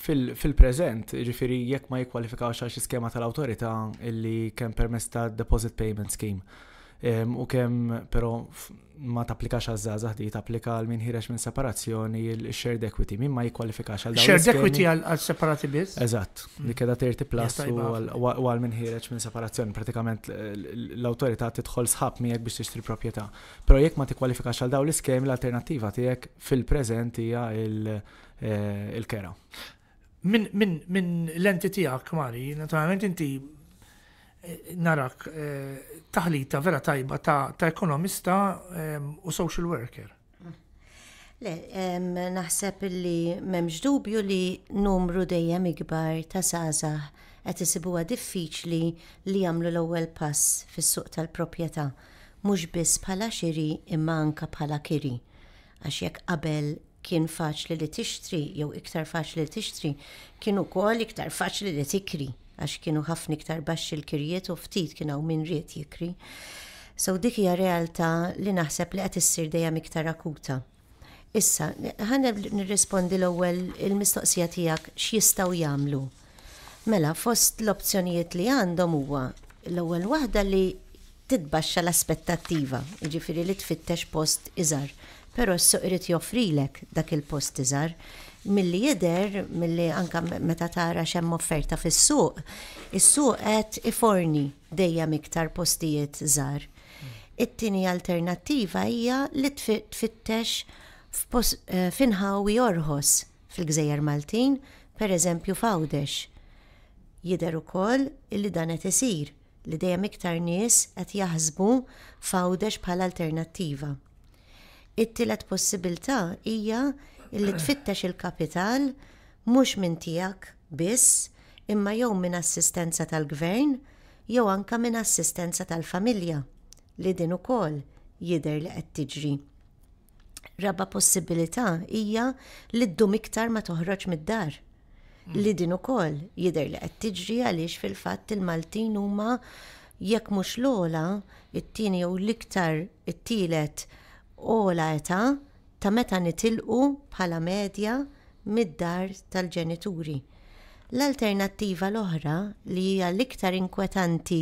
Fil-prezent, ġifiri jekk ma jikkwalifikawx għax skema tal-awtorità illi kemm permess ta' deposit payment scheme. U kemm però ma tapplikax għal żgħażagħ di tapplika għal min ħirex minn separazzjoni il-shared equity, min ma jikkwalifikax għal Shared equity għal separati biss? Eżatt, hmm. li keda terti plus u għal min ħirex minn separazzjoni, pratikament l-awtorità tidħol sħab miegħek biex tixtri proprjetà. Però jekk ma tikkwalifikax għal dawn l-iskem l-alternattiva tiegħek fil-preżent hija eh, il-kera minn min, min l-enti għak, Mari, naturalment inti eh, narak eh, taħlita vera tajba ta' ekonomista u social worker. Le, naħseb li memx dubju li numru dejjem ikbar ta' saza qed isibuha diffiċli li jagħmlu l-ewwel pass fis-suq tal-proprjetà mhux biss bħala xiri imma anke bħala kiri għax jekk qabel kien faċli li tixtri jew iktar faċli li tixtri kienu kol iktar faċli li tikri għax kienu ħafna iktar baxx il-kirjiet u ftit kienu minn riet jikri. So dik hija realtà li naħseb li qed issir dejjem iktar akuta. Issa, ħana nirrispondi l-ewwel il-mistoqsija tiegħek x'jistgħu jagħmlu. Mela, fost l-opzjonijiet li għandhom huwa l-ewwel waħda li titbaxxa l-aspettattiva, jiġifieri li tfittex post iżar pero s irrit joffrilek dak il-post iżar milli jider, milli anka meta tara xem offerta fis-suq, is-suq qed iforni dejjem iktar postijiet żgħar. It-tieni alternattiva hija li tfittex eh, finħawi orħos fil-Gżejjer Maltin, per eżempju f'Għawdex. Jider ukoll illi dan qed isir li dejjem iktar nies qed jaħsbu f'Għawdex bħala alternattiva. It-tielet possibilità hija illi tfittex il-kapital mhux minn tiegħek biss, imma jew minn assistenza tal-gvern jew anka minn assistenza tal-familja li din ukoll jidher li qed tiġri. Raba possibilità hija li ddum iktar ma toħroġ mid-dar. Li mm. din ukoll jidher li qed tiġri għaliex fil-fatt il-Maltin huma jekk mhux l-ola, it-tieni jew l-iktar it-tielet it tielet ola età ta' meta nitilqu bħala medja mid-dar tal-ġenituri. L-alternattiva l-oħra li hija l-iktar inkwetanti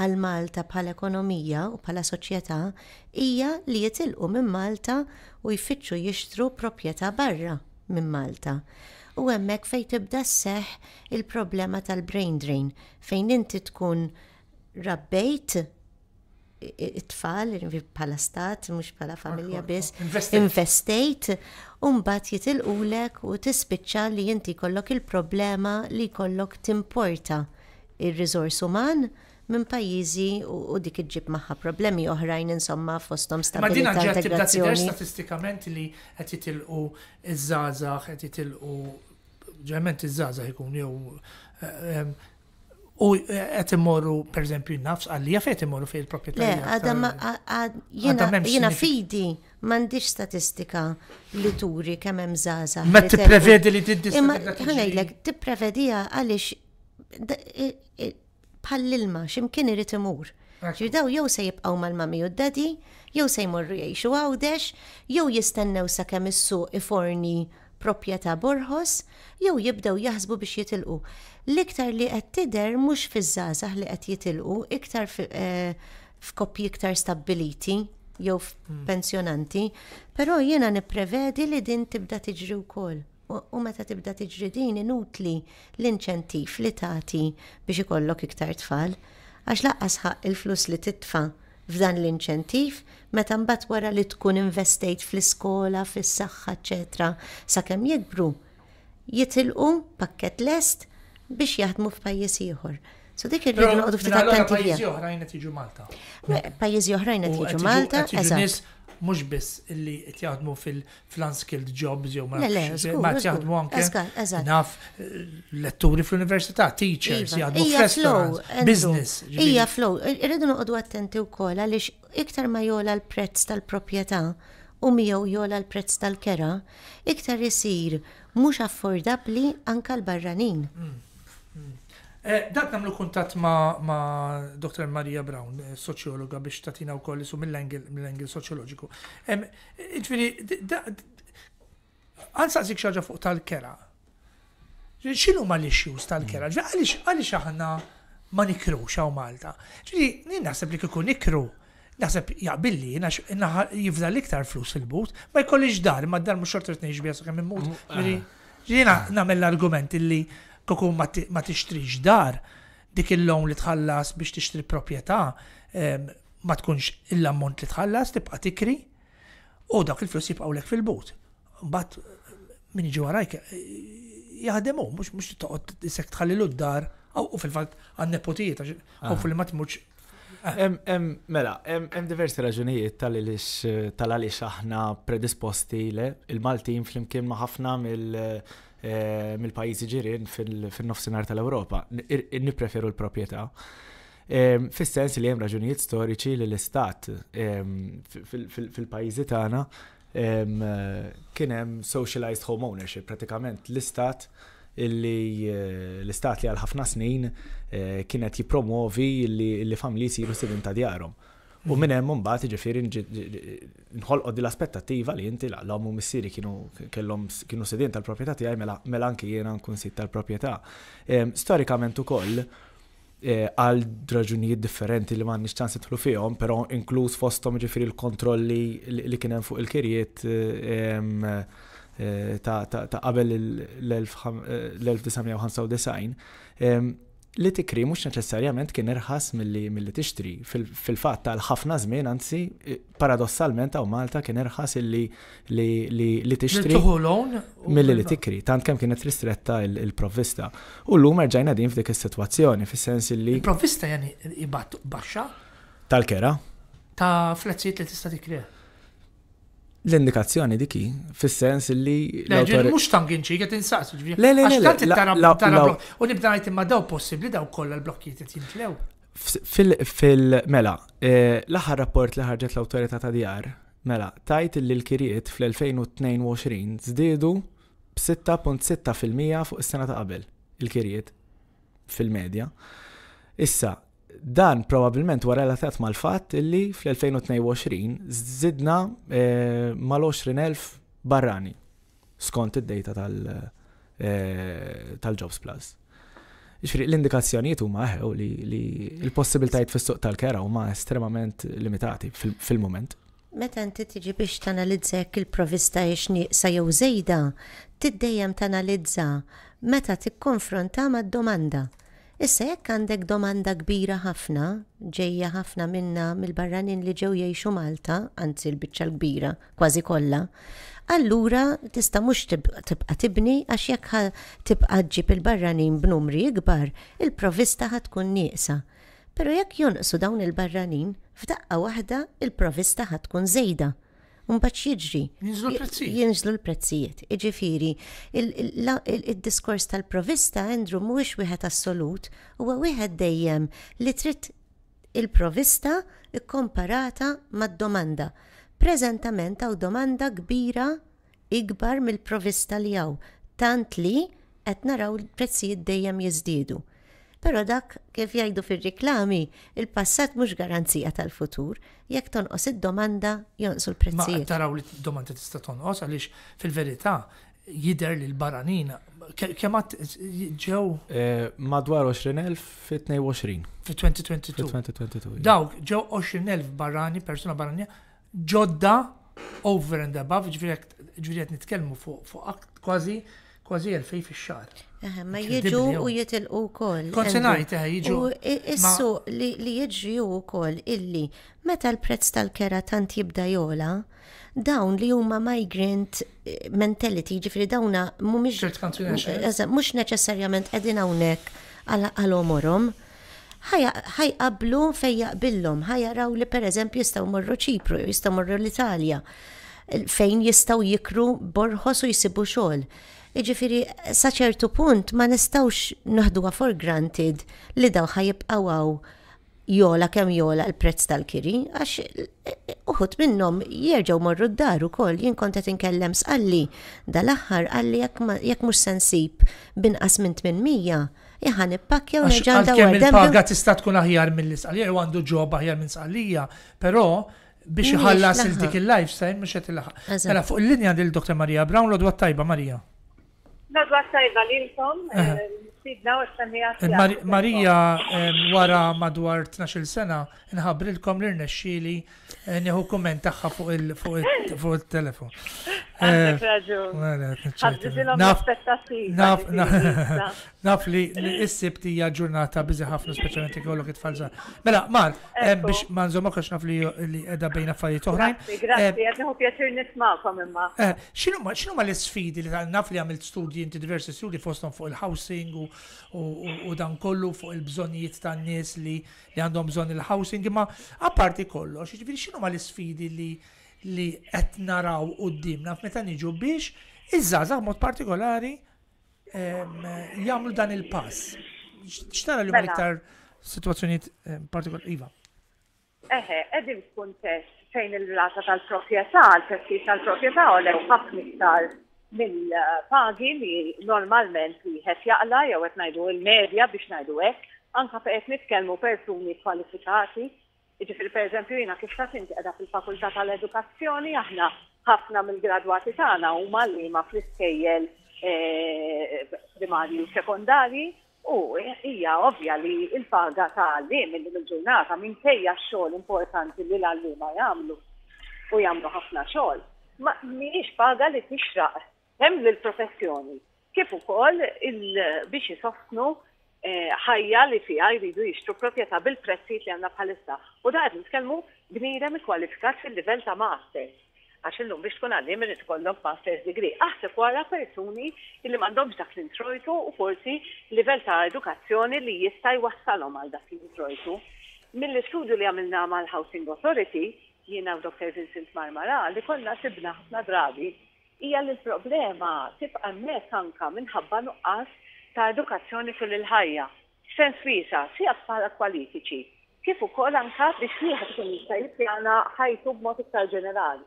għal Malta bħala ekonomija u bħala soċjetà hija li jitilqu minn Malta u jfittxu jixtru proprjetà barra minn Malta. U hemmhekk fejn tibda seħ il-problema tal-brain drain fejn inti tkun rabbejt it-tfal, bħala stat, mux bħala familja biss, investejt, un-bat jitilqulek u tispiċċa li jinti kollok il-problema li kollok timporta il-rizors uman minn pajjiżi u dik iġib maħħa problemi oħrajn insomma fostom stabilità. Ma din ġed tibda tidher statistikament li qed jitilqu iż-żgħażagħ, qed jitilqu ġerment iż-żgħażagħ ikun jew eh, eh, U għet eh, immorru, per eżempju, nafs għalli għaf għet immorru fil proprjetà għadam, jina fidi, mandiċ statistika li turi kemm hemm zaza. Ma t-prevedi li t-distatistika. Imma, ħanajlek, t-prevedija għalix bħall ximkien irrit imur. Ġidaw jew se jibqaw mal-mami u d-dadi, jew se jmorru jgħixu għawdex, jew jistennew sa kemm is-suq iforni proprjetà borħos jew jibdew jaħsbu biex jitilqu. L-iktar li qed tidher mhux fiż-żgħażagħ li qed jitilqu, iktar eh, f'koppji iktar stabbiliti jew f'pensjonanti, però jiena nipprevedi li din tibda tiġri wkoll. U meta tibda tiġri din inutli l-inċentiv li tagħti biex ikollok iktar tfal, għax laqqas ħaq il-flus li titfa' f'dan l-inċentiv meta mbagħad wara li tkun investejt fl-iskola, fis-saħħa, eċetera, sakemm jikbru jitilqu pakket lest biex jaħdmu f'pajjiż ieħor. So dik irridu noqogħdu ftit attenti Pajjiżi oħrajn qed jiġu Malta. Pajjiżi oħrajn qed jiġu Malta, eżatt mhux biss illi qed jaħdmu fil-unskilled jobs jew ma qed jaħdmu anke naf eh, letturi fl-università, teachers, iva, jaħdmu flow, business. Hija flow, irridu noqogħdu attenti wkoll għaliex iktar ma jola l-prezz tal-proprjetà u miegħu jola l-prezz tal-kera, iktar isir mhux affordabbli anke l-barranin. Mm. Eh, dak namlu kuntat ma, ma Dr. Maria Brown, eh, soċjologa biex tatina u koll su mill-engil soċjoloġiku. Ġviri, zik xaġa fuq tal-kera. ċinu ma l-issues tal-kera? Mm. Għalix aħna ma nikru xaw Malta? Ġviri, nina naħseb li kikun nikru. Naħseb jaqbilli, jifda l-iktar flus fil-but, ma jkollix dar, ma dar mux xortret neġbija s kemm immut. Mm. Ġina ah. namel l-argument illi kuku ma tixtrix dar, dik il-lon li tħallas biex tixtri proprjetà ma tkunx il-ammont li tħallas tibqa' tikri u dak il-flus jibqgħu lek fil-but. Bat min iġi warajk jaħdemu, mhux mhux toqgħod isek tħallilu d-dar u fil-fatt għan-nepotijiet ah. u fil-mat mhux ah. Mela, hemm diversi raġunijiet tal għalix aħna predisposti le il-Maltin flimkien ma' ħafna mill- Eh, mill-pajjiżi ġirien fin-nofsinhar tal-Ewropa. Nipreferu l-proprjetà. Ehm, fis-sens li hemm raġunijiet storiċi li l-istat ehm, fil-pajjiżi tagħna ehm, kien hemm socialized home ownership, pratikament l-istat illi eh, l-istat li għal ħafna snin eh, kienet jipromovi li familji jisiru sidin ta' djarhom. U minn hemm mbagħad jiġifieri nħolqod din l-aspettattiva li inti laqlhom u missieri kienu kellhom kienu sedien tal-proprjetà tiegħi mela, mela anke jiena nkun sit tal-proprjetà. Ehm, storikament ukoll eh, għal raġunijiet differenti li man ċans jitħlu fihom, però inkluż fosthom ġifiri l-kontrolli li kien hemm fuq il kirijiet ehm, eh, ta' qabel l-1995 li tikri mhux neċessarjament kien irħas milli mill tixtri. Fil-fatt tal ħafna żmien anzi eh, paradossalment għaw Malta kien irħas li li tixtri mill li tikri. Tant kemm kienet ristretta il-provvista. U llum erġajna din f'dik is-sitwazzjoni fis-sens li. Il-provvista jani ibat baxxa? Tal-kera. Ta' flezzijiet li tista' tikri. L-indikazzjoni diki, fis-sens li. Leġin, mux tanginċi, għet insaqsu ġviri. Le, le, le. U nibda għajt imma daw possibli daw kolla l-blokkiet għet jintlew. Fil-mela, eh, l-aħħar rapport li ħarġet l-autorita ta' djar, mela, tajt li l-kiriet fl-2022 zdidu b-6.6% fuq is-sena ta' qabel, il-kiriet, fil-medja. Issa, dan probabilment wara relatat mal-fatt illi fl-2022 zidna eh, mal-20,000 barrani skont id-data eh, tal-Jobs eh, tal Plus. Ixfri, l-indikazzjonijiet huma ħew li, li l-possibilitajiet fis-suq tal-kera huma estremament limitati fil-moment. Meta inti tiġi biex tanalizza jekk il-provista jiex sa jew żejda, tiddejjem tanalizza meta tikkonfronta mad-domanda. Issa jekk għandek domanda kbira ħafna, ġejja ħafna minna mill-barranin li ġew jgħixu Malta, anzi l-biċċa l-kbira, kważi kollha, allura tista' mhux tibqa' tibni għax jekk tibqa' ġib il-barranin b'numri ikbar, il-provista ħatkun nieqsa. Pero jekk jonqsu dawn il-barranin, f'daqqa waħda il-provista ħatkun żejda Unbat jiġri. Jinżlu l-prezzijiet. Jinżlu l-prezzijiet. Iġifiri, il-diskors tal-provista, Andrew, mhuwiex wieħed assolut, huwa wieħed dejjem li trid il-provista ikkomparata mad-domanda. Preżentament għaw domanda kbira ikbar mill-provista li għaw, tant li qed naraw il-prezzijiet dejjem jiżdiedu. Pero dak kif jgħidu fir-riklami, il-passat mhux garanzija tal-futur, jekk tonqos id-domanda jonqsu l-prezzijiet. Taraw li d-domanda tista' tonqos għaliex fil-verità jider li l baranina kemat ġew eh, madwar 20,000 fit 22 fit 2022 dawk ġew 20,000 barani persuna baranija, ġodda over and above ġviri nitkelmu nitkellmu fuq kważi kważi 2000 x-xar. Ma jiġu u jitilqu kol. Konsenajt, jiġu. Issu li jiġu u kol illi meta l-prezz tal-kera tant jibda jola, dawn li huma migrant eh, mentality, ġifri dawna mumiex. Mux neċessarjament edin hawnhekk għal-omorom. qablu fej jaqbillhom, ħajaraw li pereżemp jistgħu morru Ċipru, jistgħu morru l-Italja, fejn jistgħu jikru borħos u jsibu xogħol Iġifiri, saċertu punt ma nistawx naħduwa for granted li daw ħajibqaw għaw jola kem jola l-prezz tal-kiri, għax eh, eh, uħut minnom jerġaw morru d-dar u koll, jien inkellem tinkellem dal-axħar għalli jekk mux sensib binqas minn 800, jħan ippakja u neġan dawar. Għalkemm il-paga tista tkun aħjar mill-isqalija, jew għandu ġob aħjar minn sqalija, pero biex iħallas il-dik il-lifestyle mux jtilaħ. Mela fuq il-linja dil-Dr. Marija Brown, l-odwa tajba Marija. Uh, eh, Marija, wara madwar 12 sena, nħabrilkom l-irnexxili eh, nieħu komment tagħha fuq il-telefon. Eh, naf, naf, Naf li s-sibt hija ġurnata biżi ħafna speċjalment ikollok it-tfal żgħar. Mela, mal, eh, eh, biex ma nżommok għax naf li qiegħda bejn affarijiet oħrajn. Grazzi, qed eh, nieħu pjaċir nisma'kom imma. X'inhu huma l-isfidi li naf li għamilt studji inti diversi studji fosthom fuq il-housing u dan kollu fuq il-bżonnijiet tan-nies li għandhom bżonn il-housing, imma apparti kollox, jiġifieri x'inhu l-isfidi li li qed naraw quddiemna f'meta niġu biex iż-żgħażagħ mod partikolari jagħmlu dan il-pass. X'tara li mela. iktar situazzjonijiet partikolari iva. Eħe, edin kuntest fejn il-rata tal-proprjetà, l-prezzi tal-proprjetà u lew ħafna iktar mill-pagi li normalment wieħed jaqla jew qed ngħidu l-medja biex ngħidu hekk, anke qed nitkellmu persuni kwalifikati. Jiġifieri, per eżempju jiena kif ta' inti qiegħda fil fakulta tal-edukazzjoni aħna ħafna mill-gradwati tagħna huma liema fl-iskejjel Eh, primarji u sekondari u hija ovvja li il-paga ta' għallim il-ġurnata minn tejja xogħol importanti li l ma jagħmlu u jagħmlu ħafna xogħol. Ma mhijiex paga li tixraq hemm lill-professjoni kif ukoll biex isostnu eh, ħajja li fija jridu jixtru proprjetà bil-prezzijiet li għandna bħalissa. U da nitkellmu bniedem ikkwalifikat fil-livell ta' master għax illum biex tkun għallim irrid ikollok master's degree. Aħseb wara persuni li m'għandhomx dak l-introjtu u forsi livell ta' edukazzjoni li jista' jwassalhom għal dak l-introjtu. Mill-istudju li għamilna mal-Housing Authority, jiena u Dr. Vincent Marmara, li kollha sibna ħafna drabi, hija li l-problema tibqa' mek anka minħabba nuqqas ta' edukazzjoni fil-ħajja. Sens wiesa, si bħala kwalifiċi, kif ukoll anka biex wieħed ikun jista' jippjana ħajtu b'mod iktar ġenerali.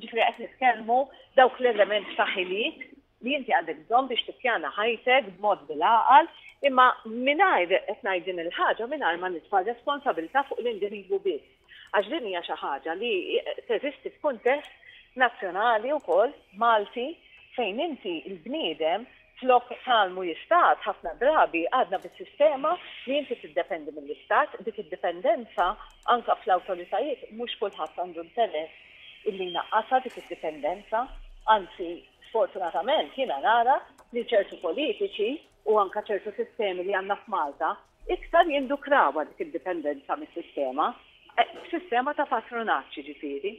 Ġifri għet nitkellmu dawk l-element taħilit li inti għandek bżon biex tippjana ħajtek b'mod bil-aqal, imma minnajr qed din il-ħaġa minnajr ma nitfa' responsabilta fuq l-individwu biss. Għax din hija xi ħaġa li teżisti f'kuntest nazzjonali wkoll Malti fejn inti l-bniedem flok talmu jistat, ħafna drabi għadna bis-sistema li inti tiddependi mill-istat, dik id-dipendenza anka fl-awtoritajiet mhux kulħadd għandu interess illi naqqasa dik id-dipendenza, anzi sfortunatament jiena nara li ċertu politiċi u anka ċertu sistemi li għandna f'Malta iktar jindukrawa dik id-dipendenza mis-sistema, eh, sistema ta' patronaċċi ġifiri.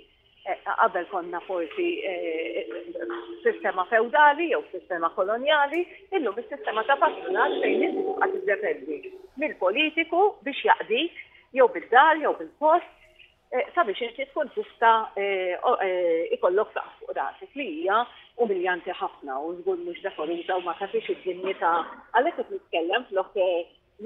Eh, qabel konna forsi eh, sistema feudali jew sistema koloniali, illum is-sistema ta' patronaċ fejn inti tiddependi mill-politiku biex jaqdik jew bil-dar jew bil-post Eh, sabiex inti tkun tista eh, eh, ikollok saqf fuq rasek li hija umiljanti ħafna u żgur mhux dekoruta u ma tafix id-dinjità għalhekk qed nitkellem flok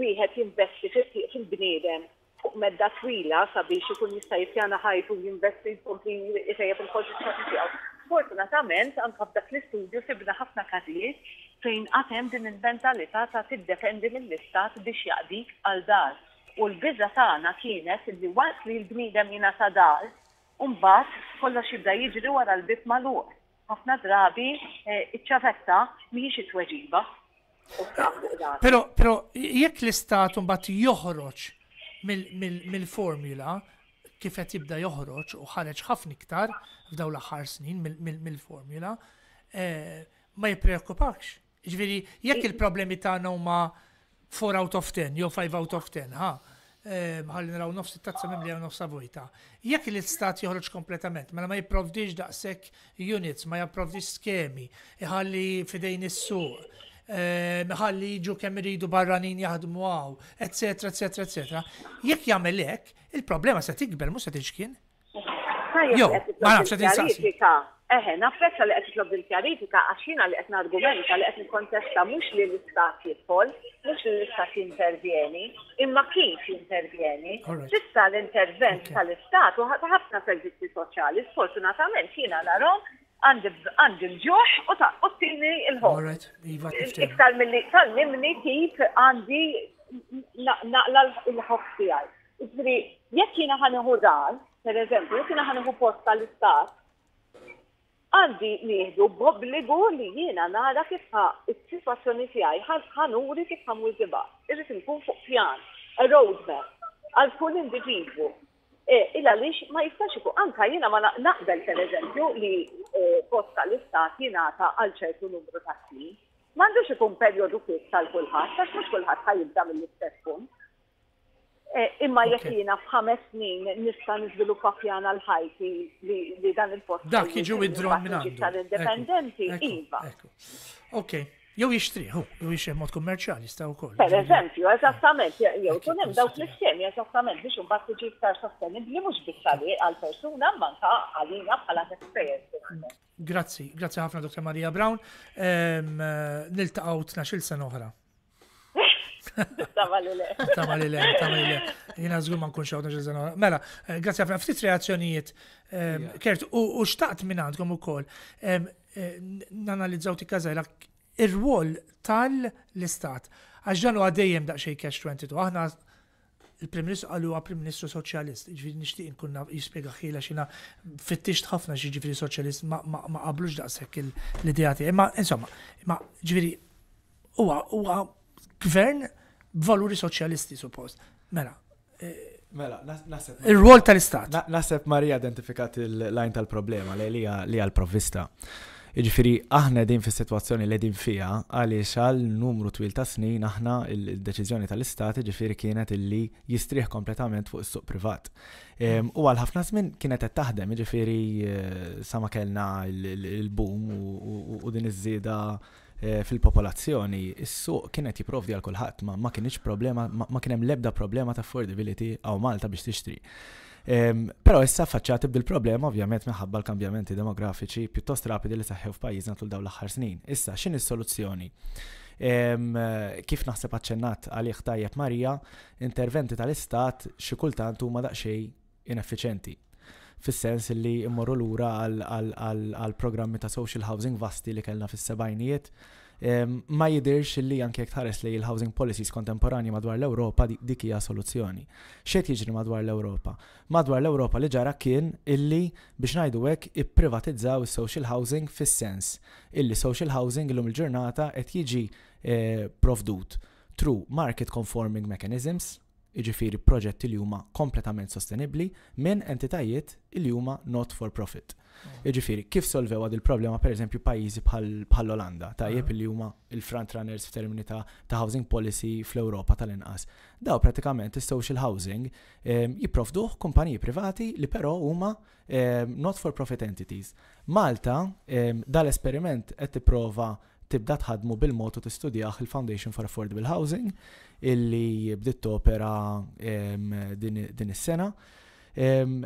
wieħed jinvesti fil-bniedem fuq medda twila sabiex ikun jista' jippjana ħajtu jinvesti jkompli jsejjeb il-konċizzjoni tiegħu. Fortunatament anke f'dak l-istudju sibna ħafna każijiet fejn qatem din il-mentalità ta' tiddependi mill-istat biex jaqdik għal dar. U l-bizza tagħna kienet li waqt li l-bniedem jina ta' dar, umbat kollox xibda jiġri wara l-bib magħluq. Ħafna drabi eh, iċ-ċavetta mhijiex it-tweġiba. Pero, pero jekk l-istat mbagħad joħroġ mill-formula, kif qed jibda joħroġ u ħareġ ħafna iktar f'daw l-aħħar snin mill-formula, eh, ma jippreokupakx. Ġviri, jekk il-problemi tagħna huma 4 out of 10, jew 5 out of 10, ha? Eh, ħalli naraw nofs it-tazza minn li għaw nofsa vojta. Jekk l-istat joħroġ kompletament, mela ma jipprovdix daqsek units, ma jipprovdix skemi, ħalli fidejn is-suq, jħalli eh, jiġu kemm iridu barranin jaħdmu għaw, etc. etc. etc. Jekk jagħmel hekk, il-problema se tikber mhux se tixkien. Jo, ma nafx se tinsaqsi. Eħe, naffetta li qed titlob din kjarifika għax jiena li qed nargumenta li qed kontesta mhux li l-istat jidħol, mhux li l-istat jintervjeni, imma kif jintervjeni. Ġista l-intervent tal-istat u ħafna servizzi soċjali, sfortunatament jina narhom għandi l ġoħ u t-tini il ħor iva, Iktar mill-li tal-nimni tip għandi naqla l-ħob tijaj. jekk jiena ħan dar, per eżempju, jekk jiena ħaniħu post tal-istat, għandi nieħdu b'obbligu li jiena nara kif ħa s-sitwazzjoni tiegħi ħanuri kif ħa mużiba. Irrid inkun fuq pjan, a roadmap għal kull individwu. E, illa lix ma jistax iku. anka jiena ma naqbel pereżempju li e, posta l-istat jingħata għal ċertu numru ta' snin. M'għandux ikun perjodu kif tal kulħadd, għax mhux kulħadd ħajibda mill-istess punt. Eh, imma jekk jiena f'ħames snin nista' niżviluppa pjana l-ħajti li dan il-post. Dak jiġu id-drom minn għandu. tal-indipendenti, iva. Ok, jew jixtri, hu, jew jixtri mod kummerċjali sta' wkoll. Per eżempju, eżattament, jew tunem hemm dawk l eżattament biex imbagħad tiġi iktar sostenibbli mhux biss għal-persuna manka għalina bħala esperienza. Grazzi, grazzi ħafna Dr. Maria Brown. Eh, niltaqgħu t il sen oħra. Tamalile. (laughs) Tamalile, le. Jina zgur ma nkunx għawna ġezzan Mela, eh, grazzi għafna, ftit reazzjonijiet. Eh, Kert, u xtaqt minn għandkom u kol. Eh, nanalizzaw ti kazajla, ir-rwol tal-istat. Għaxġanu għadejjem daqxej kax 22. Aħna il-Prim Ministru għallu għa Prim Ministru Soċjalist, ġifiri nishtiq nkun jispiega xila xina fittisht ħafna xi Soċjalist ma qablux daqshekk l-idea tiegħi. insomma, ma ġifiri huwa gvern b'valuri soċjalisti suppost. Mela. Eh, mela, naseb. Il-rol tal-istat. Naseb Marija identifikat il-lajn tal-problema li għal provvista. Iġifiri, aħna din fi situazzjoni li din fija, għaliex għal numru twil ta' snin aħna il-deċizjoni tal-istat iġifiri kienet illi jistriħ kompletament fuq is-suq privat. U għal ħafna zmin kienet qed taħdem, iġifiri eh, sama kellna il-boom u din iż żida Eh, fil-popolazzjoni, is-suq kienet jipprovdi għal kulħadd, ma, ma kienx problema, ma kien hemm l-ebda problema ta' affordability għaw Malta biex tixtri. Um, ehm, pero issa faċċat bil problema ovvjament minħabba l-kambjamenti demografiċi pjuttost rapidi li saħħew f'pajjiżna tul daw l-aħħar snin. Issa x'in is-soluzzjoni? Um, ehm, kif naħseb aċċennat għalih tajjeb Marija, interventi tal-Istat xi kultant huma daqsxejn ineffiċenti fis-sens li immorru lura għal programmi ta' social housing vasti li kellna fis-sebajnijiet. Ma jidirx li anke jekk tħares li l-housing policies kontemporani madwar l-Ewropa dik hija soluzzjoni. Xejn jiġri madwar l-Ewropa? Madwar l-Ewropa li ġara kien illi biex ngħidu hekk ipprivatizzaw is-social housing fis-sens illi social housing lum il-ġurnata qed jiġi eh, provdut tru market conforming mechanisms iġifiri proġetti li huma kompletament sostenibli minn entitajiet li huma not for profit. Oh. Iġifiri, kif solvew għad il-problema per eżempju pajizi bħal olanda jieb ah. li huma il-front runners f'termini ta', ta housing policy fl-Ewropa tal-inqas. Daw pratikament is-social housing ehm, jipprovduh kumpaniji privati li però huma ehm, not for profit entities. Malta ehm, dal-esperiment qed tipprova tibda tħadmu bil-motu tistudjah il-Foundation for Affordable Housing illi bdiet um, din is-sena.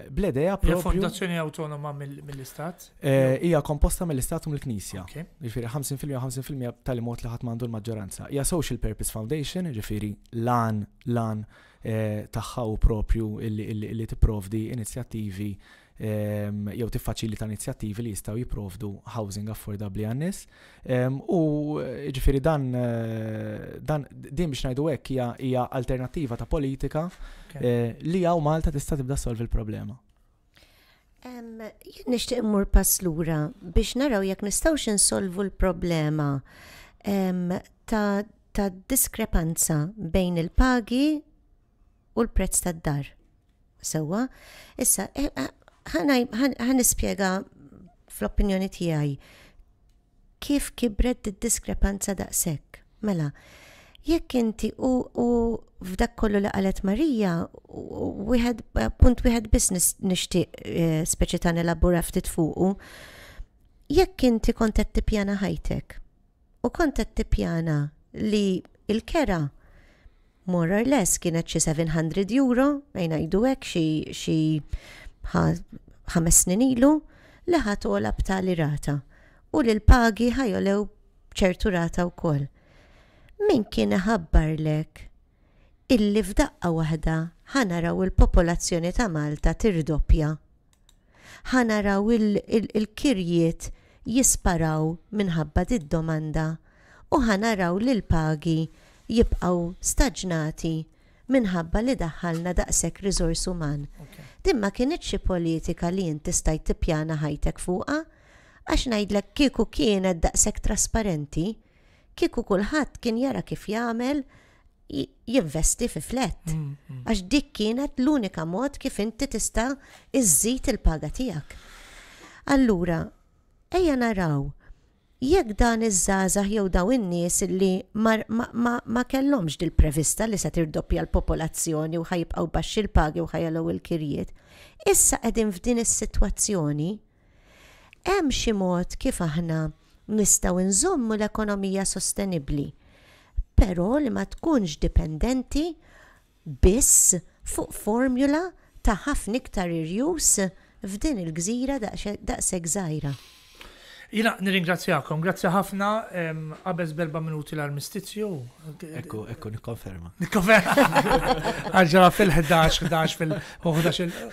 Bledeja propju. Il-fondazzjoni autonoma mill-istat? Eh, hija komposta mill-istat u mill-knisja. Ġifiri 50% 50% tal-imot li ħadd mandu l-maġġoranza. Hija Social Purpose Foundation, ġifiri lan lan eh, tagħha taħħaw propju li tipprovdi inizjattivi Ehm, jew tiffaċilita inizjattivi li jistgħu jipprovdu housing affordabli għan-nies. Ehm, u eh, ġifieri dan eh, dan din biex ngħidu hekk hija alternattiva ta' politika eh, li hawn Malta tista' tibda solvi l-problema. Jien nixtieq immur pass lura biex naraw jekk nistgħux insolvu l-problema ta' ta' diskrepanza bejn il-pagi u l-prezz tad-dar. Sewa, issa, ħan ispiega fl-opinjoni tiegħi kif kibret id-diskrepanza daqshekk. Mela, jekk inti u, f'dak kollu li qalet Marija, wieħed punt wieħed business nixtieq e, speċi ta' nilabura ftit fuqu. Jekk inti kont qed tippjana ħajtek u kont qed tippjana li il-kera more or less kienet xi 700 euro, għajna jdu hekk xi ħames snin ilu li ħatola b'tali rata u li l-pagi ħajolew b'ċertu rata wkoll. Min kien lek illi f'daqqa waħda ħanaraw il-popolazzjoni ta' Malta tirdoppja. ħanaraw il-kirjiet jisparaw minħabba id-domanda u ħanaraw li l-pagi jibqaw staġnati minħabba li daħħalna daqsek riżors uman. Okay dimma ma kienet xi politika li jien tistaj tippjana ħajtek fuqha għax ngħidlek kieku kienet daqshekk trasparenti, kieku kulħadd kien jara kif jagħmel jinvesti fi flett. Mm, mm. Għax dik kienet l-unika mod kif inti tista' iżżid il-paga tiegħek. Allura, ejja naraw jekk dan iż-żgħażagħ jew daw in-nies li ma kellhomx dil prevista li se tirdoppja l-popolazzjoni u ħajibqgħu baxx il-pagi u ħajalew il-kirjiet, issa qegħdin f'din is-sitwazzjoni hemm xi mod kif aħna nistgħu nżommu l-ekonomija sostenibbli, però li ma tkunx dipendenti biss fuq formula ta' ħafna iktar irjus f'din il-gżira daqshekk żgħira. Jina, nirringrazzjakom, grazzja ħafna, għabez berba minuti l-armistizju. Ekku, ekku, nikkonferma. Nikkonferma. Għagġa fil-11, 11, fil-11,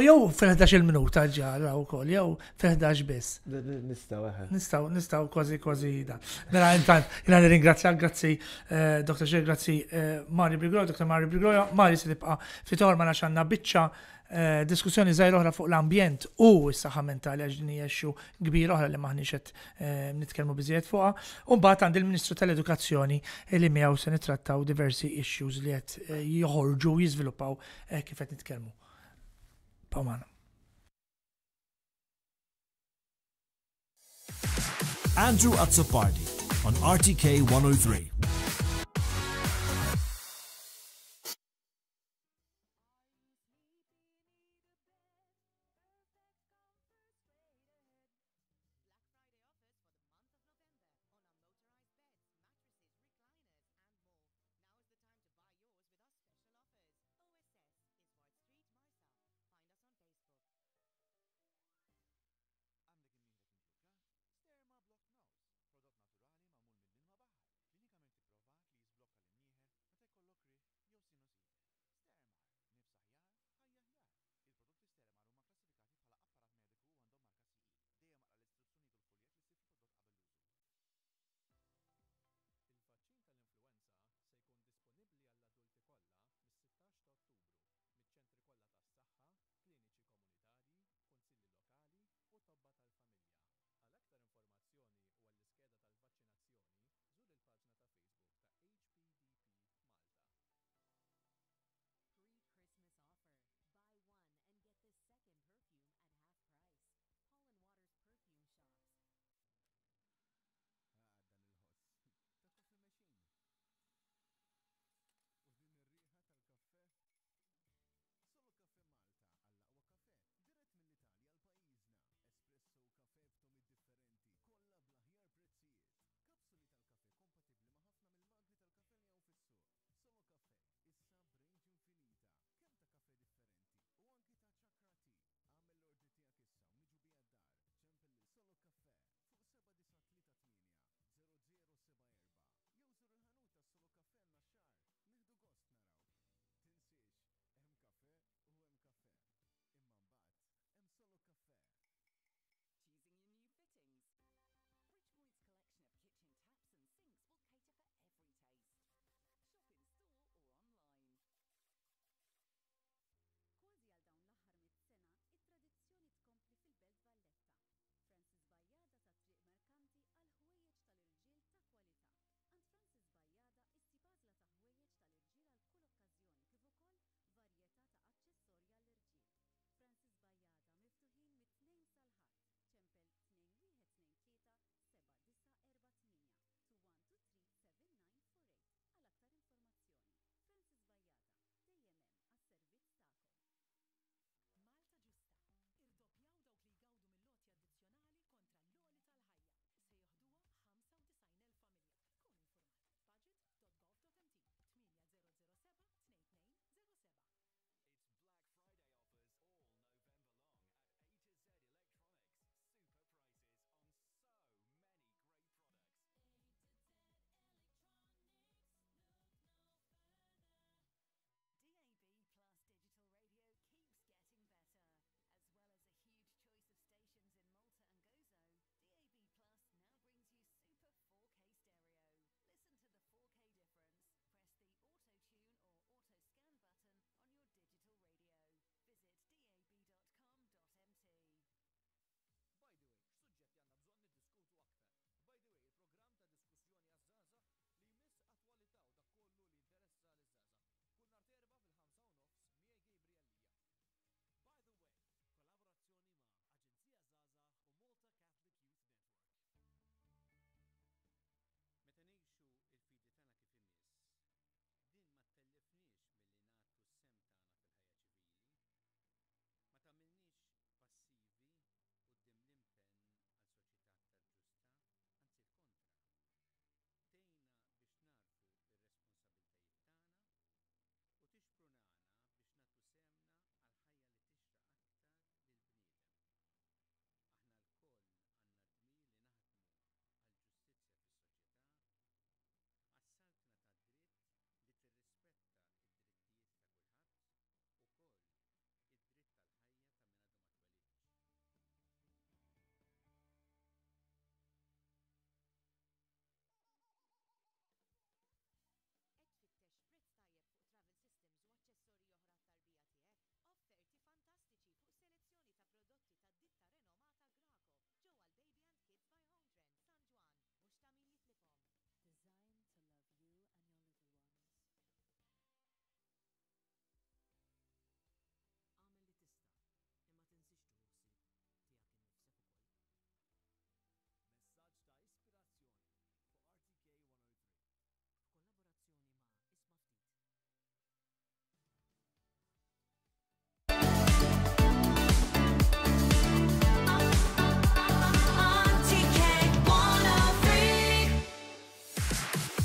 u jow fil-11 il-minuta ġara u kol, jow fil-11 bis. Nistaw, nistaw, nistaw, kważi, kważi da. Mela, intant, jina nir-ingrazzja, grazzi, eh, Dr. Ġer, grazzi, eh, Mari Brigroja, Dr. Mari Brigroja, Mari s tibqa fitor ma naxanna bicċa. Eh, diskussjoni zaħir oħra fuq l-ambjent u s-saħħa mentali għaxġni jaxxu kbir oħra li maħniċet eh, nitkelmu biżiet fuqa. mbagħad għand il-Ministru tal-Edukazzjoni eh, li miegħu se nittrattaw diversi issues li qed joħorġu u jiżviluppaw kif qed nitkellmu. Pawmana. Andrew Azzopardi on RTK 103.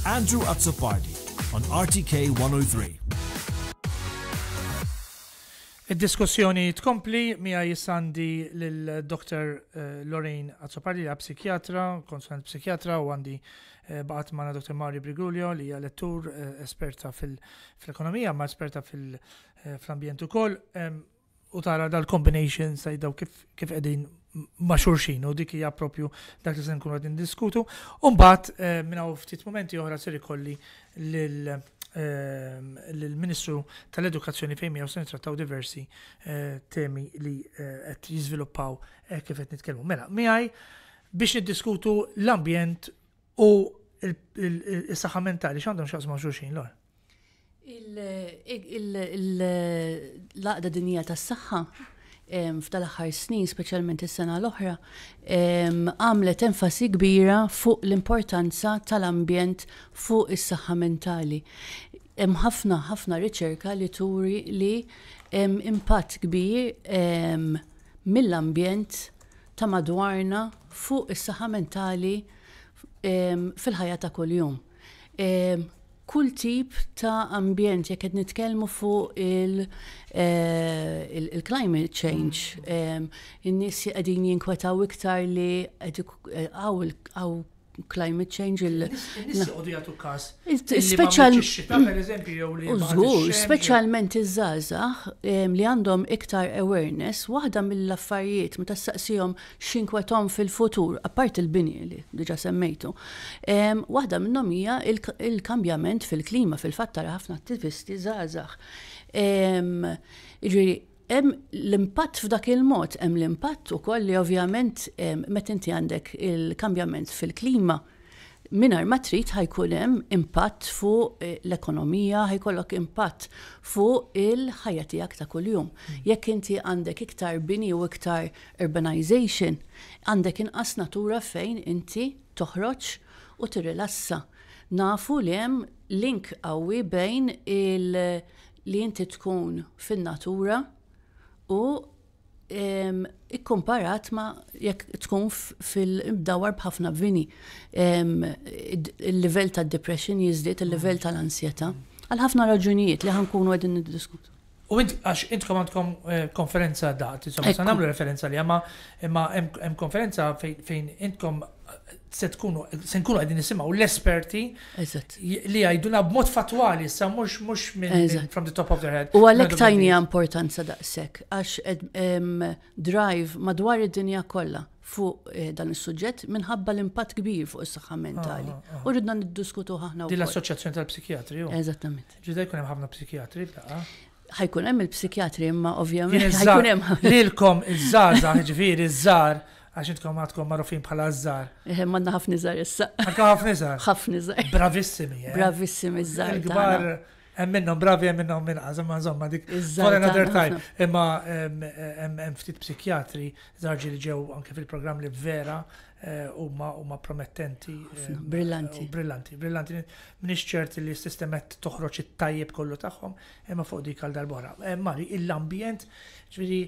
Andrew Azzopardi on RTK 103. Id-diskussjoni tkompli mija jisandi l-Dr. Eh, Lorraine Azzopardi, la psikjatra, konsulent psikjatra, u għandi eh, baqat ma Dr. Mario Briguglio li hija tur eh, esperta fil-ekonomija, ma esperta fil-ambjent ukoll, u tara dal combination daw kif qegħdin ma xurxin u dik hija propju dak li se nkunu qed indiskutu. Eh, u mbagħad minn hawn ftit momenti oħra ser ikolli l-Ministru eh, tal-Edukazzjoni fejn miegħu se nittrattaw diversi eh, temi li qed jiżviluppaw kif qed nitkellmu. Mela, miegħi biex niddiskutu l-ambjent u il-saħħa mentali x'għandhom x'aqsma xulxin l-għor. Il-laqda dinija tas-saħħa f'dal aħħar snin, speċjalment is-sena l-oħra, għamlet enfasi kbira fuq l-importanza tal-ambjent fuq is-saħħa mentali. Hemm ħafna ħafna riċerka li turi li hemm impatt kbir mill-ambjent ta' madwarna fuq is-saħħa mentali fil-ħajja ta' kuljum kull tip ta' ambjent, jekk qed nitkellmu fuq il-climate eh, change, mm. in-nies qegħdin jinkwetaw iktar li għaw climate change il- Nisqodu jagħtu każ. Użgur, speċjalment iż-żgħażagħ li għandhom iktar awareness waħda mill-affarijiet meta saqsihom x'inkwetom fil-futur apart il-bini li diġà semmejtu. Waħda minnhom hija il-kambjament fil-klima fil-fatt tara ħafna attivisti żgħażagħ. Ġiri, hemm l-impatt f'dak il-mod, hemm l-impatt ukoll li ovvjament meta inti għandek il-kambjament fil-klima minar ma trid ħajkun hemm impatt fuq eh, l-ekonomija, ħajkollok impatt fuq il-ħajja tiegħek ta' kuljum. Mm. Jekk inti għandek iktar bini u iktar urbanization, għandek inqas natura fejn inti toħroġ u tirrilassa. Nafu li hemm link qawwi bejn il- li inti tkun fin-natura u ikkomparat ma jekk tkun fil dawar bħafna b'vini. Il-level ta' depression jizdiet, il-level mm. tal-ansjeta, għal ħafna raġunijiet li ħankunu għedin id-diskut. U int, għax intkom għandkom eh, konferenza da, t sa' namlu referenza li għamma, imma hemm konferenza fejn intkom se tkunu, se nkunu għadin nisimaw l-esperti li għajduna b'mod fatwali, sa mux mux minn from the top of their head. U għalek tajni importanza daqsek, għax drive madwar id-dinja kolla fuq eh, dan is-suġġett minħabba l-impatt kbir fuq is-saħħa mentali. Ah, ah, ah. U ridna niddiskutu ħaħna. Din l-Assoċjazzjoni tal-Psikjatri. Eżattament. Ġidaj kunem hemm ħafna psikjatri f'daqqa ħajkun hemm il-psikjatri imma ovvjament ħajkun hemm. Lilkom iż-żar ġifieri iż-żar għax intkom għadkom marufin bħala zzar. Eħe, eh, manna ħafna żar issa. Għadkom ħafna zzar. ħafna zzar. Bravissimi, eh? Bravissimi zzar. Il-gbar minnhom bravi hemm minnhom minqas, imma insomma dik for another time. Imma hemm ftit psikjatri żarġi li ġew anke fil program li vera eh, huma huma promettenti. Brillanti. Brillanti, brillanti. Minix ċert li s sistemet qed toħroġ it-tajjeb kollu tagħhom, imma fuq dik għal darbora. Mari, l-ambjent, ġviri,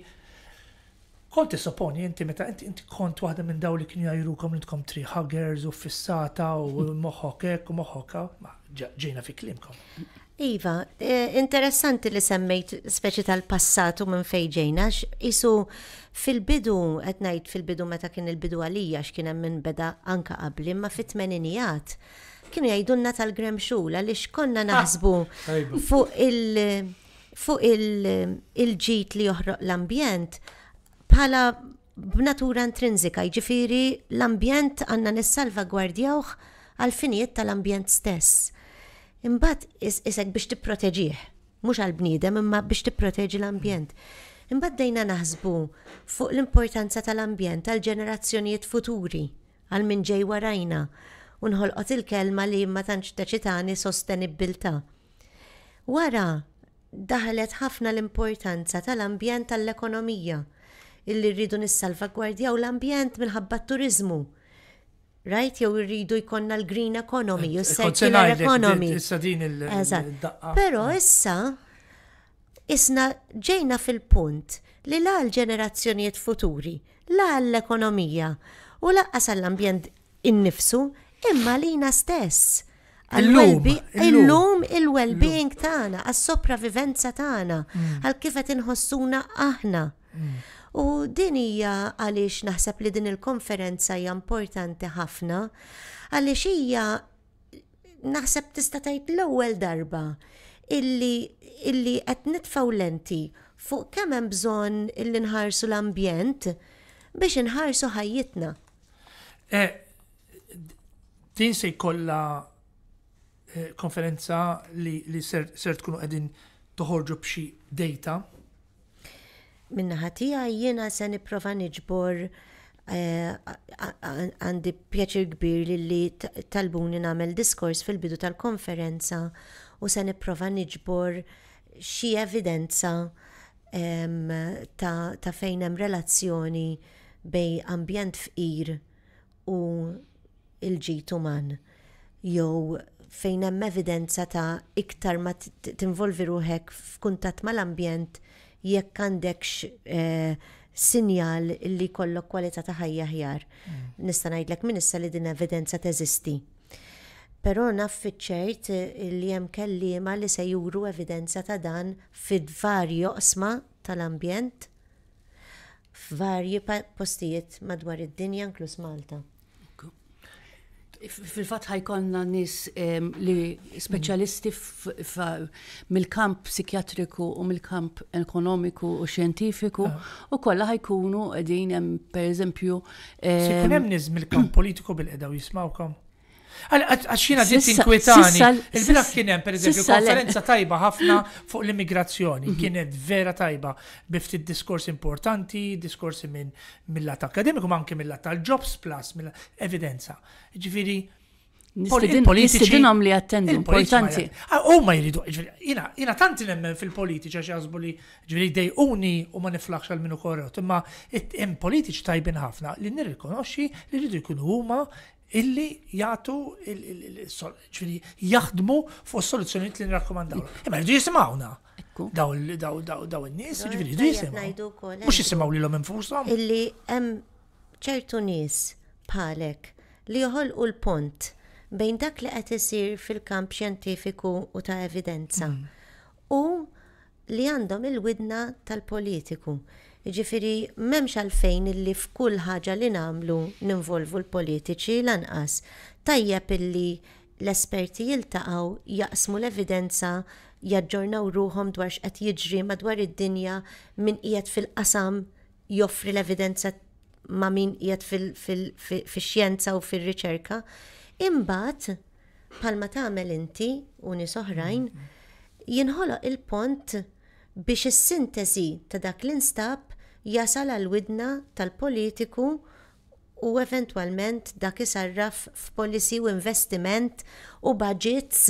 Konti sopponi, inti meta inti inti kont waħda minn daw li kienu jajrukom li tri huggers u fissata u moħokek u moħħok ma ġejna fi klimkom. Iva, eh, interessanti li semmejt speċi tal-passatu minn fej ġejna, isu fil-bidu, etnajt fil-bidu meta kien il-bidu għalija, x'kien hemm minn beda anka qabli, ma fit-tmeninijat kienu jajdunna tal-Grem Xula li xkonna ah, naħsbu fuq il- fuq il-ġit li joħroq l-ambjent bħala b'natura intrinsika, ġifiri l-ambjent għanna nissalvagwardjawh għal-finijiet tal-ambjent stess. Imbat isek biex tipproteġih, mux għal-bnidem, imma biex tipproteġi l-ambjent. Imbat dejna naħsbu fuq l-importanza tal-ambjent għal-ġenerazzjonijiet futuri, għal minn ġej warajna, unħolqot il-kelma li ma tantx taċitani sostenibilta. Wara, daħlet ħafna l-importanza tal-ambjent tal-ekonomija. tal ambjent tal ekonomija tal ekonomija illi rridu nissalvagwardjaw l-ambjent minħabba turizmu. Right, jew irridu jkollna l-green economy, jew eh, eh, circular economy. Però issa isna ġejna fil-punt li la l-ġenerazzjonijiet futuri, la l-ekonomija u laqqas l-ambjent innifsu imma lina stess. lum il-well-being tagħna, għas-sopravivenza tagħna, mm. għal kif qed inħossuna aħna. Mm. U din hija għaliex naħseb li din il-konferenza hija importanti ħafna għaliex hija naħseb tista' tgħid l-ewwel darba illi illi qed nitfgħu lenti fuq kemm hemm bżonn illi nħarsu l-ambjent biex inħarsu ħajjitna. Eh, din se jkollha eh, konferenza li, li ser, ser tkunu qegħdin toħorġu b'xi data minnaħa tiegħi jiena se nipprova niġbor eh, għandi pjaċir kbir li talbuni nagħmel diskors fil-bidu tal-konferenza u se nipprova niġbor xi evidenza ta' fejn hemm relazzjoni bej ambjent fqir u il-ġit uman Jow fejn hemm evidenza ta' iktar ma tinvolvi ruħek f'kuntatt mal-ambjent jekk għandekx eh, sinjal li kollok kwalità ta' ħajja ħjar. Mm. Nista' ngħidlek min issa li din evidenza teżisti. Però naf fiċċert eh, li hemm kelliema li se juru evidenza ta' dan fid-varji oqsma tal-ambjent f'varji postijiet madwar id-dinja inkluż Malta. Fil-fat ħajkonna nis li speċjalisti mill-kamp psikjatriku u mill-kamp ekonomiku u xjentifiku ah. u kollha ħajkunu qegħdin hemm pereżempju. Se nis hemm nies mill-kamp politiku bil edaw jismawkom? Għaxina din tinkwetani. Il-bira kienem, per eżempju, konferenza tajba ħafna fuq l-immigrazzjoni. Mhm. Kienet vera tajba bifti diskors importanti, diskorsi minn mill-lat akademiku, ma anke mill-lat tal-jobs plus, mill-evidenza. Ġifiri, għam li attendu, importanti. U ah, oh, ma jridu, jina tanti nemmen fil-politiċi għax jazbu li ġviri dejuni u ma niflax għal minu korrot, imma im politiċi tajbin ħafna li nirrikonoxxi li jridu jkunu huma illi jagħtu ġifieri jaħdmu fuq soluzzjonijiet li nirrakkomandaw. Imma rridu jisimgħuna. Daw daw in-nies, ġifieri rridu jisimgħu. Mhux eh, jisimgħu lilhom infushom. Illi hemm ċertu nies bħalek li joħolqu l pont bejn dak li qed isir fil-kamp xjentifiku u ta' evidenza mm. u li għandhom il-widna tal-politiku Ġifiri, memx għalfejn illi f'kull ħaġa li namlu ninvolvu l-politiċi lanqas. Tajjeb illi l-esperti jiltaqaw jaqsmu l-evidenza jaġġornaw ruhom dwar x'qed jiġri madwar id-dinja min qiegħed fil-qasam joffri l-evidenza ma' min qiegħed fix-xjenza u fir-riċerka. Imbagħad palma tagħmel inti u nies oħrajn jinħoloq il-pont biex is-sintesi ta' dak l-instab jasal għal widna tal-politiku u eventwalment dak isarraf f'policy u investiment u budgets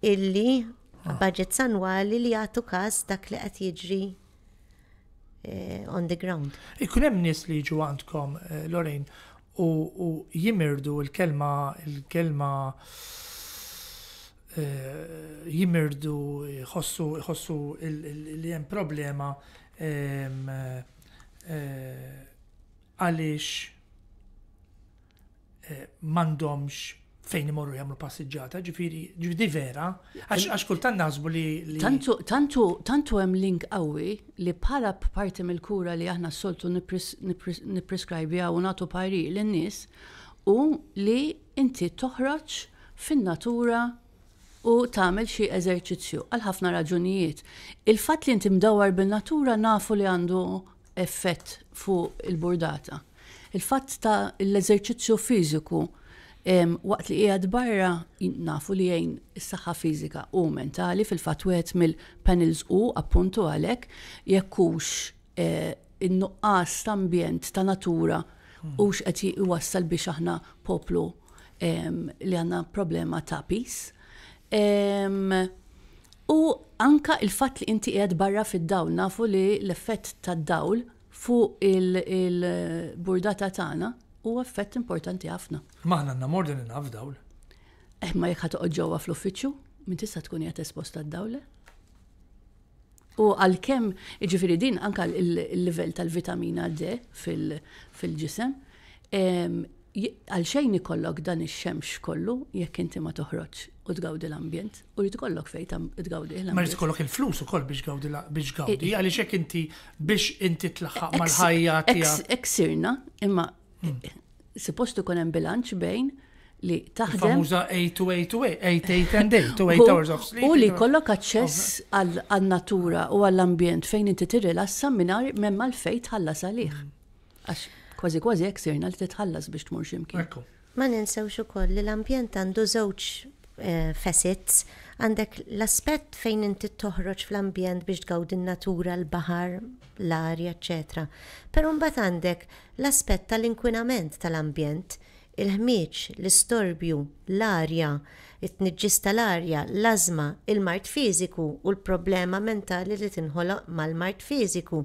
illi ah. budgets annwali li jgħatu każ dak li qed jiġri eh, on the ground. Ikun hemm nies li jiġu għandkom, eh, Lorraine, u jimirdu l-kelma l-kelma Eh, jimirdu jħossu jħossu li hemm problema eh, għaliex eh, m'għandhomx fejn imorru jagħmlu passiġġata, ġifieri ġifiri vera, għax kultan nazbu li. Tantu tantu tantu hemm link qawwi li bħala parti mill-kura li aħna soltu nipreskrajbi għaw nagħtu pari lin-nies u li inti toħroġ fin-natura u tagħmel xi eżerċizzju għal ħafna raġunijiet. Il-fatt li inti mdawwar bin-natura nafu li għandu effett fuq il-burdata. Il-fatt ta' l-eżerċizzju fiżiku waqt li qiegħed barra nafu li jgħin is-saħħa fiżika u mentali fil wieħed mill-panels u appuntu għalhekk jekkux eh, in-nuqqas ta' ambjent ta' natura u qed iwassal biex aħna poplu li għandna problema ta' peace U anka il-fat li inti qiegħed barra fid-dawl, nafu li l-effett tad-dawl fuq il-burdata tagħna huwa effett importanti ħafna. Maħna għandna more than enough dawl. Eh, ma jekk toqgħod ġewwa fl-uffiċċju, min tista' tkun qiegħed esposta d-dawle? U għal-kem, jiġifieri din, anka il-level tal-vitamina D fil-ġisem, għal-xejn ikollok dan ix-xemx kollu jekk inti ma toħroġ u tgawdi l-ambjent u li tkollok fejn tam tgawdi l-ambjent. Ma tkollok il-flus ukoll biex gawdi biex gawdi għaliex hekk inti biex inti tlaħħaq mal-ħajja tiegħek. Eksirna, imma hmm. se postu hemm bilanċ bejn li taħdem. Famuża 8 to 8 to 8, 8 8 8 8 8 8 hours of 8 8 8 8 aċċess oh. għal-natura u għall-ambjent fejn inti 8 8 memma l 8 8 għalih. Hmm. Għax kważi kważi eksirna li titħallas biex 8 8 Ma ninsewx ukoll li l-ambjent għandu żewġ Eh, facets, għandek l-aspett fejn inti toħroġ fl-ambjent biex tgawd natura l-baħar, l-arja, eċetera. Però mbagħad għandek l-aspett tal-inkwinament tal-ambjent, il-ħmieġ, l-istorbju, l-arja, it-nġis tal-arja, l-azma, il-mart fiżiku u l-problema mentali li tinħoloq mal-mart fiżiku.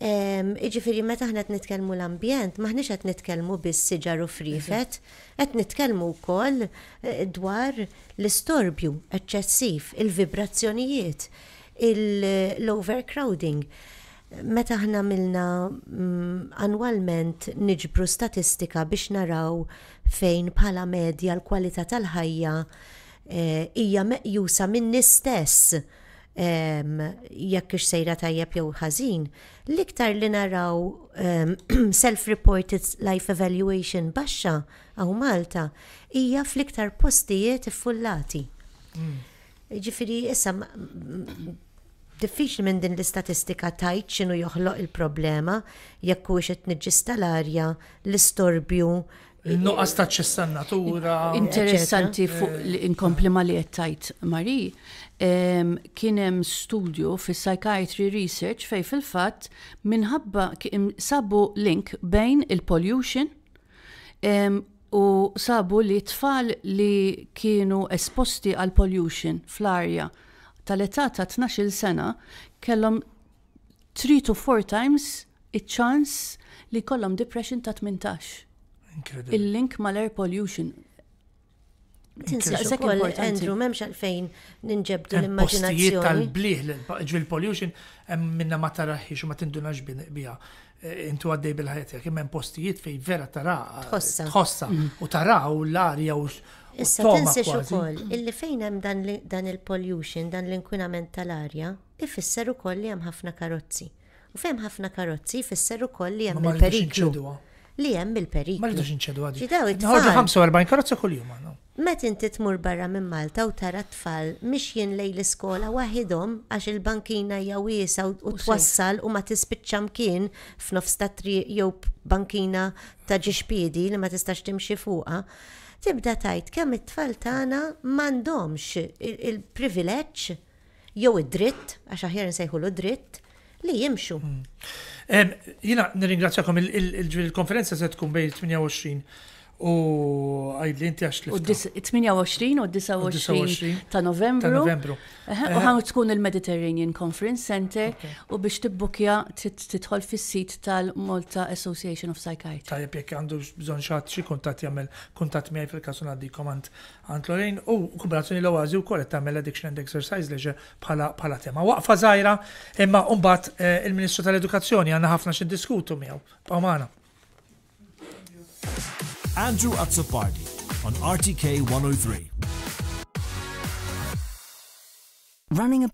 Iġifiri, meta ħna t-nitkelmu l-ambjent, maħniċ għet nitkelmu bis siġar u frifet, għet nitkelmu kol eh, dwar l-istorbju eċċessiv, il-vibrazzjonijiet, l-overcrowding. Meta ħna milna mm, annualment niġbru statistika biex naraw fejn bħala medja l-kwalità tal-ħajja eh, hija meqjusa minn nistess stess jekk ix sejra tajjeb jew ħażin, l-iktar li naraw (clears throat) self-reported life evaluation baxxa għaw Malta hija fl-iktar postijiet iffullati. Mm. Ġifiri, issa diffiċli minn din l-istatistika tajt xinu joħloq il-problema jekk hux qed niġġista l-arja, l-istorbju, Nuqqas ta' ċessan natura. Interessanti fuq l-inkomplima li jettajt Marie um, kienem studju fi psychiatry research fej fil-fat minħabba sabu link bejn il-pollution um, u sabu li tfal li kienu esposti għal pollution fl-arja tal-età ta' 12 sena kellhom 3 to 4 times iċ-ċans li kollhom depression ta' 18. Il-link mal-air pollution Tinsaqsu kol, Andrew, memx għalfejn ninġebdu l-immaġinazzjoni. Postijiet tal-bliħ, ġvil pollution, minna ma taraħiex u ma tindunax bija. Eh, intu għaddej bil-ħajja, kemmen postijiet fej vera tara. Eh, tħossa. Mm. U taraw l-arja u Issa tinsex ukoll illi fejn hemm dan il-pollution, dan l-inkwinament tal-arja, ifisser ukoll li hemm ħafna karozzi. U fejn ħafna karozzi ifisser ukoll li hemm il-periklu li hemm il-periklu. Ma rridux inċedu għadi. Nħorġu 45 karozza kull-jum għanna. Met inti tmur barra minn Malta u tara tfal mixjin lej l-iskola waħidhom għax il-bankina jawisa wiesa u twassal u ma tispiċċam kien f'nofs ta' tri jew bankina ta' ġixpiedi li ma tistax timxi fuqa. Tibda tajt kemm it-tfal tagħna m'għandhomx il-privileġġ jew id-dritt, għax aħjar l dritt, li jimxu. Hmm. Jina nirringrazzjakom il-konferenza se tkun bej 28 U għajd li inti għax U 28 u 29 ta' novembru. Ta' novembru. U ħan tkun il-Mediterranean Conference Center u biex tibbukja titħol fis-sit tal-Malta Association of Psychiatry. Tajjeb jekk għandu bżonn xaħat xi kontat jagħmel kontat miegħi fil kasun għaddi komand għand Lorraine u kumbrazzjoni l-oażi wkoll qed tagħmel addiction and exercise leġe bħala tema. Waqfa żgħira imma umbat eh, il-Ministru tal-Edukazzjoni għandna ħafna xi diskutu miegħu. Pamana. Thank you. Andrew Azzopardi on RTK 103. Running a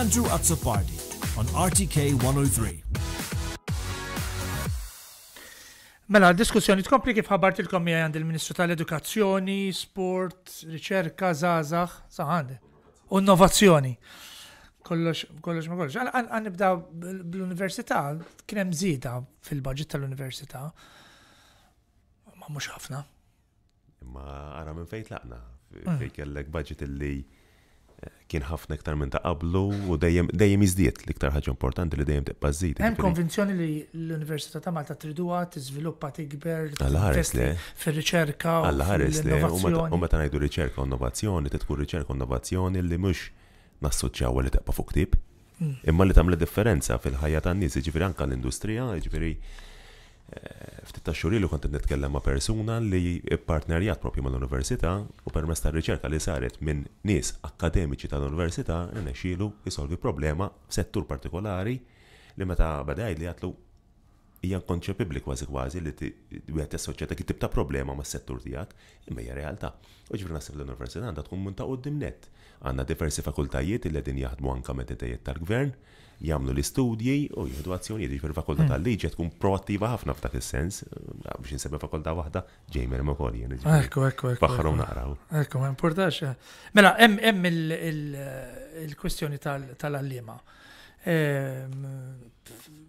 Andrew Azzopardi on RTK 103. Mela, diskussjoni tkompli kif ħabart il-kom għand il-Ministru tal-Edukazzjoni, Sport, Riċerka, Zazax, saħande, innovazzjoni. Kollox, kollox, ma kollox. Għan nibda bl-Università, kienem zida fil-budget tal-Università. Ma mux ħafna. Ma għara minn fejt laqna, mm. Fejt kellek budget li kien ħafna iktar minn ta' qablu u dejjem iżdiet l-iktar ħaġa importanti li dejjem tibqa' żid. Hemm jiġifieri. konvinzjoni li l-Università ta' Malta triduha tiżviluppa tikber fir-riċerka u ħares li u meta ngħidu riċerka u innovazzjoni tkun riċerka u innovazzjoni li mhux nassoċjaw li tibqa' fuq tip. Mm. Imma li tagħmel differenza fil-ħajja tan-nies, jiġifieri anke l-industrija, jiġifieri ftit ta' xurilu kont nitkellem ma' persuna li partnerjat propju mal università u permess ta' riċerka li saret minn nies akademiċi tal-università rnexxielu jisolvi problema f'settur partikolari li meta badajt li għatlu hija konċepibbli kważi kważi li wieħed tassoċjata kif tibta problema ma' settur tiegħek, imma hija realtà. U ġifri nasib l-università għandha tkun mun ta' qudiem net. Għandna diversi fakultajiet li din jaħdmu anke met tal-gvern, jamlu l-istudji u jihdu azzjoni jiġi fil-fakultà mm. tal-liġi tkun proattiva ħafna f'dak is-sens ah, biex insebba fakultà waħda ġejmer ma' kol jien. Ekku, ekku, ekku. Baħħarhom naqraw. Ekku, ma importax. Mela, hemm il-kwestjoni tal-allima. Ehm,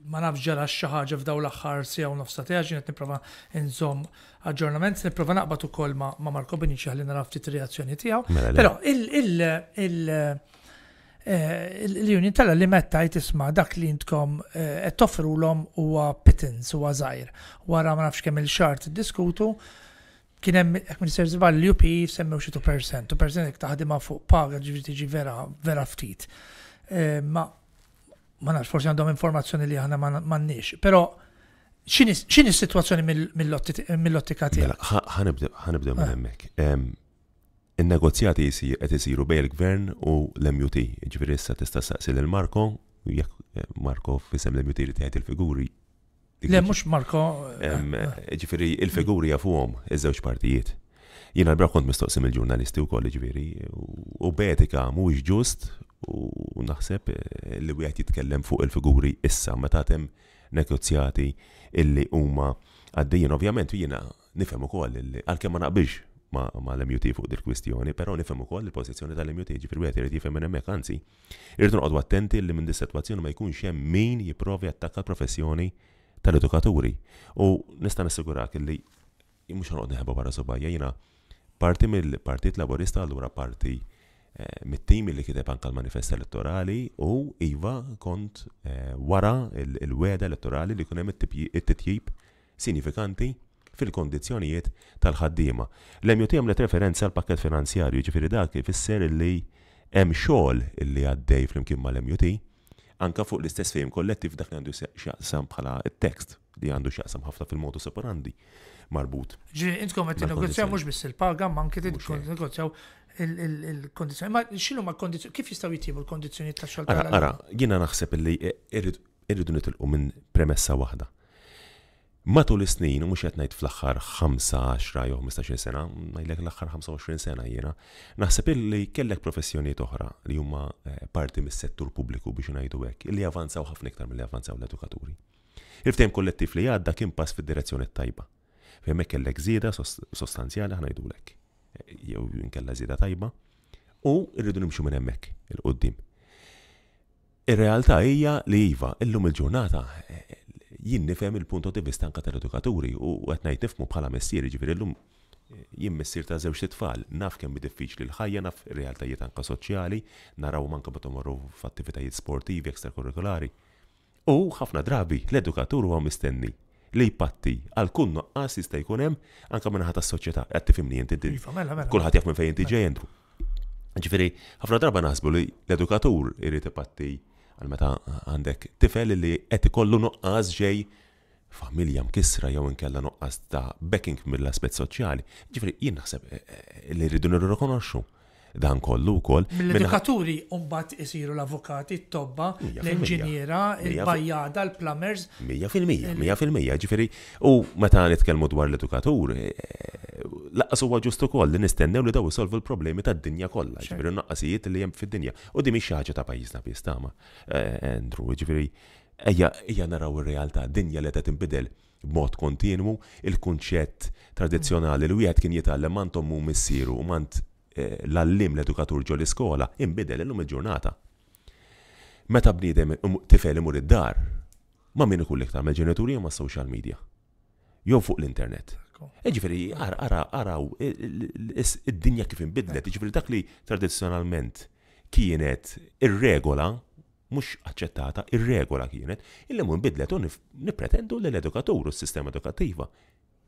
ma nafx xaħġa xi ħaġa f'daw l-aħħar sew nofsa tiegħi ġiet nipprova inżomm aġġornament, nipprova naqbatu kol ma' Marko Benici naraf nara ftit reazzjoni tiegħu. Mela, Però il- Eh, l-Union tal li metta jtisma dak li jintkom eh, qed toffru l-om huwa u huwa żgħir. Wara ma nafx kemm il-xart diskutu kien hemm jekk Minister Żball l-UP semmew xi 2%, 2% jekk taħdimha fuq paga ġifieri tiġi vera vera ftit. Eh, ma ma nafx forsi għandhom informazzjoni li aħna nix. però x'inhi s-sitwazzjoni mill-ottika tiegħek? Mela, ħanibdew minn hemmhekk il-negozjati qed isiru bej il-gvern u l-MUT. Ġifieri issa tista' saqsi lil Marko, jekk eh, Marko fisem l-MUT li tgħid il-figuri. Le mhux Marko. Eh, eh, ġifieri il-figuri jafuhom iż-żewġ partijiet. Jiena l kont mistoqsim il-ġurnalisti wkoll ġifieri u betika mhuwiex ġust u naħseb li wieħed jitkellem fuq il-figuri issa meta hemm negozjati illi huma għaddejjin ovvjament jiena nifhem ukoll għalkemm ma naqbilx ma' l-MUT fuq dil-kwistjoni, pero nifhem ukoll il-pożizzjoni tal-MUT ġifieri wieħed irid jifhem minn Irid attenti li minn dis-sitwazzjoni ma jkunx hemm min jipprovi attakka l-professjoni tal-edukaturi. U nista' nassigurak li mhux ħanoqgħod neħba barra subajja jiena parti mill-Partit Laburista allura parti eh, mit-tim li kiteb anka l-manifest elettorali u iva kont eh, wara il-weda elettorali li kunem it-titjib sinifikanti fil-kondizjonijiet tal-ħaddiema. l mut tiemlet referenza għal pakket finanzjarju ġifiri dak ifisser li hemm xogħol illi għaddej flimkien mal-MUT anka fuq l-istess fejm kollettiv dak li għandu xaqsam bħala il-tekst li għandu xaqsam ħafna fil-modus operandi marbut. Ġi, intkom għet negozjaw mux biss il-paga, ma anke negozjaw il-kondizjoni. Ma xinu ma kondizjoni, kif jistaw jitibu l-kondizjoni ta' xalta? Ara, għina naħseb li irridu nitilqu minn premessa wahda. Matul is-snin, u mhux qed ngħid fl-aħħar 5-10 jew 15 sena, ngħidlek l-aħħar 25 sena jiena, naħseb li kellek professjonijiet oħra li huma eh, parti mis-settur pubbliku biex ngħidu hekk, li avanzaw ħafna iktar milli avanzaw l-edukaturi. Il-ftehim kollettiv li għadda kien pass fid-direzzjoni tajba. Fejn hekk kellek żieda sostanzjali ħana jgħidulek. Eh, jew inkella żieda tajba u rridu nimxu minn hemmhekk il-qoddim. Ir-realtà hija li iva, illum il-ġurnata eh, jien nifhem il-punto di vista anka tal-edukaturi u qed ngħid nifmu bħala messier ġifieri lum eh, jien messir ta' żewġ tfal, naf kemm li l-ħajja, naf realtajiet anka soċjali, naraw manka bad morru f'attivitajiet sportivi ekstrakurrikolari. U ħafna drabi l-edukatur huwa mistenni li jpatti, għal kun noqqas jista' jkun hemm anke minn ħadd soċjetà qed tifhimni inti iva, mela, mela. kulħadd jaf minn fejn inti ġej Ġifieri, ħafna darba naħsbu li l-edukatur irid ipatti għal meta għandek tifel li qed ikollu nuqqas ġej familja mkisra jew inkella nuqqas ta' backing mill-aspett soċjali. Ġifri, jien naħseb eh, eh, li rridu nirrikonoxxu dan kollu wkoll. Mill-edukaturi mbagħad isiru l-avukati, t-tobba, l-inġiniera, il-bajjada, l-plumbers. Mija 100% mija ġifieri. U meta nitkellmu dwar l-edukatur, eh, laqqas huwa ġustu koll li nistennew li daw isolvu l-problemi tad-dinja kollha, ġifieri naqqasijiet li hemm fid-dinja. U di mhix ħaġa ta' pajjiżna biss tama. Eh, eh, Andrew, ġifieri ejja naraw ir-realtà dinja li qed inbidel b'mod kontinwu il-kunċett tradizzjonali li wieħed kien jitgħallem mantom mu missieru u mant eh, l-allim l-edukatur ġol iskola imbidel illum il-ġurnata. Meta bniedem um, tifel imur id-dar, ma min kulli ktar, mal-ġenituri ma' social media. Jew fuq l-internet. E ġifiri, ara, araw, e, e, id-dinja kif inbidlet, ġifiri dak li tradizjonalment kienet ir-regola, mux accettata, ir-regola kienet, illi mu imbidlet u nipretendu l-edukatur u s-sistema edukattiva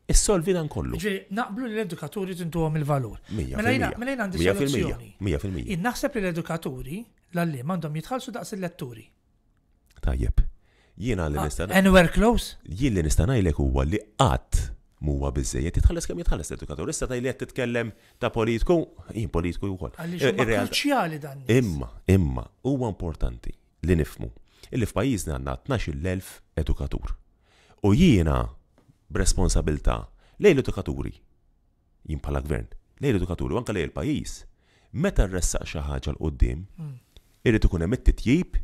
Is-solvi dan kollu. Ġi, naqblu l-edukaturi tintu għom il-valur. Mela, mela jina għandi soluzzjoni. 100%. Innaħseb li l-edukaturi l għallim għandhom jitħalsu daqs il-letturi. Tajjeb. Jiena li ah, nistana. Anywhere close? Jina li nistana jilek huwa li qatt muwa bizzejiet, jitħallas kem jitħallas l-edukatur, issa tajli għed titkellem ta' politiku, jien politiku kol. Għalli eh, dan. Imma, imma, huwa importanti li nifmu illi f'pajizna għanna 12.000 edukatur. U jiena b'responsabilta lej l-edukaturi, jim bħala gvern, lej l-edukaturi u anka lej l-pajjiż, meta rressaq xi ħaġa l-qoddim, hmm. irrid ikun hemm it-titjib,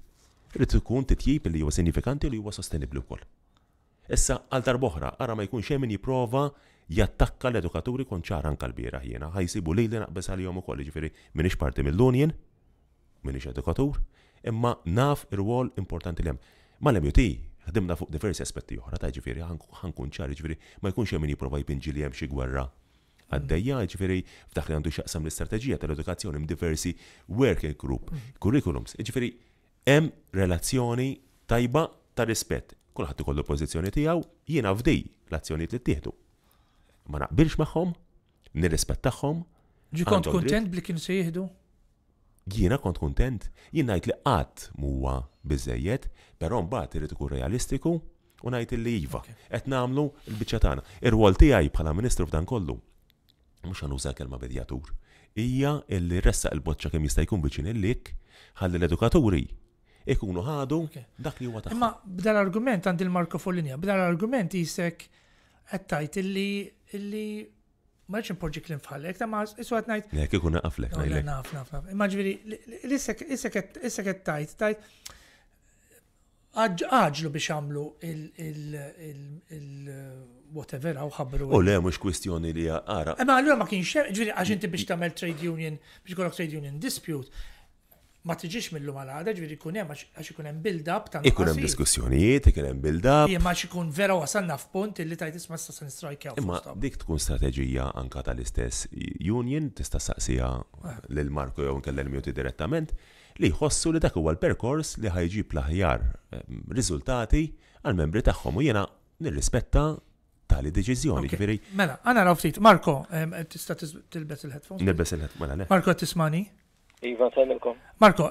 irrid ikun titjib li huwa sinifikanti li huwa sostenibbli wkoll. Issa għal darboħra, ara ma jkun xemmin jiprofa jattakka l-edukaturi kon ċaran kalbira jiena, ħajsibu li li naqbes għal jomu kolli ġifiri minix parti mill-Unjen, minix edukatur, imma naf ir-wol importanti l-jem. Ma l-MUT, ħdimna fuq diversi aspetti oħra ta' ġifiri, ħankun ċar ġifiri, ma jkunx hemm jipprova jpinġi li jem xi gwerra għaddeja, ġifiri, f'dak għandu xaqsam l-istrateġija tal-edukazzjoni diversi working group, mm. curriculums, ġifiri, hemm relazzjoni tajba ta' rispett, kulħadd ikollu pozizjoni tiegħu, jiena fdej l-azzjonijiet t ttieħdu. Ma naqbilx magħhom, nirrispettahom. Ġi kont kontent bli kien se jieħdu? Jiena kont kontent, jien ngħid li qatt huwa bizzejiet, però mbagħad irid ikun realistiku u ngħid li iva qed nagħmlu l-biċċa tagħna. Ir-rwol tijaj bħala Ministru f'dan kollu mhux ħanuża kelma medjatur. Hija li ressaq il bocċa kemm jista' jkun biċin illik ħalli l-edukaturi ikunu ħadu dak li huwa taħħa. Imma b'dal argument għandi l-Marko Follinja, b'dan argument jisek għattajt illi illi marċ impoġi klim fħallek, ta' maż, isu għat najt. Nek, ikun għaflek, najlek. Naf, naf, naf. Imma ġviri, l-issek għattajt, tajt, għagġlu biex għamlu il-whatever għaw ħabru. U le, mux kwistjoni li għara. Imma għallu ma kienx, ġviri, għaxinti biex tamel trade union, biex kollok trade union dispute, ma tiġix mill-lum għal-għada, ġviri kunem, hemm għax ikun hemm build-up ta' Ikun hemm diskussjonijiet, ikun hemm build-up. Imma għax ikun vera wasalna f'punt li tajt isma' sta' se nistrajk Imma dik tkun strateġija anka tal-istess union tista' saqsija lil Marko jew nkellem juti direttament li jħossu li dak huwa l-perkors li ħajġib l-aħjar eh, riżultati għal-membri tagħhom u jiena nirrispetta tali deċizjoni, ġviri. Mela, għana raw ftit, Marko, eh, tista tilbes il headphone Nilbes il headphone mela, Marko, tismani? Iva, sallimkom. Marko,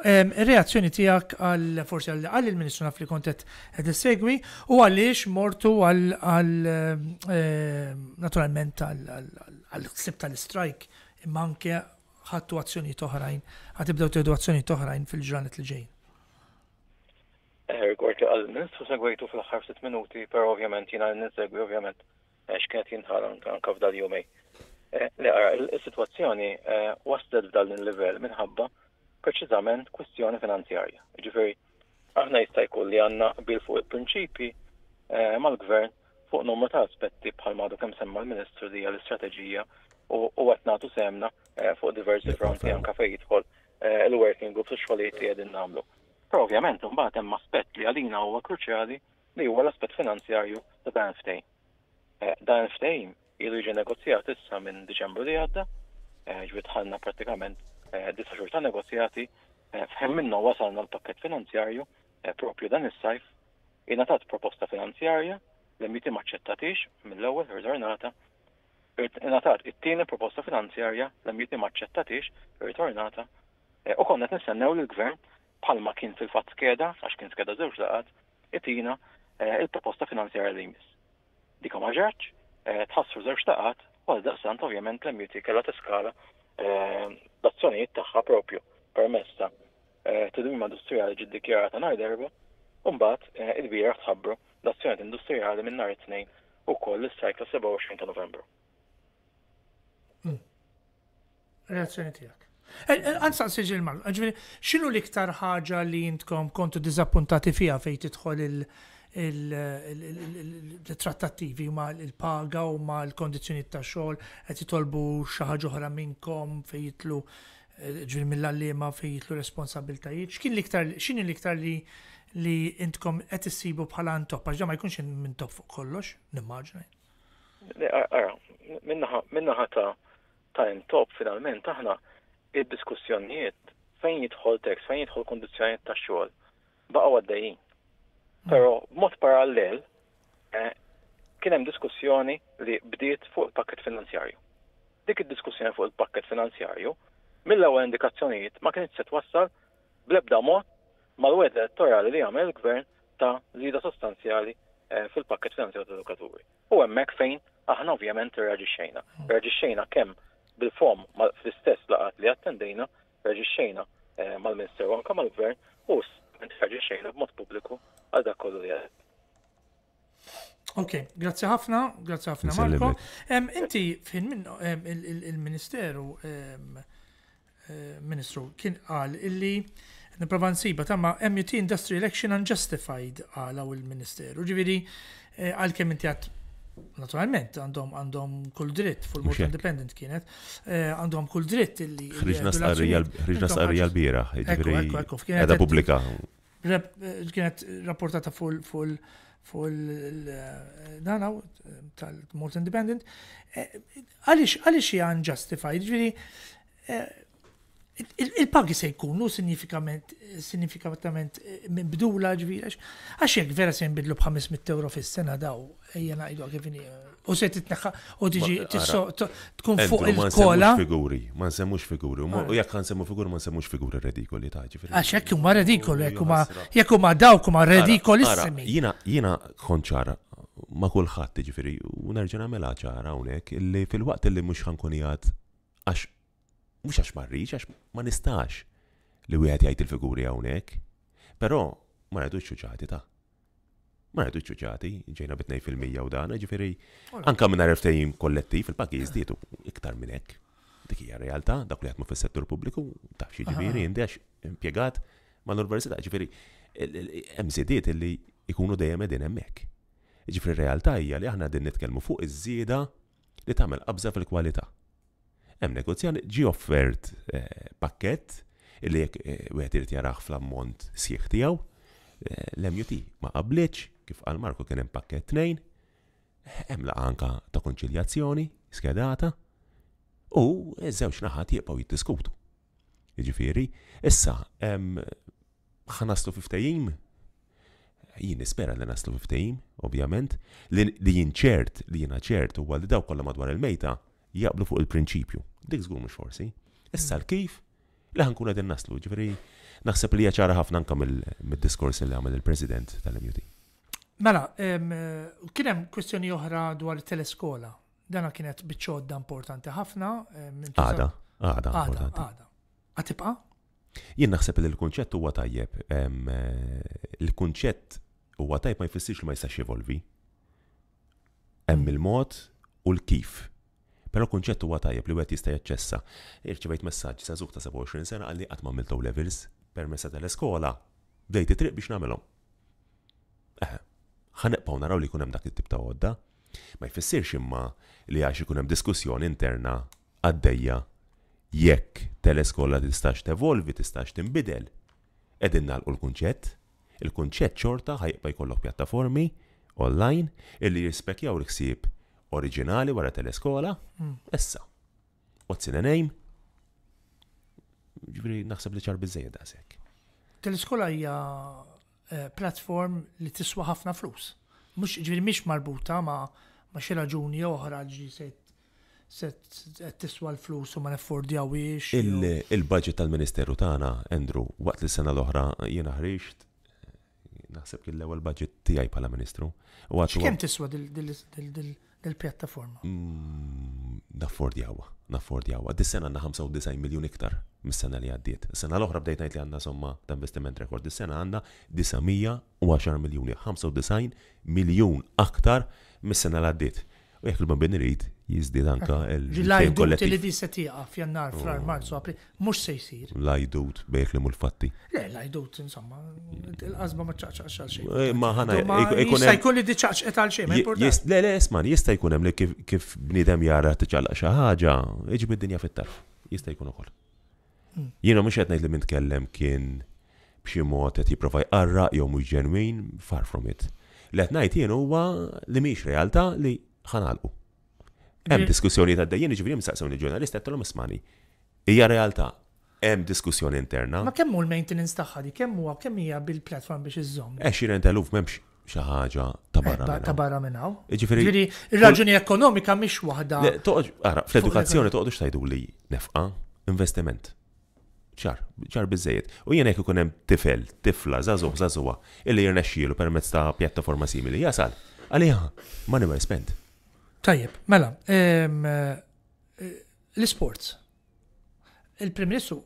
reazzjoni tijak għal forsi għal il-ministru naf li kontet ed segwi u għalix mortu għal naturalment għal sib tal strajk imma anke ħattu azzjoni toħrajn, ħatibdew tieħdu azzjoni toħrajn fil-ġranet li ġejn. Eh, rigward li għal-ministru segwejtu fil-ħar 6 minuti, per ovvjament jina n-segwi ovvjament għax kienet jinħaran anka f'dal jumej. Is-sitwazzjoni eh, eh, eh, waslet f'dan il-livell minħabba preċiżament kwestjoni finanzjarja. Ġifieri aħna jista' jkun li għandna bil fuq il-prinċipi mal-gvern fuq numru ta' aspetti bħal madu kemm semma l-Ministru dija l-istrateġija u qed nagħtu semna fuq diversi fronti anke fejn jidħol il-working group u xogħlijiet li qegħdin nagħmlu. Però ovvjament imbagħad hemm aspett li għalina huwa kruċjali li huwa l-aspett finanzjarju ta' dan ftehim. Dan il-ftejn ilu jiġi negozjat issa minn Diċembru li għadda, eh, ġbit ħalna pratikament eh, disa xurta negozjati, eh, fħem minnu wasalna l-pakket finanzjarju propju dan is-sajf, ingħatat proposta finanzjarja li miti maċċettatix mill-ewwel ritornata. Ingħatat it-tieni proposta finanzjarja li miti maċċettatix ritornata. U konna nissennew l gvern bħalma kien fil-fatt skeda, għax kien skeda żewġ laqat, it-tina il-proposta finanzjarja li jmiss. Dikom ma Eh, tħassru żewġ taqat, għal daqsant ovvjament l-mjuti t tiskala l-azzjonijiet eh, tagħha propju permessa eh, tidwima industrijali ġid dikjarata nhar un u mbagħad bira bieraħ tħabbru l-azzjonijiet industrijali minn nhar it-tnejn ukoll is-sajk ta' 27 ta' Novembru. Hmm. Reazzjoni tiegħek. Għansan siġil mal, ġviri, xinu liktar ħaġa li jintkom kontu dizappuntati fija fej tidħol il- il-trattattivi ma il-paga u ma l-kondizjoni ta' xogħol qed jitolbu xi ħaġa oħra minnkom fejn jitlu eh, ġvil mill-allima fej jitlu responsabiltajiet. X'kien x'in l-iktar li li intkom qed issibu bħala ntop għax ma jkunx minn top fuq kollox, nimmaġnaj. Eh, eh, Ara, minnaħa ta' ta' intop finalment aħna id-diskussjonijiet fejn jidħol tekst, fejn jidħol kondizjonijiet ta' xogħol. Baqa għaddejjin Pero mod parallel eh, kien hemm diskussjoni li bdiet fuq il-pakket finanzjarju. Dik id-diskussjoni fuq il-pakket finanzjarju mill-ewwel indikazzjonijiet ma kienx se twassal bl-ebda mod mal-wed elettorali li għamil il-gvern ta' lida sostanzjali eh, fil-pakket finanzjarju tal-edukaturi. U hemmhekk fejn aħna ovvjament reaġixxejna. Reaġixxejna kemm bil-fom fl-istess laqat li attendejna reaġixxejna eh, mal-Ministeru anke mal-Gvern u xejn b'mod pubbliku għal dak kollu jgħal. Ok, grazzi ħafna, grazzi ħafna Marko. Inti fin minn il-Ministeru eh, Ministru kien qal illi niprofa nsiba tamma MUT Industry Election Unjustified għalaw il-Ministeru. Ġiviri, eh, għal kemm inti għat Naturalment, għandhom għandhom kull dritt, full mort independent kienet, eh, għandhom kull dritt illi. Ħriġna s rijal bira ġifiri. publika. Eh, kienet rapportata full full full danaw eh, tal-mort independent. Għalix, għalix hija unjustified, ġifiri, il-pagi se jkunu sinifikament eh, minn bdula ġvirax, għax jek vera se nbidlu b'500 euro fis-sena daw, ejja najdu għakifini, eh, u se titneħħa u tiġi tkun fuq il-kola. Ma nsemmux figuri, u jekk semmu figuri ma nsemmux figuri redikoli ta' ġifiri. Għax jekk huma redikoli, jekk huma dawk huma redikoli s semmi Jina konċara ma kullħat ġifiri, u nerġena mela ċara hawnhekk li fil-waqt li mhux ħankun għax mux għax marriċ, għax ma nistax li wieħed jgħid il-figuri hawnhekk. Però ma rridux ċuċati ta' ma rridux ċuċati, ġejna bitnej fil-mija u dan, ġifiri, anka minna ftehim kollettiv il-pakki jiżdietu iktar minn hekk. Dik hija realtà, dak li għatmu fis-settur pubbliku, taf xie ġifiri, indi għax impjegat mal-università, ġifieri hemm żidiet li jkunu dejjem edin hemmhekk. Ġifiri, realtà hija li aħna din nitkellmu fuq iż-żieda li tagħmel qabża fil-kwalità hemm negozjan ġi offert eh, pakkett li jekk eh, wieħed irid jaraħ fl-ammont sieħ tiegħu, eh, l-MUT ma qablitx kif għal Marko kien hemm pakkett tnejn, hemm la anka ta' konċiljazzjoni skedata u żewġ naħat jibqgħu jiddiskutu. Jiġifieri, issa hemm ħanaslu fiftejim jien nispera li naslu fiftejim, ovvjament, li jien ċert li jiena ċert, u għal dawk kollha madwar il-mejta jaqblu fuq il-prinċipju. Dik żgur mhux forsi. Issa hmm. l-kif, li kuna din naslu, ġifieri naħseb li hija ċara ħafna anke mid-diskors li għamel il-President tal-MUT. Mela, eh, kien hemm kwestjoni oħra dwar teleskola. Dana kienet bieċodda importanti ħafna. Għada, għada, għada. Għatibqa? Jien naħseb li l-kunċett huwa tajjeb. Il-kunċett eh, huwa tajjeb ma jfissirx ma jistax jevolvi. Hemm hmm. il-mod u l-kif. Però kunċett huwa tajjeb li wieħed jista' jaċċessa. Irċivejt messaġġ sa żuq ta' 27 sena għalli qatt ma levels permessa tal-iskola bdejt it-triq biex nagħmelhom. Eh, ħaneqpaw naraw li jkun hemm dak it-tip ta' għodda. Ma jfissirx imma li għax ikun hemm diskussjoni interna għaddejja jekk teleskola tistax tevolvi, tistax timbidel. Edin nalqu l-kunċett, il-kunċett xorta ħajqba jkollok pjattaformi online illi jispekjaw l-ksib oriġinali wara teleskola, mm. issa. What's in a name? Ġibri naħseb li ċar bizzejja sekk. Teleskola hija eh, platform li tiswa ħafna flus. Mhux ġifieri miex marbuta ma' ma' xi raġuni oħra ġi set set tiswa l-flus u ma neffordjawiex. Il-budget tal-Ministeru tagħna, Andrew, waqt li sena l-oħra jena ħriġt, naħseb kien l budget tiegħi bħala Ministru. Kemm tiswa dil l-pjattaforma. naffordi mm, naffordjawa. Dis-sena għanna 95 miljon iktar mis-sena li għaddiet. Sena l-oħra bdejt li għanna somma ta' investiment rekord. Dis-sena għanna 910 miljoni, 95 miljon aktar mis-sena li għaddiet. U jek l bambin rrit, jizdid anka l lajdut li di se tiqaf jannar frar oh. marzu apri, mux se jisir. Lajdut bejk li mul-fatti. Le, lajdut, insomma, il-qazba ma ċaċa għal xej. Eh, ma ħana, e- e- jista jkun li di ċaċa għal xej, ma Le, le, esman, jista jkun li kif bnidem jara t-ċalla xaħġa, iġib id-dinja fit-tarf, jista jkun ukoll. Hmm. Jiena mux għetnejt li minn kellem kien b'xi mod qed jipprovaj arra jew mhux ġenwin far from it. Let ngħid jien huwa li mhix realtà li ħanalqu. Hemm diskussjoni ta' dejjen ġifieri msaqsew il-ġurnalista qed ismani. Hija realtà. Hemm diskussjoni interna. Ma kemm hu l-maintenance tagħha di kemm huwa kemm hija bil-platform biex iżżomm. Eh xi renteluf m'hemmx xi ħaġa ta' barra eh, Ta' barra minnaw. Ġifieri jiġifieri ir-raġuni ekonomika mhix waħda. Ara, fl-edukazzjoni toqgħodux tajdu li nefqa investiment. ċar, ċar bizzejiet. U jena jek hemm tifel, tifla, zazuħ, zazuwa, illi jirnexxielu permezz ta' pjattaforma simili. Jasal, għalija, money well spent. Tajjeb, mela, eh, eh, l-sports. Il-Prim Ministru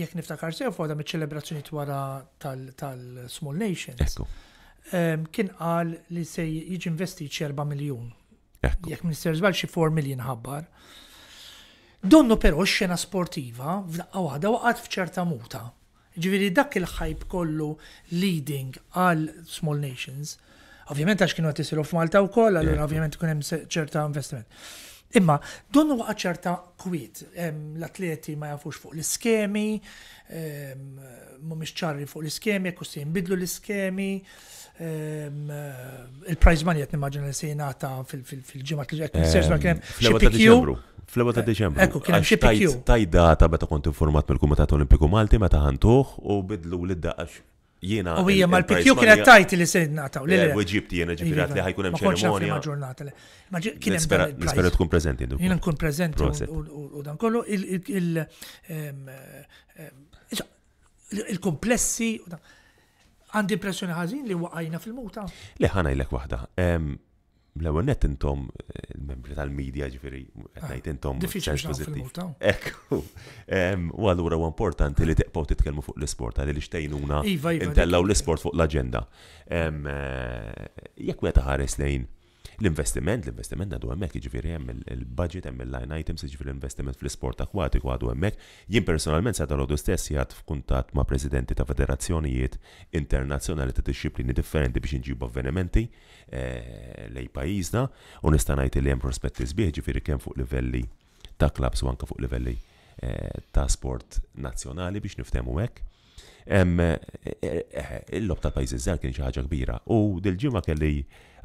jekk niftakar sew fuq mit ċelebrazzjoni wara tal-Small Nations. Kien qal li se jiġi investi 4 miljun. Jekk Minister żball xi 4 miljun ħabbar. Donnu però xena sportiva f'daqqa waħda waqgħet f'ċerta muta. Ġifieri dak il-ħajb kollu leading għal Small Nations Ovvjament għax kienu għat isilu f'Malta u koll, għallu ovvjament kunem ċerta investiment. Imma, dun waqa ċerta kwit, l-atleti ma jafux fuq l-iskemi, mu ċarri fuq l-iskemi, kusti jimbidlu l-iskemi, eh, il-prize money jett nimmaġina li sejnata fil-ġimat li ġekk, s-sers ma kienem. fl fl ta' eh, Deċembru. Ekku kien hemm xi PQ. meta kont informat mill-Kumitat Olimpiku Malti meta ħantuh u bidlu l daqqa jiena. U ma mal pikju kienet tajt li se nataw. U ġibti jiena ġifirat iva, li ħajkun hemm ċerimonja. ġurnata. Ma eh, kien hemm nispera tkun prezenti. Jiena nkun prezenti u dan kollu il-komplessi eh, eh, għandi impressjoni ħażin li waqajna fil-muta. Le ħana ilek waħda l-ewwel net intom eh, membri tal-medja ġifieri qed ngħid intom eh, sens pożittiv. Ekku. U allura huwa importanti li teqpaw titkellmu fuq l-isport għalli xtejnuna iva, iva, intellaw l-isport fuq l agenda eh, Jekk wieħed ħares lejn L-investiment, l-investiment għadu għemmek, ġifiri għem il-budget, għem il-line items, ġifiri l-investiment fl-sport akwatiku għadu għemmek. Jien personalment sa' dal-għodu stess jgħat f'kuntat ma' prezidenti ta' federazzjonijiet internazzjonali ta' disciplini differenti biex nġibu avvenimenti eh, lej pajizna, u nistanajt li għem prospetti zbieħ ġifiri kem fuq livelli ta' klabs u anka fuq livelli eh, ta' sport nazzjonali biex niftemu hekk. Eh, eh, il-lob tal-pajzi zzar kien xi ħaġa kbira. U dil-ġimgħa kelli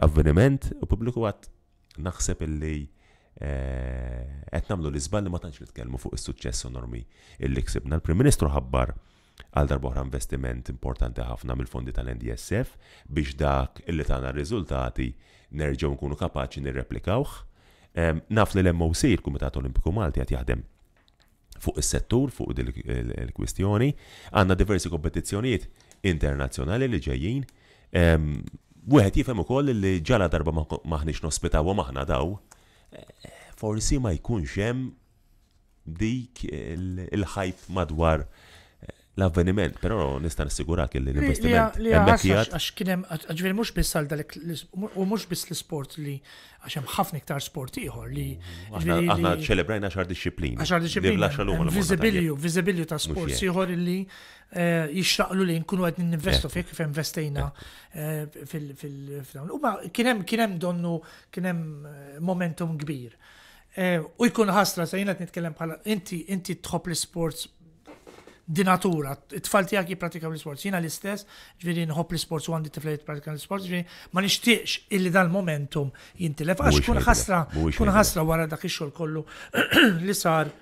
avveniment u pubbliku għad naħseb illi eh, qed nagħmlu l-iżball li ma tantx nitkellmu fuq is-suċċess enormi illi ksibna. l prim Ministru ħabbar għal darbohra investiment importanti ħafna mill-fondi tal-NDSF biex dak illi tagħna r-riżultati nerġgħu nkunu kapaċi nirreplikawh. Naf li l-MOC, il-Kumitat Olimpiku Malti, għat jaħdem fuq is-settur, fuq il-kwistjoni, għandna diversi kompetizzjonijiet internazzjonali li ġejjin. Wieħed jifhem ukoll li ġala darba maħniex nospitaw maħna daw, eh, forsi ma jkunx hemm dik il ħajf madwar l-avveniment, però nista' nissigurak li l-investiment għax kien hemm ġifieri mhux biss għal dak u mhux biss l-isport li għax hemm ħafna iktar sport ieħor li mm, aħna ċelebrajna xar disciplina. Xar disciplina. Viżibilju, viżibilju ta' sport ieħor li eh, jixraqlu li nkunu qed ninvestu fih kif investejna eh, fil-dawn. U kien hemm donnu kien hemm eh, momentum kbir. U jkun ħasra jina t nitkellem bħala inti inti tħobb l-sports dinatura, it-tfal tijak jipratika l-sports, jina l-istess, ġviri nħob l-sports u għandi t-tiflet jipratika l-sports, ġviri ma nishtiqx illi dal-momentum jintilef, għax kun ħasra, kun ħasra wara dak ix-xogħol kollu (clears throat) li sar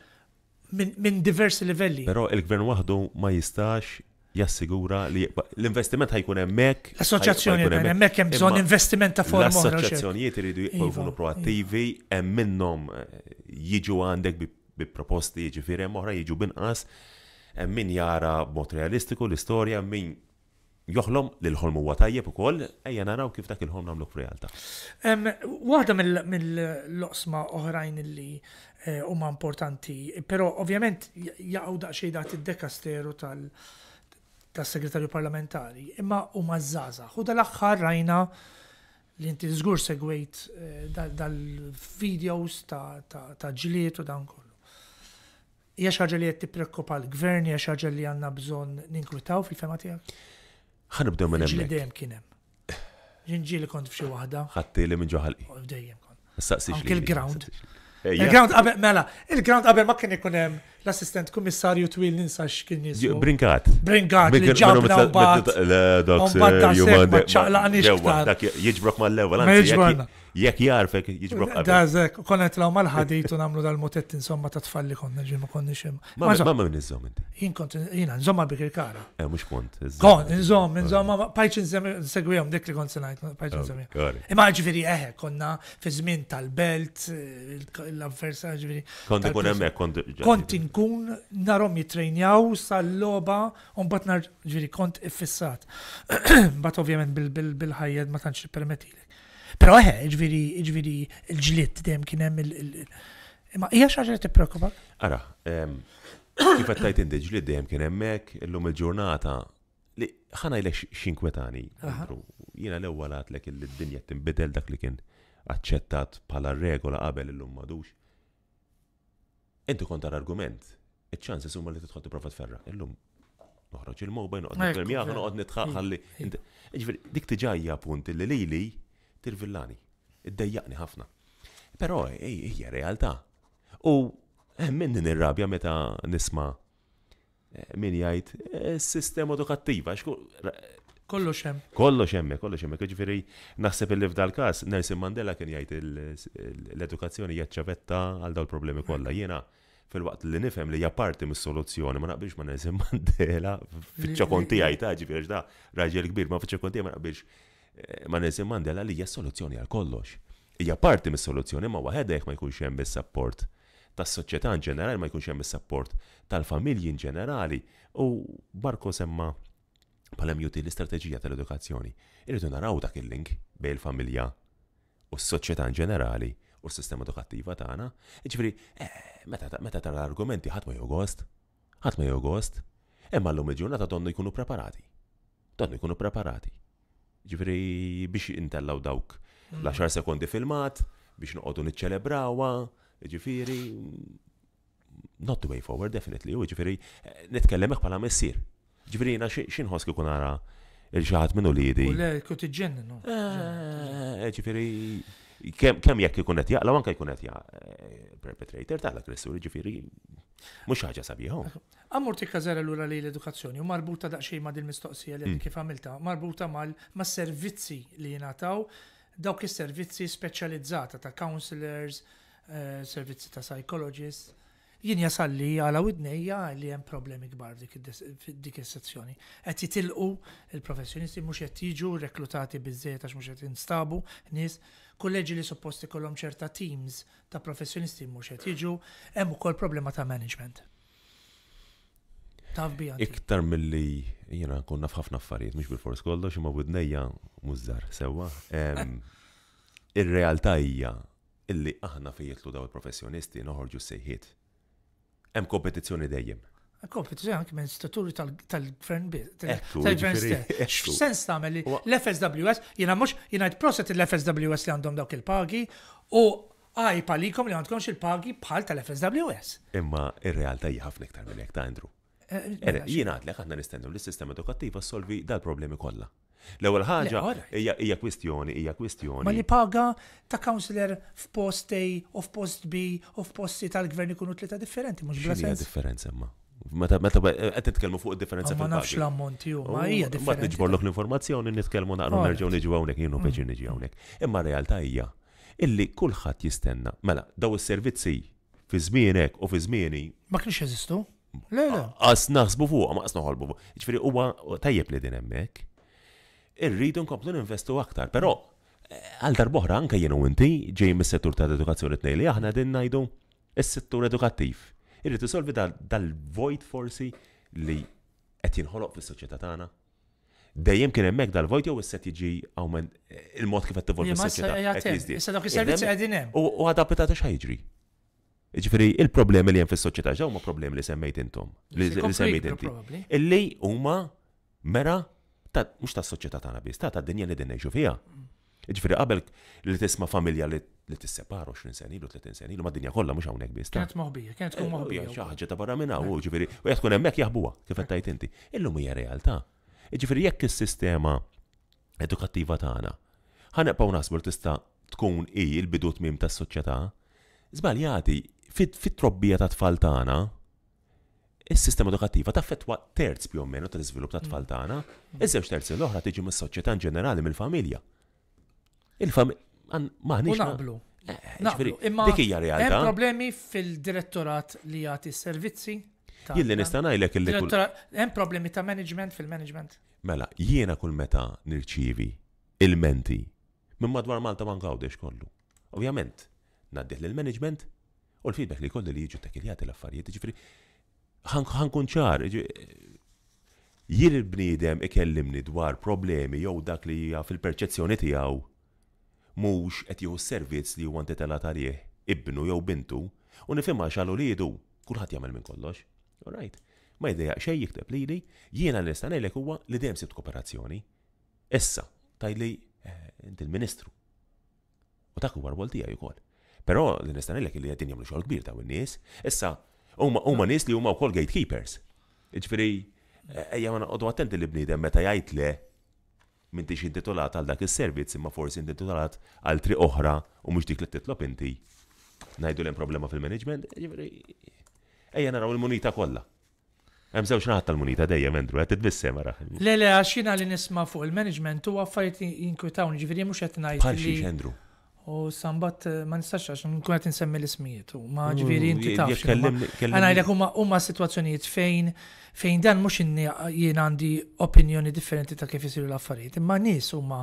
minn diversi livelli. Però il-gvern waħdu ma jistax jassigura li l-investiment ħajkun emmek. L-assoċjazzjoni hemmhekk hemm bżonn investiment ta' forma. L-assoċjazzjonijiet iridu iva, jkunu iva. proattivi hemm minnhom eh, jiġu għandek bi proposti jiġifieri hemm oħra jiġu binqas. Eh, min jara mod realistiku l-istorja, min joħlom li l-ħolm huwa tajjeb ukoll, ejja naraw kif dak il-ħolm nagħmlu f'realtà. Waħda mill-loqsma oħrajn li eh, huma importanti, però ovvjament jaqgħu daqsxejn dat id-dekasteru tal- tas-segretarju parlamentari, imma huma żaza. U dal-aħħar rajna li inti żgur segwejt eh, dal-videos ta' ġiliet u dan kol. Jiex xaġa li qed tippreokkupa l-gvern, hija xaġa li għandna bżonn ninkwitaw fil-fema tiegħek? Ħanibdew minn hemmhekk. Dejjem kien hemm. Ġinġi li kont f'xi waħda. Ħatti li minn ġoħalqi. Dejjem kont. Saqsix li. ground Il-ground qabel mela, il-ground qabel ma kien ikun hemm l-assistent kummissarju twil ninsa x'kien jismu. Brinkat. Brinkat li ġabna u l Le doks. Ċaqlaqni x'ktar. Jiġbrok mal-level. Ma jiġbrok jekk jarfek jiġbru Dazek, konet konna tlaw mal-ħadit u namlu dal-motet insomma ta' tfalli konna ġi ma konni xim. Ma ma minn iżom inti. Jien kont, jina, nżomma bik il-kara. Eh, mux kont. Kont, nżom, nżomma, pajċin segwijom, dik li kont senajt, pajċin oh, segwijom. Imma ġviri eħe, eh, konna fi żmien tal-belt, eh, l-avversa ġviri. Kont kun emme, kont. Konti inkun, narom jitrejnjaw, sal-loba, un bat nar ġviri kont iffissat. (clears throat) Bat ovvjament bil-ħajjed ma tantx permetilek. Pero eħe, eh, ġviri, ġviri, l-ġlit dem kienem il- Ma hija xaġa ti tippreokupa? Ara, ehm, kif qed tajt indi dem dejjem kien hemmhekk illum il-ġurnata li ħana il-ex xinkwetani. Jiena l-ewwel għatlek il-dinja tinbidel dak li kien aċċettat bħala regola qabel illum madux. Inti kontra argument iċ-ċanses huma li tidħol tipprova tferra. Illum noħroġ il-mowba, noqgħod nitfermjaħ, noqgħod nitħaħħalli. Ġifieri dik tiġajja punti li lili tirvillani, id-dejjaqni ħafna. Pero hija realtà. U eh, minn nirrabja meta nisma eh, min jgħid eh, sistema edukattiva, Kollu hemm. Kollox xem, kollox xem. Kħiġifiri, naħseb illi f'dal każ Nelson Mandela kien jgħid l-edukazzjoni hija ċavetta għal dawn il-problemi kollha. Mm. Jiena fil-waqt li nifhem li hija parti mis-soluzzjoni ma naqbilx ma Nelson (laughs) Mandela fiċ konti jajt, ta' ġda, raġel kbir ma fiċ konti ma naqbilx ma' Nelson Mandela li hija soluzzjoni għal kollox. Hija parti mis-soluzzjoni ma' waħedek ma jkunx hemm bis-support tas-soċjetà in ġenerali ma jkunx hemm is-support tal-familji in ġenerali u barko semma palem juti l-istrateġija tal-edukazzjoni. Irridu naraw dak il-link bejn il-familja u s-soċjetà in ġenerali u s-sistema edukattiva tagħna. Ġifieri, eh, meta tara argumenti ħadd ma jogost, ħadd ma jogost, imma llum il-ġurnata donnu jkunu preparati. Donnu jkunu preparati. Ġifri biex intellaw dawk hmm. l-10 sekondi filmat, biex noqogħdu nitċelebrawa, ġifiri not the way forward, definitely, u ġifiri nitkellemek bħala messir. Ġifiri jina xinħos kikun għara il-ġaħat minnu li jidi. Le, kut iġġenni, no? Eh, ġifiri, kem jekk ikun qed jaqla, anke jkun qed eh, perpetrator tal aggressur ġifiri, mhux ħaġa sabiħu. Ammurti kazera l-ura li l-edukazzjoni, u marbuta daqxej ma dil-mistoqsija li mm. kif għamilta, marbuta mal-servizzi li jenataw, dawk is-servizzi speċjalizzata ta' counselors, eh, servizzi ta' psychologist, jien jasalli għala widnejja li hemm problemi kbar dik is-sezzjoni. Għet jitilqu il-professjonisti mhux qed jiġu reklutati biżejjed għax mhux qed instabu nies kolleġi li supposti ikollhom ċerta teams ta' professjonisti mhux qed jiġu, hemm ukoll problema ta' management. Iktar mill-li jena konna f'ħafna affarijiet, mux bil-fors kollox, imma budnejja mużar sewa. (laughs) Ir-realtà hija illi aħna fejjitlu daw il-professjonisti noħorġu sejħiet. Hemm kompetizzjoni dejjem. Kompetizzjoni anke minn staturi tal-gvern tal-gvern jiġifieri, X'sens tagħmel li l-FSWS jiena mhux jiena proset l-FSWS li għandhom dawk il-pagi u għaj palikom li għandkomx il-pagi bħal tal-FSWS. Imma ir-realtà hija ħafna iktar minn hekk ta' Andrew. Eh, eh, jina għadlek għadna nistennu li s-sistema edukattiva solvi dal-problemi kollha. L-ewwel ħaġa hija kwistjoni, hija kwistjoni. Ma li paga ta' counselor f'post A u f'post B u f'post C tal-gvern ikunu tlieta differenti, mhux bla sens. differenza imma. Meta meta eh, qed nitkellmu fuq id-differenza fil ah, Ma nafx l-ammont ju, ma oh, hija differenza. Ma niġborlok l-informazzjoni, nitkellmu naqru nerġgħu niġu hawnhekk, jienu mm. peġi niġi hawnhekk. Imma realtà hija illi kulħadd jistenna. Mela, daw is-servizzi fi żmienek u fi żmieni. Ma kienx jeżistu? Le, le. Għas naħsbu fuq, ma għas noħolbu fuq. Iċfiri, huwa tajjeb li din hemmhekk. Irridu nkomplu ninvestu aktar, però eh, għal darboħra anke jenu inti ġej mis-settur ta' edukazzjoni t tnejli aħna din ngħidu s settur edukattiv. Irridu solvi dal-vojt forsi li qed jinħoloq fis-soċjetà tagħna. Dejjem kien hemmhekk dal-vojt jew is-set jiġi hawn eh, il-mod kif qed tivolvi s-soċjetà. Issa dawk is-servizzi qegħdin hemm. U għadapitata x'ħajġri. Ġifiri, il-problemi li jen fis-soċjetà ġew ma problemi li semmejt intom. Li semmejt inti. Illi huma mera ta' mhux tas-soċjetà tagħna biss, ta' tad-dinja li dinna ġufija. fiha. Ġifiri, qabel li tisma' familja li li separu 20 sen ilu, 30 sen ilu, ma dinja kollha mhux hawnhekk biss. Kienet moħbija, kienet tkun eh, moħbija. Xi ħaġa ta' barra minna, hawn, eh. ġifiri, u qed tkun hemmhekk jaħbuha kif qed tajt inti. Illum hija realtà. Eh, ġifiri, jekk is-sistema edukattiva tagħna pa' nasbu tista' tkun i l bidut tmim tas-soċjetà, żbaljati fit-trobbija ta' tfal tagħna, is-sistema edukattiva taffetwa terz più meno tal-iżvilupp ta' tfal mm. tagħna, mm. iż-żewġ terzi l-oħra tiġi mis-soċjetà ġenerali mill-familja. Il-familja maħniex naqblu. Eh, eh, Imma dik hija realtà. Hemm problemi fil-direttorat li jagħti s-servizzi. Jilli nista' ngħidlek illi. Hemm problemi ta' management fil-management. Mela, jiena kull meta nirċivi il-menti minn madwar Malta ma ngawdex kollu. Ovvjament, naddih lill-management U l-feedback li kolli li jiġu takiljati l-affarijiet, ġifri, ħankun ċar, jien il-bniedem ikellimni dwar problemi jew dak li hija fil-perċezzjoni tiegħu mhux qed jieħu servizz li huwa tela għalih ibnu jew bintu u nifhimha xalu li jidu kulħadd jagħmel minn kollox. Alright. Ma jdejja xejn jikteb lili, jiena nista' ngħidlek huwa li dejjem sibt kooperazzjoni. Issa, tajli eh, inti l-Ministru. U dak huwa rwol tiegħi wkoll. Però li nistanilek li għedin jamlu xogħol kbir ta' n-nies, issa huma nies li huma wkoll gatekeepers. Iġifieri, ejja ma noqogħdu attenti li bniedem meta jgħid le m'intix intitolat għal dak is-servizz imma forsi intitolat għal tri oħra u mhux dik li titlob inti. Ngħidu hemm problema fil-management, ejja naraw il-munita kollha. Hemm żewġ naħat tal-munita dejjem Endru qed id ara. Le le għax jiena li nisma' fuq il-management huwa affarijiet jinkwitawni, ġifieri mhux qed ngħid. Bħal xiex Endru. U sambat eh, ma nistax għax nkun qed insemmi l-ismijiet u ma mm, ġifieri inti taf. Għana jlek huma huma sitwazzjonijiet fejn fejn dan mhux inni jien għandi opinjoni differenti ta' kif isiru l-affarijiet, imma nies huma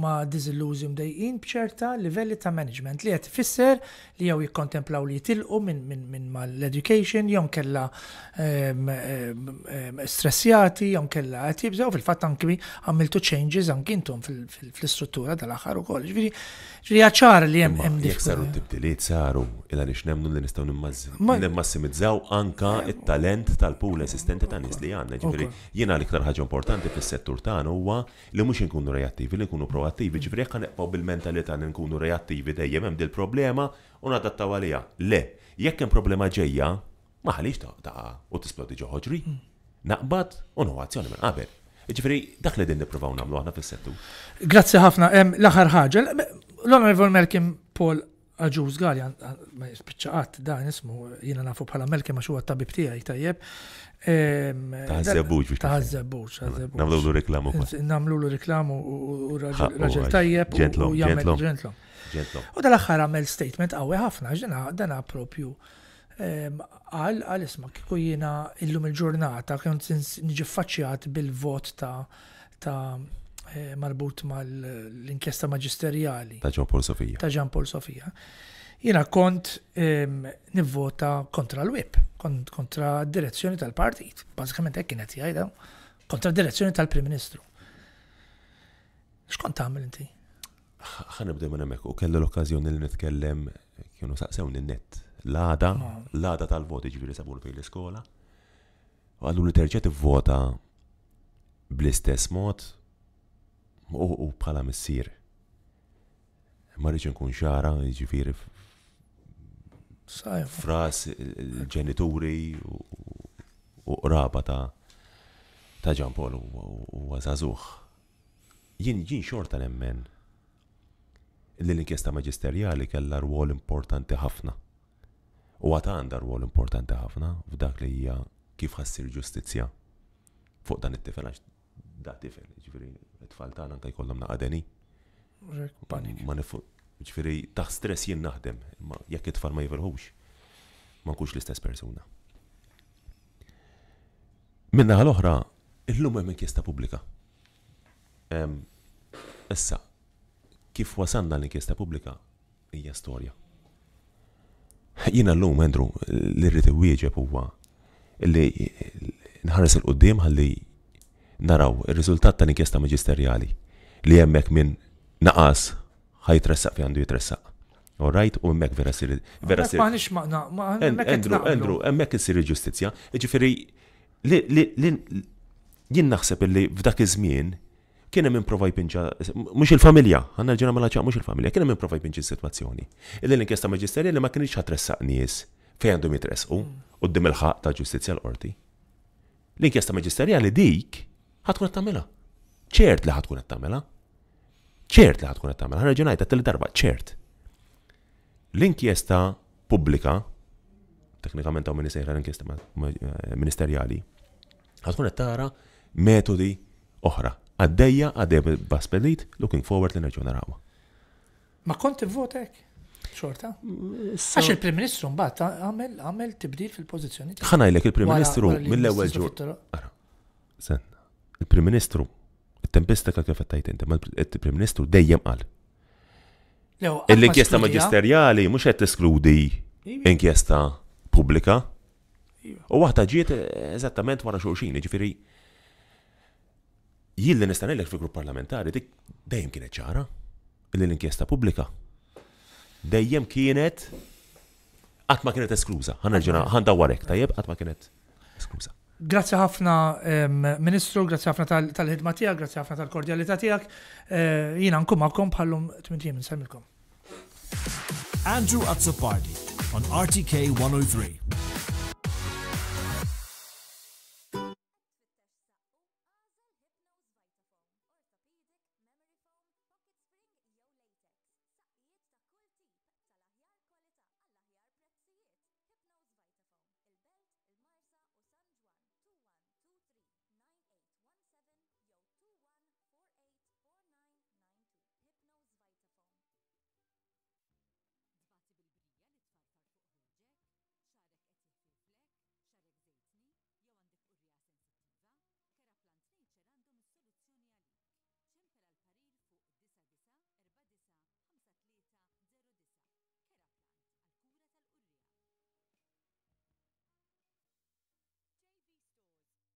ma diżillużi mdejqin bċerta livelli ta' management li qed ifisser li jew jikkontemplaw li jitilqu minn min, min mal-education jew kella um, um, stressjati jew kella qed jibżgħu fil-fatt anki għamiltu changes anki intom fl-istruttura tal-aħħar ukoll. Ġifieri ġifieri ċar li hemm hemm dik. Saru tibdiliet saru illa nix nemnu li nistgħu nimmassimizzaw anka it-talent tal pull assistenti ta' nies li għandna. Ġifieri jiena l-iktar ħaġa importanti fis-settur tagħna huwa li mhux inkunu reattivi li nkunu pro proattivi, ġifri jekk neqpaw bil-mentalità nkunu reattivi dejjem hemm dil-problema u nadattaw għalija. Le, jekk hemm problema ġejja, ma ta' taqa u tisplodi ġoħoġri. Hmm. Naqbad u nuħu azzjoni minn qabel. Ġifri, dak li din niprofaw nagħmlu aħna fis-settu. Grazzi ħafna, l-aħħar ħaġa. L-Onorevol Melkim Paul Aġuż ma spiċċaqat, da nismu, jina nafu bħala melke ma xuwa tabib tijaj, tajjeb. Ehm, taħazzabuġ, biex. Taħazzabuġ, taħazzabuġ. Namlu l reklamu. Namlu l reklamu u raġel tajjeb. Gentlom, gentlom. Gentlom. U dal-axħar għamel statement għawe ħafna, ġena, dana propju. Ehm, għal, għal isma, kiku jina illum il-ġurnata, kjon nġi faċċjat bil-vot ta' Eh, marbut mal-inkjesta maġisterjali. Ta' Ġan Sofija. Ta' Ġan Pol Sofija. Jena kont ehm, nivvota kontra l-WIP, kontra direzzjoni tal-partit. Bazzikament ekk kienet jgħajda, eh, kontra direzzjoni tal-Prim Ministru. Xkont tagħmel inti? ħan nibdew minn hemmhekk u kellu l-okkażjoni li nitkellem kienu saqsewni net l-għada, l-għada tal-voti ġifieri sabur fejn l-iskola. U għallu li terġa' tivvota bl-istess mod u bħala missier. Ma rridx nkun xara, ġifiri fras ġenituri u raba ta' ta' ġampol u għazazuħ. Jien ġin xorta nemmen l-inkjesta maġisterjali kella rwol importanti ħafna. U għata għanda rwol importanti ħafna f'dak li hija kif ħassir ġustizzja fuq dan it-tifel għax da tifel, ġifiri it-tfal tagħna anke jkollhom naqadeni. Ma nifu ġifiri, ta' stress jien naħdem, jekk it-tfal ma jiverħux, ma nkux l-istess persuna. Minna l-oħra, illum hemm inkjesta pubblika. Issa, kif wasanna l-inkjesta pubblika hija storja. Jiena l-lum, Andrew, l irriti wieġeb huwa li nħares il-qoddim ħalli naraw ir-riżultat ta' inkjesta maġisterjali li hemmhekk minn naqas ħajtressaq fi għandu jitressaq. All right, u hemmhekk vera sir. Vera sir. Andrew, Andrew, hemmhekk isir ġustizja. ġustizzja Ġifieri jien naħseb li f'dak iż-żmien kien hemm improvaj pinġa mhux il-familja, għandna ġena mela ċaq mhux il-familja, kien hemm improvaj pinġi s-sitwazzjoni. Illi l-inkjesta maġisterjali ma kienx ħatressaq nies fejn għandhom jitresqu mm. quddiem il-ħaq ta' ġustizzja l-qorti. L-inkjesta maġisterjali dik ħatkun qed tagħmilha. ċert li ħatkun qed tagħmilha. ċert li ħatkun qed tagħmilha. Ħareġ ngħid darba ċert. L-inkjesta pubblika, teknikament hawn ministerja l-inkjesta ministerjali, ħatkun qed tara metodi oħra. Għaddejja għaddeja baspelit, looking forward li nerġgħu narawha. Ma kont votek? Xorta? Mm, Għax il-Prim Ministru mbagħad għamel għamel tibdil fil-pożizzjoni. Ħanajlek il-Prim Ministru mill-ewwel ġur. Sen, il-Prim Ministru, il-tempesta kif tajt inti, ma il-Prim Ministru dejjem qal. Il-inkjesta maġisterjali mhux qed teskludi iva. inkjesta pubblika. Iva. U waħda ġiet eżattament wara xulxin, ġifiri. jien li nistanilek fil-grupp parlamentari dik dejjem kienet ċara l-inkjesta pubblika dejjem kienet qatt ma kienet eskluza. Ħanerġa' ħandawwarek tajjeb għatma kienet eskluza. Grazzi ħafna Ministru, grazzi ħafna tal-ħidma tiegħek, grazie ħafna tal-kordjalità tiegħek. Jiena nkun magħkom bħallum minn nsemmilkom. Andrew Azzopardi on RTK 103.